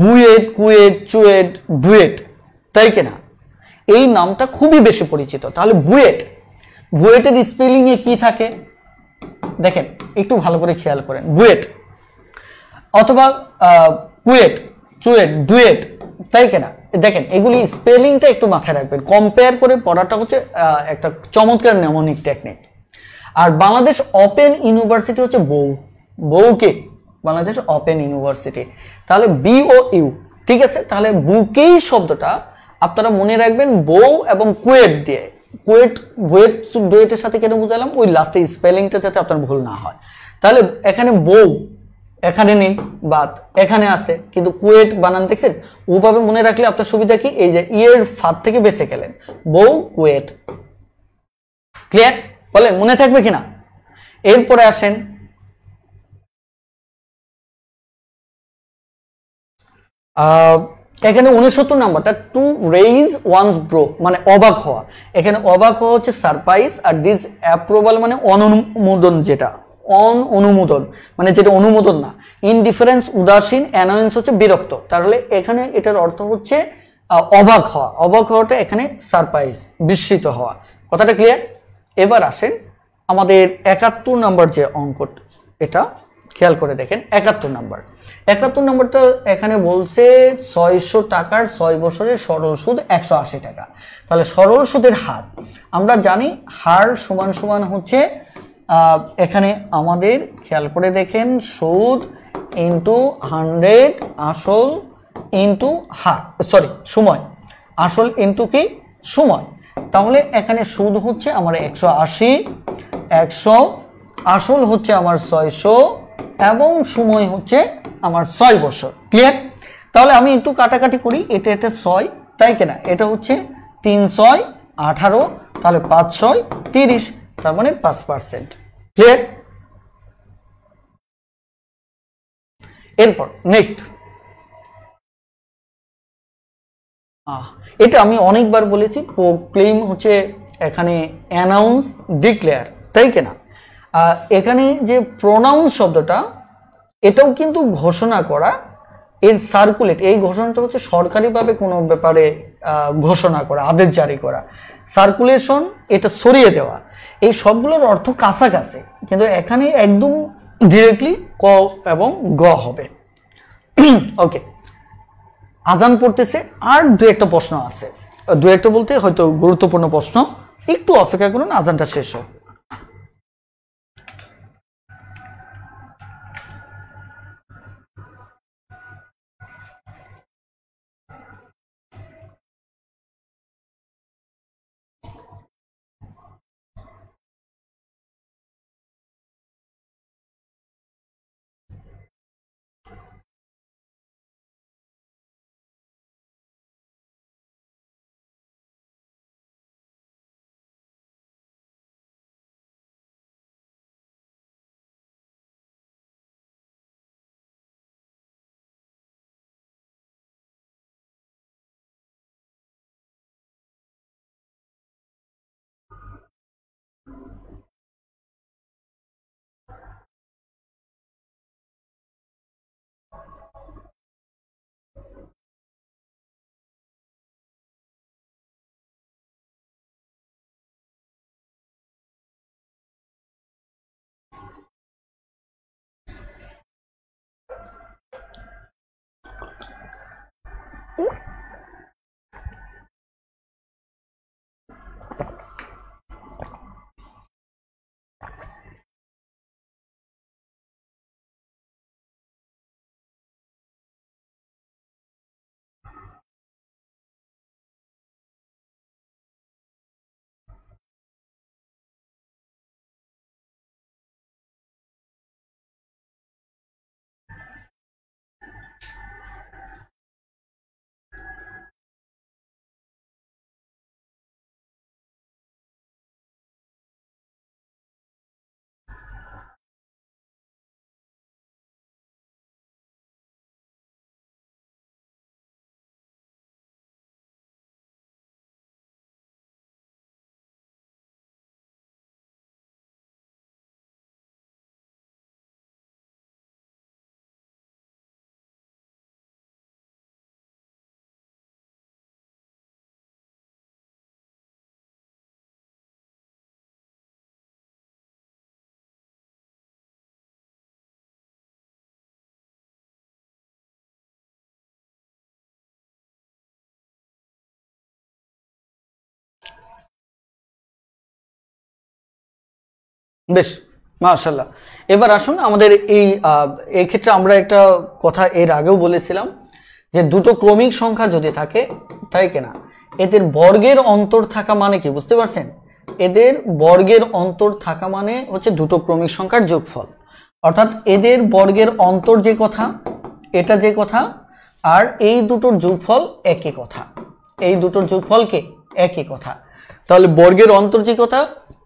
বুয়েট কুয়েট চুয়েট বুয়েট তাই কিনা এই নামটা খুবই বেশি পরিচিত তাহলে বুয়েট বুয়েটের স্পেলিংয়ে কি থাকে দেখেন একটু ভালো করে খেয়াল করেন বুয়েট অথবা কুয়েট চুয়েট ডুয়েট তাই কিনা দেখেন এগুলি স্পেলিংটা একটু মাথায় রাখবেন কম্পেয়ার করে পড়াটা হচ্ছে একটা চমৎকার নেমনিক টেকনিক আর বাংলাদেশ ওপেন ইউনিভার্সিটি হচ্ছে বউ বউকে বাংলাদেশ ওপেন ইউনিভার্সিটি তাহলে বিও ইউ ঠিক আছে তাহলে বুকেই শব্দটা আপনারা মনে রাখবেন বউ এবং কুয়েট দিয়ে কুয়েট বুয়েট বুয়েটের সাথে কেন বুঝালাম ওই লাস্টে স্পেলিংটা যাতে আপনার ভুল না হয় তাহলে এখানে বউ এখানে নেই বাদ এখানে আছে কিন্তু কুয়েট বানান দেখছেন ওভাবে মনে রাখলে আপনার সুবিধা কি এই যে ইয়ের ফাঁদ থেকে বেঁচে গেলেন বউ কুয়েট ক্লিয়ার বলেন মনে থাকবে কিনা এরপরে আসেন এখানে উনসত্তর নাম্বারটা টু রেইজ ওয়ানস ব্রো মানে অবাক হওয়া এখানে অবাক হওয়া হচ্ছে সারপ্রাইজ আর ডিস অ্যাপ্রুভাল মানে অনুমোদন যেটা অন অনুমোদন মানে যেটা অনুমোদন না ইনডিফারেন্স উদাসীন অ্যানোয়েন্স হচ্ছে বিরক্ত তাহলে এখানে এটার অর্থ হচ্ছে অবাক হওয়া অবাক হওয়াটা এখানে সারপ্রাইজ বিস্মিত হওয়া কথাটা ক্লিয়ার এবার আসেন আমাদের একাত্তর নাম্বার যে অঙ্কট এটা খেয়াল করে দেখেন একাত্তর নাম্বার একাত্তর নাম্বারটা এখানে বলছে ছয়শো টাকার ছয় বছরের সরল সুদ একশো আশি টাকা তাহলে সরল সুদের হার আমরা জানি হার সমান সমান হচ্ছে এখানে আমাদের খেয়াল করে দেখেন সুদ ইন্টু হান্ড্রেড আসল ইন্টু হার সরি সময় আসল ইন্টু কি সময় তাহলে এখানে সুদ হচ্ছে আমার একশো আশি একশো আসল হচ্ছে আমার ছয়শো এবং সময় হচ্ছে আমার ছয় বছর ক্লিয়ার তাহলে আমি একটু কাটাকাটি করি এটা এটা ছয় তাই কিনা এটা হচ্ছে তিন ছয় আঠারো তাহলে পাঁচ ছয় তিরিশ তার মানে পাঁচ পার্সেন্ট ক্লিয়ার এরপর নেক্সট এটা আমি অনেকবার বলেছি ক্লেম হচ্ছে এখানে অ্যানাউন্স ডিক্লেয়ার তাই কিনা এখানে যে প্রোনাউন শব্দটা এটাও কিন্তু ঘোষণা করা এর সার্কুলেট এই ঘোষণাটা হচ্ছে সরকারিভাবে কোনো ব্যাপারে ঘোষণা করা আদেশ জারি করা সার্কুলেশন এটা সরিয়ে দেওয়া এই সবগুলোর অর্থ কাছাকাছি কিন্তু এখানে একদম ডিরেক্টলি ক এবং গ হবে ওকে আজান পড়তেছে আর দু একটা প্রশ্ন আছে দু একটা বলতে হয়তো গুরুত্বপূর্ণ প্রশ্ন একটু অপেক্ষা করুন আজানটা শেষ হোক por বেশ মার্শাল্লাহ এবার আসুন আমাদের এই এই ক্ষেত্রে আমরা একটা কথা এর আগেও বলেছিলাম যে দুটো ক্রমিক সংখ্যা যদি থাকে তাই কেনা এদের বর্গের অন্তর থাকা মানে কি বুঝতে পারছেন এদের বর্গের অন্তর থাকা মানে হচ্ছে দুটো ক্রমিক সংখ্যার যোগফল অর্থাৎ এদের বর্গের অন্তর যে কথা এটা যে কথা আর এই দুটোর যোগফল একই কথা এই দুটোর যোগফলকে একই কথা তাহলে বর্গের অন্তর যে কথা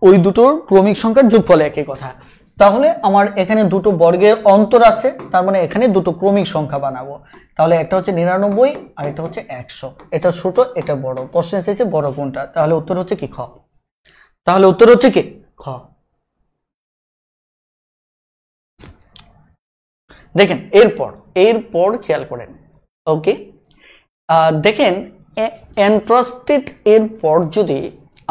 ওই দুটোর ক্রমিক সংখ্যার যোগফল একই কথা তাহলে আমার এখানে দুটো বর্গের অন্তর আছে তার মানে এখানে দুটো ক্রমিক সংখ্যা বানাবো তাহলে একটা হচ্ছে নিরানব্বই আর এটা হচ্ছে একশো এটা ছোট এটা বড় প্রশ্ন এসেছে বড় কোনটা তাহলে উত্তর হচ্ছে কি খ তাহলে উত্তর হচ্ছে কি খ দেখেন এরপর এরপর খেয়াল করেন ওকে দেখেন এন্ট্রাস্টেড এরপর যদি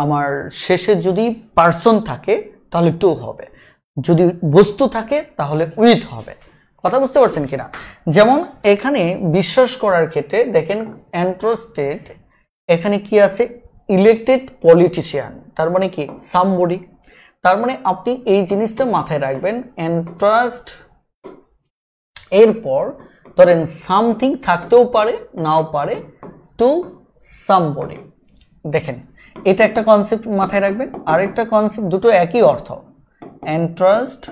আমার শেষে যদি পার্সন থাকে তাহলে টু হবে যদি বস্তু থাকে তাহলে উইথ হবে কথা বুঝতে পারছেন কিনা যেমন এখানে বিশ্বাস করার ক্ষেত্রে দেখেন অ্যান্ট্রোস্টেট এখানে কি আছে ইলেক্টেড পলিটিশিয়ান তার মানে কি সামবডি তার মানে আপনি এই জিনিসটা মাথায় রাখবেন অ্যান্ট্রাস্ট এরপর ধরেন সামথিং থাকতেও পারে নাও পারে টু সামবডি দেখেন এটা একটা কনসেপ্ট মাথায় রাখবেন আর একটা কনসেপ্ট দুটো একই অর্থ এন্ট্রাস্ট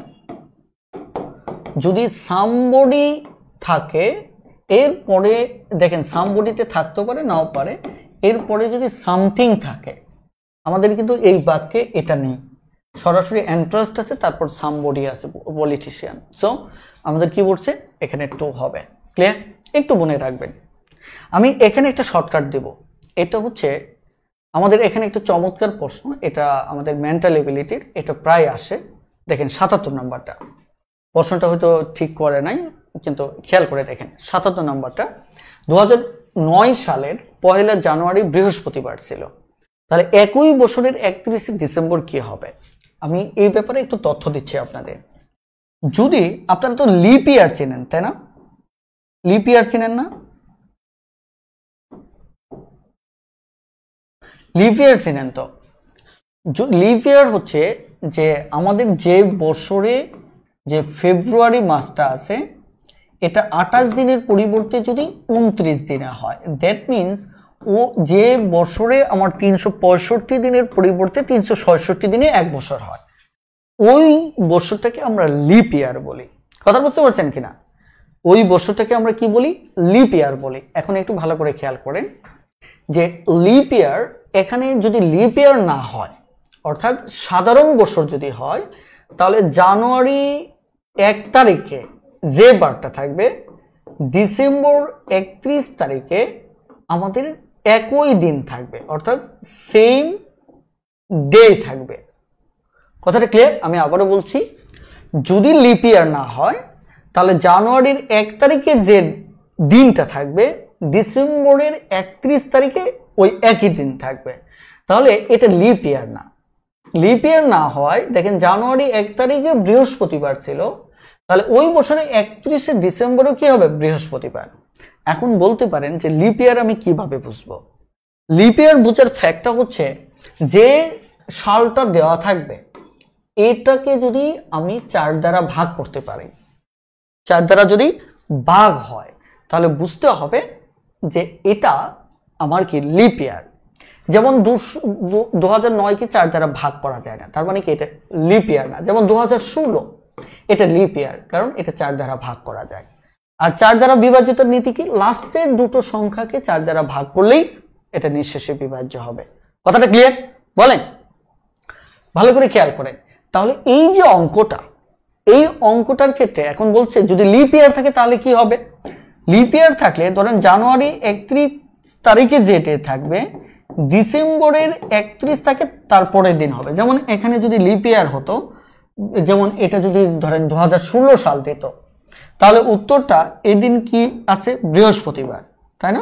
যদি সামবডি থাকে এরপরে দেখেন সামবডিতে থাকতে পারে নাও পারে এরপরে যদি সামথিং থাকে আমাদের কিন্তু এই বাক্যে এটা নেই সরাসরি অ্যান্ট্রাস্ট আছে তারপর সামবডি আছে পলিটিশিয়ান সো আমাদের কি বলছে এখানে টু হবে ক্লিয়ার একটু মনে রাখবেন আমি এখানে একটা শর্টকাট দেব এটা হচ্ছে আমাদের এখানে একটা চমৎকার প্রশ্ন এটা আমাদের মেন্টাল এবিলিটির এটা প্রায় আসে দেখেন সাতাত্তর নাম্বারটা প্রশ্নটা হয়তো ঠিক করে নাই কিন্তু খেয়াল করে দেখেন সাতাত্তর নাম্বারটা দু নয় সালের পহেলা জানুয়ারি বৃহস্পতিবার ছিল তাহলে একই বছরের একত্রিশে ডিসেম্বর কি হবে আমি এই ব্যাপারে একটু তথ্য দিচ্ছি আপনাদের যদি আপনারা তো লিপ ইয়ার চেনেন তাই না লিপ ইয়ার চেনেন না লিভিয়ার তো লিভিয়ার হচ্ছে যে আমাদের যে বছরে যে ফেব্রুয়ারি মাসটা আছে এটা আঠাশ দিনের পরিবর্তে যদি উনত্রিশ দিনে হয় দ্যাট মিন্স ও যে বছরে আমার তিনশো পঁয়ষট্টি দিনের পরিবর্তে তিনশো ছয়ষট্টি দিনে এক বছর হয় ওই বছরটাকে আমরা লিপ ইয়ার বলি কথা বুঝতে পারছেন কিনা ওই বছরটাকে আমরা কি বলি লিপ ইয়ার বলি এখন একটু ভালো করে খেয়াল করেন যে লিপ ইয়ার এখানে যদি লিপ ইয়ার না হয় অর্থাৎ সাধারণ বছর যদি হয় তাহলে জানুয়ারি এক তারিখে যে বারটা থাকবে ডিসেম্বর একত্রিশ তারিখে আমাদের একই দিন থাকবে অর্থাৎ সেম ডে থাকবে কথাটা ক্লিয়ার আমি আবারও বলছি যদি লিপিয়ার না হয় তাহলে জানুয়ারির এক তারিখে যে দিনটা থাকবে ডিসেম্বরের একত্রিশ তারিখে ওই একই দিন থাকবে তাহলে এটা লিপ ইয়ার না লিপ ইয়ার না হয় দেখেন জানুয়ারি এক তারিখে বৃহস্পতিবার ছিল তাহলে ওই বছরে একত্রিশে ডিসেম্বরও কি হবে বৃহস্পতিবার এখন বলতে পারেন যে লিপ ইয়ার আমি কিভাবে বুঝবো লিপ ইয়ার বুঝার ফ্যাক্টটা হচ্ছে যে সালটা দেওয়া থাকবে এটাকে যদি আমি চার দ্বারা ভাগ করতে পারি চার দ্বারা যদি ভাগ হয় তাহলে বুঝতে হবে যে এটা আমার কি লিপ ইয়ার যেমন দু হাজার নয়কে চার দ্বারা ভাগ করা যায় না তার মানে কি এটা লিপ ইয়ার না যেমন দু ষোলো এটা লিপ ইয়ার কারণ এটা চার দ্বারা ভাগ করা যায় আর চার দ্বারা বিভাজিত নীতি কি লাস্টের দুটো সংখ্যাকে চার দ্বারা ভাগ করলেই এটা নিঃশেষে বিভাজ্য হবে কথাটা ক্লিয়ার বলেন ভালো করে খেয়াল করেন তাহলে এই যে অঙ্কটা এই অঙ্কটার ক্ষেত্রে এখন বলছে যদি লিপ ইয়ার থাকে তাহলে কি হবে লিপিয়ার থাকলে ধরেন জানুয়ারি একত্রিশ তারিখে যে থাকবে ডিসেম্বরের একত্রিশ তারিখে তারপরের দিন হবে যেমন এখানে যদি লিপিয়ার হতো যেমন এটা যদি ধরেন দু সাল দিত তাহলে উত্তরটা এদিন কি আছে বৃহস্পতিবার তাই না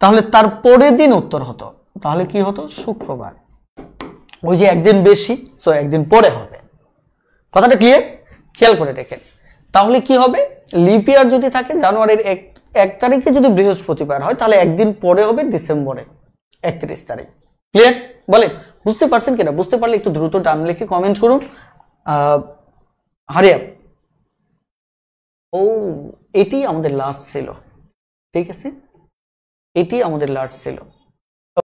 তাহলে তার পরের দিন উত্তর হতো তাহলে কি হতো শুক্রবার ওই যে একদিন বেশি সো একদিন পরে হবে কথাটা ক্লিয়ার খেয়াল করে দেখেন তাহলে কি হবে লিপিয়ার যদি থাকে জানুয়ারির এক এক তারিখে যদি বৃহস্পতিবার হয় তাহলে একদিন পরে হবে ডিসেম্বরে একত্রিশ তারিখ ক্লিয়ার বলে বুঝতে পারছেন কিনা বুঝতে পারলে একটু দ্রুত ডান লিখে কমেন্ট করুন হারিয়া ও এটি আমাদের লাস্ট ছিল ঠিক আছে এটি আমাদের লাস্ট ছিল